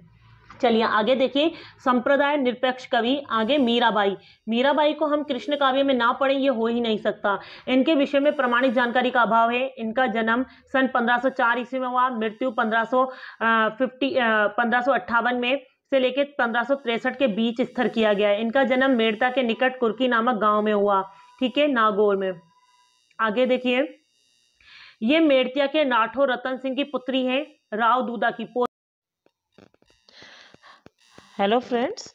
चलिए आगे देखिए संप्रदाय निरपेक्ष कवि आगे मीराबाई मीराबाई को हम कृष्ण काव्य में ना पढ़ें ये हो ही नहीं सकता इनके विषय में प्रमाणिक जानकारी का अभाव है इनका जन्म सन 1504 ईस्वी में हुआ मृत्यु 1550 uh, में से लेकर पंद्रह के बीच स्थिर किया गया है इनका जन्म मेड़ता के निकट कुर्की नामक गाँव में हुआ ठीक है नागौर में आगे देखिए ये मेड़तिया के नाठो रतन सिंह की पुत्री है राव दूदा की hello friends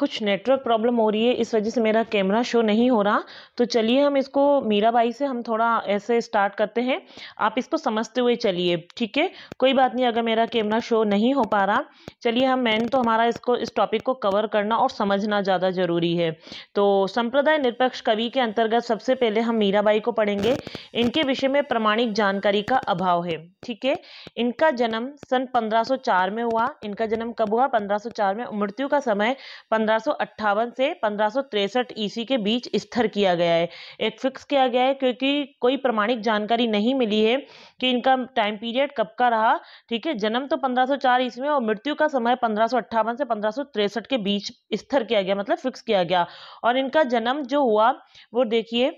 कुछ नेटवर्क प्रॉब्लम हो रही है इस वजह से मेरा कैमरा शो नहीं हो रहा तो चलिए हम इसको मीराबाई से हम थोड़ा ऐसे स्टार्ट करते हैं आप इसको समझते हुए चलिए ठीक है कोई बात नहीं अगर मेरा कैमरा शो नहीं हो पा रहा चलिए हम मैन तो हमारा इसको इस टॉपिक को कवर करना और समझना ज़्यादा ज़रूरी है तो संप्रदाय निरपेक्ष कवि के अंतर्गत सबसे पहले हम मीराबाई को पढ़ेंगे इनके विषय में प्रमाणिक जानकारी का अभाव है ठीक है इनका जन्म सन 1504 में हुआ इनका जन्म कब हुआ 1504 में मृत्यु का समय समय पंद्रह से पंद्रह ईस्वी के बीच स्थिर किया गया है एक फिक्स किया गया है क्योंकि कोई प्रमाणिक जानकारी नहीं मिली है कि इनका टाइम पीरियड कब का रहा ठीक है जन्म तो 1504 ईस्वी में और मृत्यु का समय पंद्रह से पंद्रह के बीच स्थिर किया गया मतलब फिक्स किया गया और इनका जन्म जो हुआ वो देखिए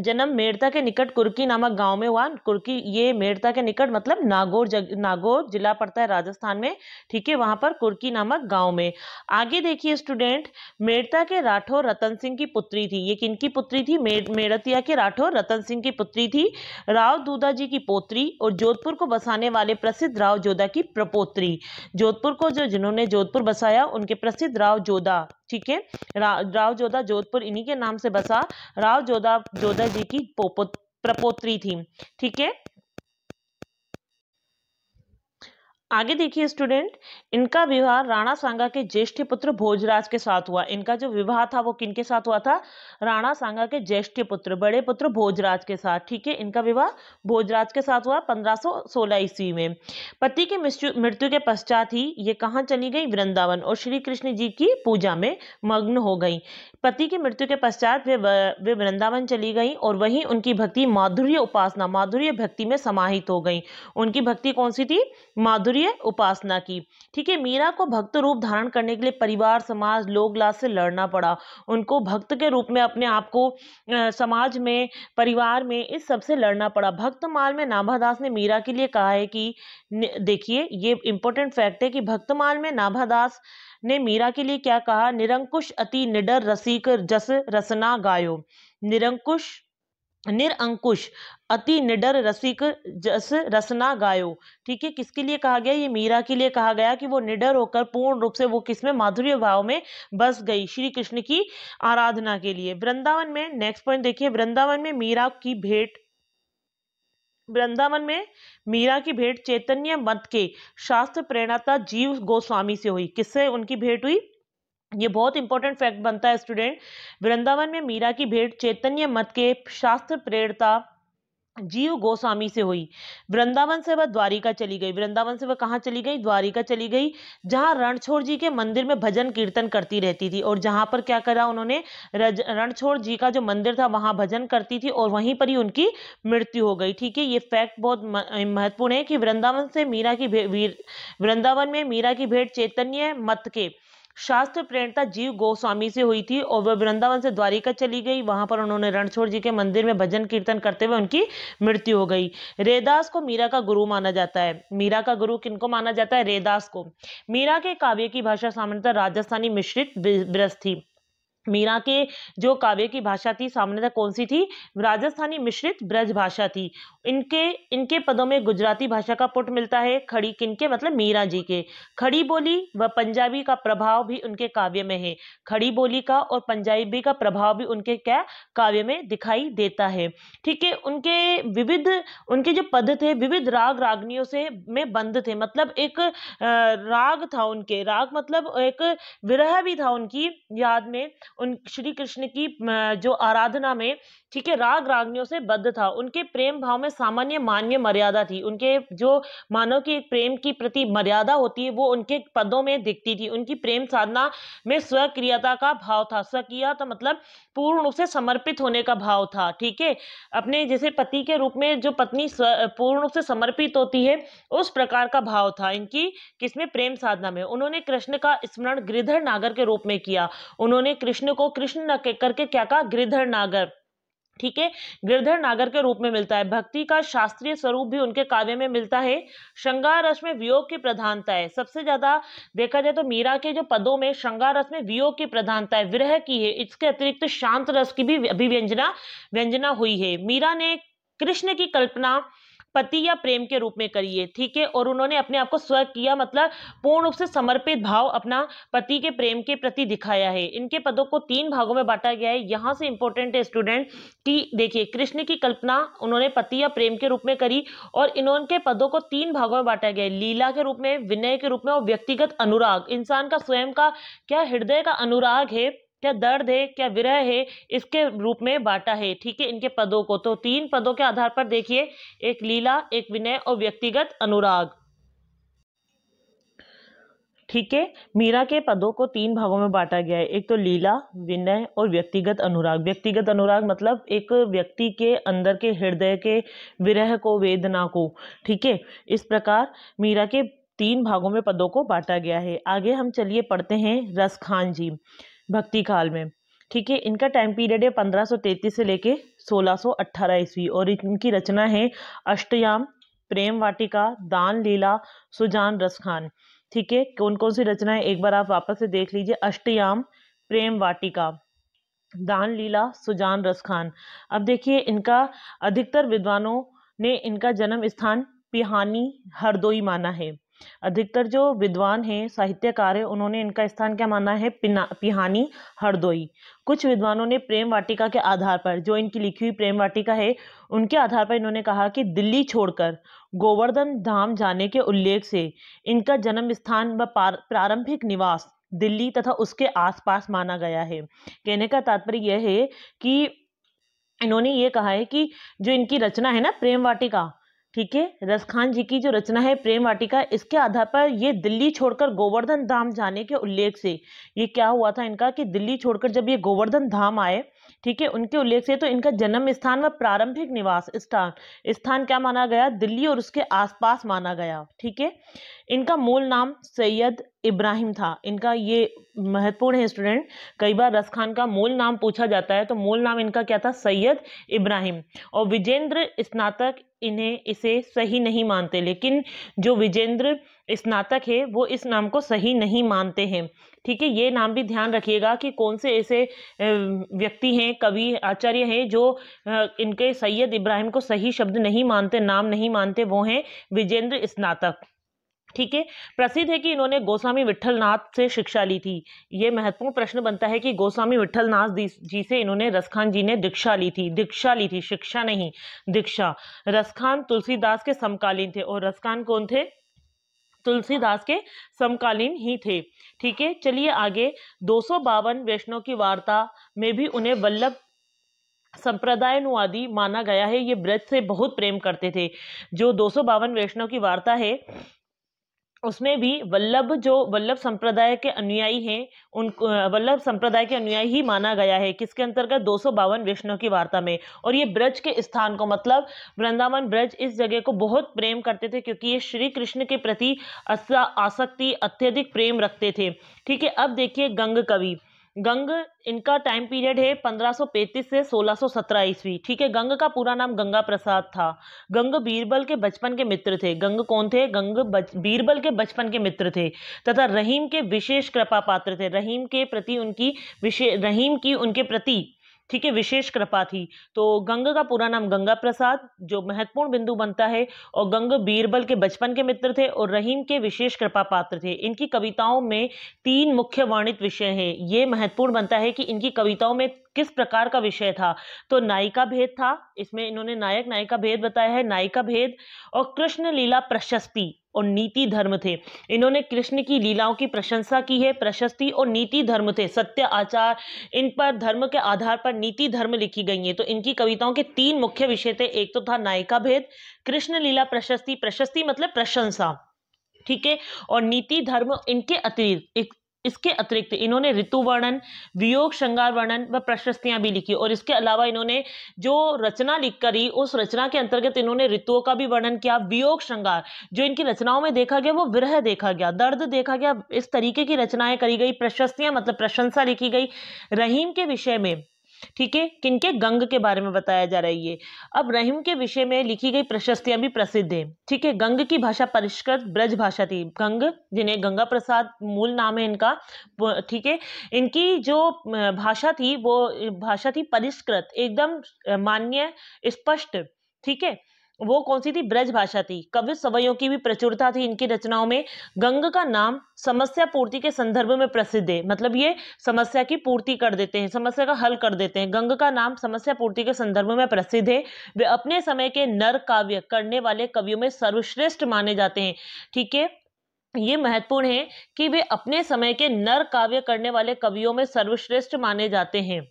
जन्म मेड़ता के निकट कुर्की नामक गांव में हुआ कुर्की ये मेड़ता के निकट मतलब नागौर जग नागौर जिला पड़ता है राजस्थान में ठीक है वहां पर कुर्की नामक गांव में आगे देखिए स्टूडेंट मेड़ता के राठौर रतन सिंह की पुत्री थी ये किन की पुत्री थी मेड़ मेड़तिया के राठौर रतन सिंह की पुत्री थी राव दूदा जी की पोत्री और जोधपुर को बसाने वाले प्रसिद्ध राव जोधा की प्रपोत्री जोधपुर को जो जिन्होंने जोधपुर बसाया उनके प्रसिद्ध राव जोधा ठीक है रा, राव जोधा जोधपुर इन्हीं के नाम से बसा राव जोधा जोधा जी की प्रपोत्री थी ठीक है आगे देखिए स्टूडेंट इनका विवाह राणा सांगा के ज्येष्ठ पुत्र भोजराज के साथ हुआ इनका जो विवाह था वो किन के साथ हुआ था राणा सांगा के ज्येष्ठ पुत्र बड़े पुत्र भोजराज के साथ ठीक है इनका विवाह भोजराज के साथ हुआ 1516 ईस्वी में पति की मृत्यु के पश्चात ही ये कहाँ चली गई वृंदावन और श्री कृष्ण जी की पूजा में मग्न हो गई पति की मृत्यु के पश्चात वे वे वृंदावन चली गईं और वहीं उनकी भक्ति माधुर्य उपासना माधुर्य भक्ति में समाहित हो गई उनकी भक्ति कौन सी थी माधुर्य उपासना की ठीक है मीरा को भक्त रूप धारण करने के लिए परिवार समाज लोकलास से लड़ना पड़ा उनको भक्त के रूप में अपने आप को समाज में परिवार में इस सबसे लड़ना पड़ा भक्तमाल में नाभादास ने मीरा के लिए कहा है कि देखिए ये इम्पोर्टेंट फैक्ट है कि भक्तमाल में नाभादास ने मीरा के लिए क्या कहा निरंकुश अति निडर रसिक जस रसना गायो निरंकुश निरअंकुश अति निडर रसिक जस रसना गायो ठीक है किसके लिए कहा गया ये मीरा के लिए कहा गया कि वो निडर होकर पूर्ण रूप से वो किसमें माधुर्य भाव में बस गई श्री कृष्ण की आराधना के लिए वृंदावन में नेक्स्ट पॉइंट देखिए वृंदावन में मीरा की भेंट वृंदावन में मीरा की भेंट चैतन्य मत के शास्त्र प्रेरणाता जीव गोस्वामी से हुई किससे उनकी भेंट हुई ये बहुत इंपॉर्टेंट फैक्ट बनता है स्टूडेंट वृंदावन में मीरा की भेंट चैतन्य मत के शास्त्र प्रेरणता जीव गोस्वामी से हुई वृंदावन से वह द्वारिका चली गई वृंदावन से वह कहाँ चली गई द्वारिका चली गई जहाँ रणछोड़ जी के मंदिर में भजन कीर्तन करती रहती थी और जहाँ पर क्या करा उन्होंने रणछोड़ जी का जो मंदिर था वहाँ भजन करती थी और वहीं पर ही उनकी मृत्यु हो गई ठीक है ये फैक्ट बहुत महत्वपूर्ण है कि वृंदावन से मीरा की वृंदावन में मीरा की भेंट चैतन्य मत के शास्त्र प्रेरणा जीव गोस्वामी से हुई थी और वह वृंदावन से द्वारिका चली गई वहां पर उन्होंने रणछोड़ जी के मंदिर में भजन कीर्तन करते हुए उनकी मृत्यु हो गई रेदास को मीरा का गुरु माना जाता है मीरा का गुरु किनको माना जाता है रेदास को मीरा के काव्य की भाषा सामान्यतः राजस्थानी मिश्रित ब्रज थी मीरा के जो काव्य की भाषा थी सामने था कौन सी थी राजस्थानी मिश्रित ब्रज भाषा थी इनके इनके पदों में गुजराती भाषा का पुट मिलता है खड़ी किनके मतलब मीरा जी के खड़ी बोली व पंजाबी का प्रभाव भी उनके काव्य में है खड़ी बोली का और पंजाबी का प्रभाव भी उनके क्या काव्य में दिखाई देता है ठीक है उनके विविध उनके जो पद थे विविध राग रागनियों से में बंद थे मतलब एक राग था उनके राग मतलब एक विरह भी था उनकी याद में उन श्री कृष्ण की जो आराधना में ठीक है राग रागनियों से बद्ध था उनके प्रेम भाव में सामान्य मान्य मर्यादा थी उनके जो मानव की प्रेम की प्रति मर्यादा होती है वो उनके पदों में दिखती थी उनकी प्रेम साधना में स्वक्रियता का भाव था स्वक्रिया तो मतलब पूर्ण रूप से समर्पित होने का भाव था ठीक है अपने जैसे पति के रूप में जो पत्नी पूर्ण रूप से समर्पित होती है उस प्रकार का भाव था इनकी किसमें प्रेम साधना में उन्होंने कृष्ण का स्मरण गिरधर नागर के रूप में किया उन्होंने कृष्ण कृष्ण को कृष्ण करके क्या कहा गिरधर नागर ठीक है गिरधर नागर के रूप में मिलता है भक्ति का शास्त्रीय स्वरूप भी उनके काव्य में मिलता है श्रृंगार रस में वियोग की प्रधानता है सबसे ज्यादा देखा जाए तो मीरा के जो पदों में श्रृंगार रस में वियोग की प्रधानता है विरह की है इसके अतिरिक्त शांत रस की भी अभिव्यंजना व्यंजना हुई है मीरा ने कृष्ण की कल्पना पति या प्रेम के रूप में करिए ठीक है और उन्होंने अपने आप को स्व किया मतलब पूर्ण रूप से समर्पित भाव अपना पति के प्रेम के प्रति दिखाया है इनके पदों को तीन भागों में बांटा गया है यहाँ से इंपॉर्टेंट है स्टूडेंट कि देखिए कृष्ण की कल्पना उन्होंने पति या प्रेम के रूप में करी और इन्होंने पदों को तीन भागों में बांटा गया है लीला के रूप में विनय के रूप में और व्यक्तिगत अनुराग इंसान का स्वयं का क्या हृदय का अनुराग है क्या दर्द है क्या विरह है इसके रूप में बांटा है ठीक है इनके पदों को तो तीन पदों के आधार पर देखिए एक लीला एक विनय और व्यक्तिगत अनुराग ठीक है मीरा के पदों को तीन भागों में बांटा गया है एक तो लीला विनय और व्यक्तिगत अनुराग व्यक्तिगत अनुराग मतलब एक व्यक्ति के अंदर के हृदय के विरह को वेदना को ठीक है इस प्रकार मीरा के तीन भागों में पदों को बांटा गया है आगे हम चलिए पढ़ते हैं रसखान जी भक्ति काल में ठीक है इनका टाइम पीरियड है 1533 से लेके 1618 ईस्वी और इनकी रचना है अष्टयाम प्रेम वाटिका दान लीला सुजान रसखान ठीक है कौन कौन सी रचना है एक बार आप वापस से देख लीजिए अष्टयाम प्रेम वाटिका दान लीला सुजान रसखान अब देखिए इनका अधिकतर विद्वानों ने इनका जन्म स्थान पिहानी हरदोई माना है अधिकतर जो विद्वान हैं साहित्यकार हैं उन्होंने इनका स्थान क्या माना है पिना पिहानी हरदोई कुछ विद्वानों ने प्रेम वाटिका के आधार पर जो इनकी लिखी हुई प्रेम वाटिका है उनके आधार पर इन्होंने कहा कि दिल्ली छोड़कर गोवर्धन धाम जाने के उल्लेख से इनका जन्म स्थान व प्रारंभिक निवास दिल्ली तथा उसके आसपास माना गया है कहने का तात्पर्य यह है कि इन्होंने ये कहा है कि जो इनकी रचना है ना प्रेम वाटिका ठीक है रसखान जी की जो रचना है प्रेम वाटिका इसके आधार पर ये दिल्ली छोड़कर गोवर्धन धाम जाने के उल्लेख से ये क्या हुआ था इनका कि दिल्ली छोड़कर जब ये गोवर्धन धाम आए ठीक है उनके उल्लेख से तो इनका जन्म स्थान व प्रारंभिक निवास स्थान स्थान क्या माना गया दिल्ली और उसके आसपास माना गया ठीक है इनका मूल नाम सैयद इब्राहिम था इनका ये महत्वपूर्ण है स्टूडेंट कई बार रसखान का मूल नाम पूछा जाता है तो मूल नाम इनका क्या था सैयद इब्राहिम और विजेंद्र स्नातक इन्हें इसे सही नहीं मानते लेकिन जो विजेंद्र स्नातक है वो इस नाम को सही नहीं मानते हैं ठीक है ये नाम भी ध्यान रखिएगा कि कौन से ऐसे व्यक्ति हैं कवि आचार्य हैं जो इनके सैयद इब्राहिम को सही शब्द नहीं मानते नाम नहीं मानते वो हैं विजेंद्र स्नातक ठीक है प्रसिद्ध है कि इन्होंने गोस्वामी विठलनाथ से शिक्षा ली थी ये महत्वपूर्ण प्रश्न बनता है कि गोस्वामी विठलनाथ जी से इन्होंने रसखान जी ने दीक्षा ली थी दीक्षा ली थी शिक्षा नहीं दीक्षा रसखान तुलसीदास के समकालीन थे और रसखान कौन थे तुलसीदास के समकालीन ही थे ठीक है चलिए आगे दो सौ बावन की वार्ता में भी उन्हें वल्लभ संप्रदायनुवादी माना गया है ये ब्रज से बहुत प्रेम करते थे जो दो सौ बावन वैष्णव की वार्ता है उसमें भी वल्लभ जो वल्लभ संप्रदाय के अनुयायी हैं उन वल्लभ संप्रदाय के अनुयायी ही माना गया है किसके अंतर्गत दो सौ बावन वैष्णव की वार्ता में और ये ब्रज के स्थान को मतलब वृंदावन ब्रज इस जगह को बहुत प्रेम करते थे क्योंकि ये श्री कृष्ण के प्रति आसक्ति अत्यधिक प्रेम रखते थे ठीक है अब देखिए गंग कवि गंग इनका टाइम पीरियड है 1535 से 1617 ईस्वी ठीक है गंग का पूरा नाम गंगा प्रसाद था गंग बीरबल के बचपन के मित्र थे गंग कौन थे गंग बच, बीरबल के बचपन के मित्र थे तथा रहीम के विशेष कृपा पात्र थे रहीम के प्रति उनकी विशेष रहीम की उनके प्रति ठीक है विशेष कृपा थी तो गंग का पूरा नाम गंगा प्रसाद जो महत्वपूर्ण बिंदु बनता है और गंग बीरबल के बचपन के मित्र थे और रहीम के विशेष कृपा पात्र थे इनकी कविताओं में तीन मुख्य वर्णित विषय हैं ये महत्वपूर्ण बनता है कि इनकी कविताओं में किस प्रकार का विषय था तो नायिका भेद था इसमें इन्होंने नायक नायिका भेद बताया है नायिका भेद और कृष्ण लीला प्रशस्ति और नीति धर्म थे इन्होंने कृष्ण की लीलाओं की प्रशंसा की है प्रशस्ति और नीति धर्म थे सत्य आचार इन पर धर्म के आधार पर नीति धर्म लिखी गई है तो इनकी कविताओं के तीन मुख्य विषय थे एक तो था नायिका भेद कृष्ण लीला प्रशस्ति प्रशस्ति मतलब प्रशंसा ठीक है और नीति धर्म इनके अतिरिक्त इसके अतिरिक्त इन्होंने ऋतु वर्णन वियोग श्रृंगार वर्णन व प्रशस्तियां भी लिखी और इसके अलावा इन्होंने जो रचना लिख करी उस रचना के अंतर्गत इन्होंने ऋतुओं का भी वर्णन किया वियोग श्रृंगार जो इनकी रचनाओं में देखा गया वो विरह देखा गया दर्द देखा गया इस तरीके की रचनाएं करी गई प्रशस्तियां मतलब प्रशंसा लिखी गई रहीम के विषय में ठीक है किनके गंग के बारे में बताया जा रहा है ये अब रहीम के विषय में लिखी गई प्रशस्तियां भी प्रसिद्ध हैं ठीक है गंग की भाषा परिष्कृत ब्रज भाषा थी गंग जिन्हें गंगा प्रसाद मूल नाम है इनका ठीक है इनकी जो भाषा थी वो भाषा थी परिष्कृत एकदम मान्य स्पष्ट ठीक है वो कौन सी थी ब्रज भाषा थी कवि सवयों की भी प्रचुरता थी इनकी रचनाओं में गंग का नाम समस्या पूर्ति के संदर्भ में प्रसिद्ध है मतलब ये समस्या की पूर्ति कर देते हैं समस्या का हल कर देते हैं गंग का नाम समस्या पूर्ति के संदर्भ में प्रसिद्ध है वे अपने समय के नर काव्य करने वाले कवियों में सर्वश्रेष्ठ माने जाते हैं ठीक है ये महत्वपूर्ण है कि वे अपने समय के नर काव्य करने वाले कवियों में सर्वश्रेष्ठ माने जाते हैं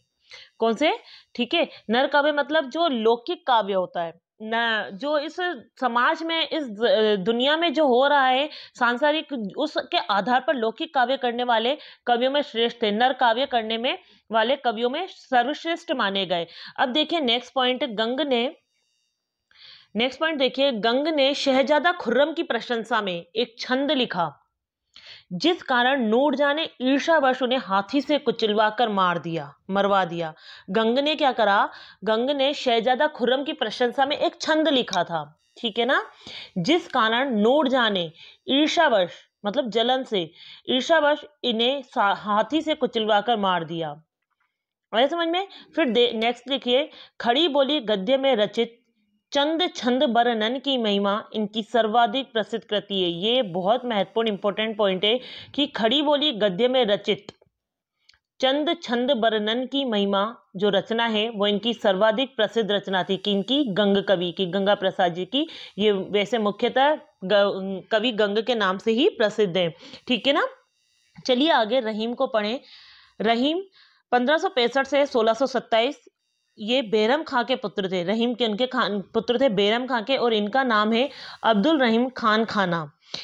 कौन से ठीक है नर काव्य मतलब जो लौकिक काव्य होता है जो इस समाज में इस दुनिया में जो हो रहा है सांसारिक उसके आधार पर लौकिक काव्य करने वाले कवियों में श्रेष्ठ थे नर काव्य करने में वाले कवियों में सर्वश्रेष्ठ माने गए अब देखिए नेक्स्ट पॉइंट गंग ने नेक्स्ट पॉइंट देखिए गंग ने शहजादा खुर्रम की प्रशंसा में एक छंद लिखा जिस कारण नूर जाने ईर्षावश उन्हें हाथी से कुचलवा कर मार दिया मरवा दिया गंग ने क्या करा गंग ने शहजादा खुर्रम की प्रशंसा में एक छंद लिखा था ठीक है ना जिस कारण नूर जाने ईर्षावश मतलब जलन से ईर्षावश इन्हें हाथी से कुचलवा कर मार दिया समझ में फिर नेक्स्ट देखिए खड़ी बोली गद्य में रचित चंद छंद बरनन की महिमा इनकी सर्वाधिक प्रसिद्ध कृति है ये बहुत महत्वपूर्ण इंपॉर्टेंट पॉइंट है कि खड़ी बोली गद्य में रचित चंद छंद बरनन की महिमा जो रचना है वो इनकी सर्वाधिक प्रसिद्ध रचना थी कि इनकी गंग कवि की गंगा प्रसाद जी की ये वैसे मुख्यतः कवि गंग के नाम से ही प्रसिद्ध है ठीक है ना चलिए आगे रहीम को पढ़ें रहीम पंद्रह से सोलह ये बैरम खां के पुत्र थे रहीम के उनके खान पुत्र थे बैरम खां के और इनका नाम है अब्दुल रहीम खान खाना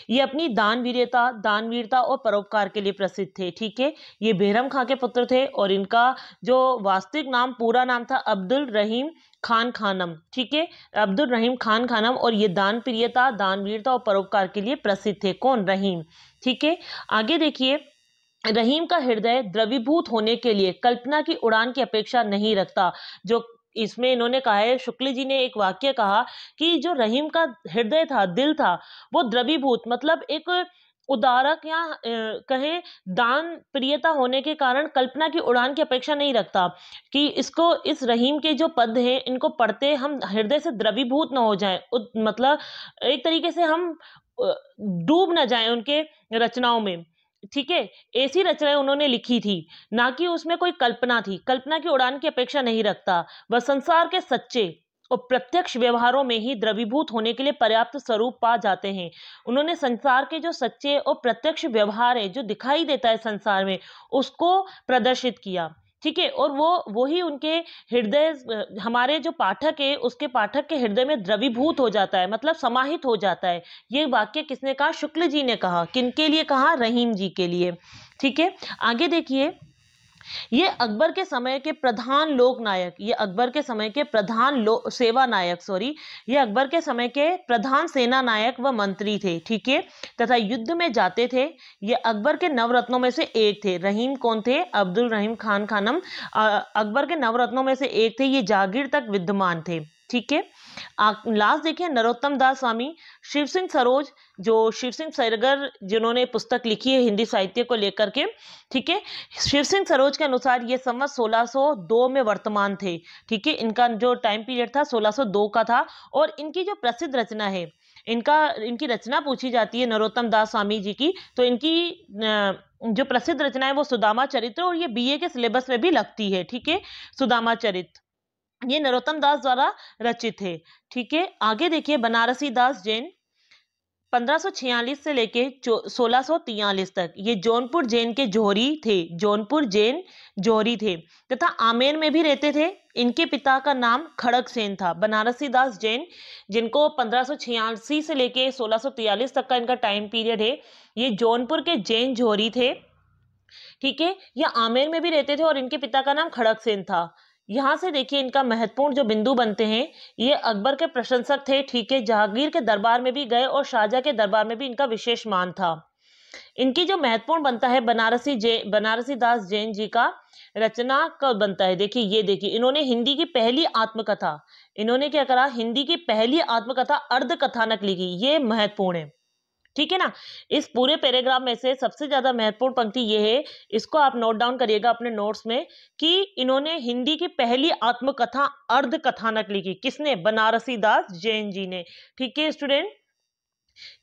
ये अपनी दानवीरता दानवीरता और परोपकार के लिए प्रसिद्ध थे ठीक है ये बेरम खां के पुत्र थे और इनका जो वास्तविक नाम पूरा नाम था अब्दुल रहीम खान खानम ठीक है अब्दुल रहीम खान खानम और ये दान प्रियता दानवीरता और परोपकार के लिए प्रसिद्ध थे कौन रहीम ठीक है आगे देखिए रहीम का हृदय द्रवीभूत होने के लिए कल्पना की उड़ान की अपेक्षा नहीं रखता जो इसमें इन्होंने कहा है शुक्ल जी ने एक वाक्य कहा कि जो रहीम का हृदय था दिल था वो द्रवीभूत मतलब एक उदारक या कहें दान प्रियता होने के कारण कल्पना की उड़ान की अपेक्षा नहीं रखता कि इसको इस रहीम के जो पद हैं इनको पढ़ते हम हृदय से द्रवीभूत ना हो जाए मतलब एक तरीके से हम डूब ना जाए उनके रचनाओं में ठीक है ऐसी रचनाएं उन्होंने लिखी थी ना कि उसमें कोई कल्पना थी कल्पना की उड़ान की अपेक्षा नहीं रखता वह संसार के सच्चे और प्रत्यक्ष व्यवहारों में ही द्रवीभूत होने के लिए पर्याप्त स्वरूप पा जाते हैं उन्होंने संसार के जो सच्चे और प्रत्यक्ष व्यवहार है जो दिखाई देता है संसार में उसको प्रदर्शित किया ठीक है और वो वही उनके हृदय हमारे जो पाठक है उसके पाठक के हृदय में द्रवीभूत हो जाता है मतलब समाहित हो जाता है ये वाक्य किसने कहा शुक्ल जी ने कहा किन के लिए कहा रहीम जी के लिए ठीक है आगे देखिए ये अकबर के समय के प्रधान लोक नायक ये अकबर के समय के प्रधान सेवा नायक सॉरी ये अकबर के समय के प्रधान सेना नायक व मंत्री थे ठीक है तथा युद्ध में जाते थे ये अकबर के नवरत्नों में से एक थे रहीम कौन थे अब्दुल रहीम खान खानम अकबर के नवरत्नों में से एक थे ये जागीर तक विद्यमान थे ठीक है लास्ट देखिए नरोत्तम दास स्वामी शिव सिंह सरोज जो शिव सिंह सरगर जिन्होंने पुस्तक लिखी है हिंदी साहित्य को लेकर के ठीक है शिव सिंह सरोज के अनुसार ये संवत 1602 में वर्तमान थे ठीक है इनका जो टाइम पीरियड था 1602 का था और इनकी जो प्रसिद्ध रचना है इनका इनकी रचना पूछी जाती है नरोत्तम दास स्वामी जी की तो इनकी जो प्रसिद्ध रचना है वो सुदामा चरित्र और ये बीए के सिलेबस में भी लगती है ठीक है सुदामा चरित्र ये नरोत्तम दास द्वारा रचित है ठीक है आगे देखिए बनारसी दास जैन 1546 से लेके सोलह तक ये जौनपुर जैन के जोहरी थे जौनपुर जैन जोहरी थे तथा आमेर में भी रहते थे इनके पिता का नाम खड़क सेन था बनारसी दास जैन जिनको 1586 से लेके सोलह तक का इनका टाइम पीरियड है ये जौनपुर के जैन जोहरी थे ठीक है ये आमेर में भी रहते थे और इनके पिता का नाम खड़क सेन था यहाँ से देखिए इनका महत्वपूर्ण जो बिंदु बनते हैं ये अकबर के प्रशंसक थे ठीक है जहांगीर के दरबार में भी गए और शाहजहा के दरबार में भी इनका विशेष मान था इनकी जो महत्वपूर्ण बनता है बनारसी जे बनारसी दास जैन जी का रचना का बनता है देखिए ये देखिए इन्होंने हिंदी की पहली आत्मकथा इन्होंने क्या करा हिंदी की पहली आत्मकथा अर्ध कथानक लिखी ये महत्वपूर्ण है ठीक है ना इस पूरे पैराग्राफ में से सबसे ज़्यादा महत्वपूर्ण पंक्ति ये है इसको आप नोट डाउन करिएगा अपने नोट्स में कि इन्होंने हिंदी की पहली आत्मकथा अर्ध कथानक लिखी किसने बनारसी दास जैन जी ने ठीक है स्टूडेंट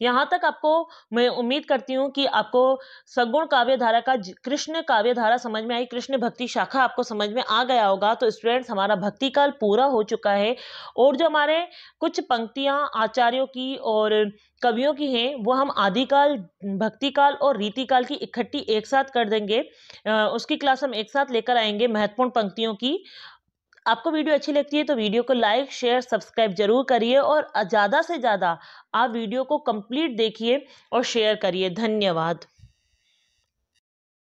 यहाँ तक आपको मैं उम्मीद करती हूँ कि आपको सगुण काव्य धारा का कृष्ण काव्य धारा समझ में आई कृष्ण भक्ति शाखा आपको समझ में आ गया होगा तो स्टूडेंट्स हमारा भक्ति काल पूरा हो चुका है और जो हमारे कुछ पंक्तियाँ आचार्यों की और कवियों की हैं वो हम आदिकाल भक्ति काल और रीति काल की इकट्ठी एक साथ कर देंगे उसकी क्लास हम एक साथ लेकर आएंगे महत्वपूर्ण पंक्तियों की आपको वीडियो अच्छी लगती है तो वीडियो को लाइक शेयर सब्सक्राइब जरूर करिए और ज़्यादा से ज़्यादा आप वीडियो को कंप्लीट देखिए और शेयर करिए धन्यवाद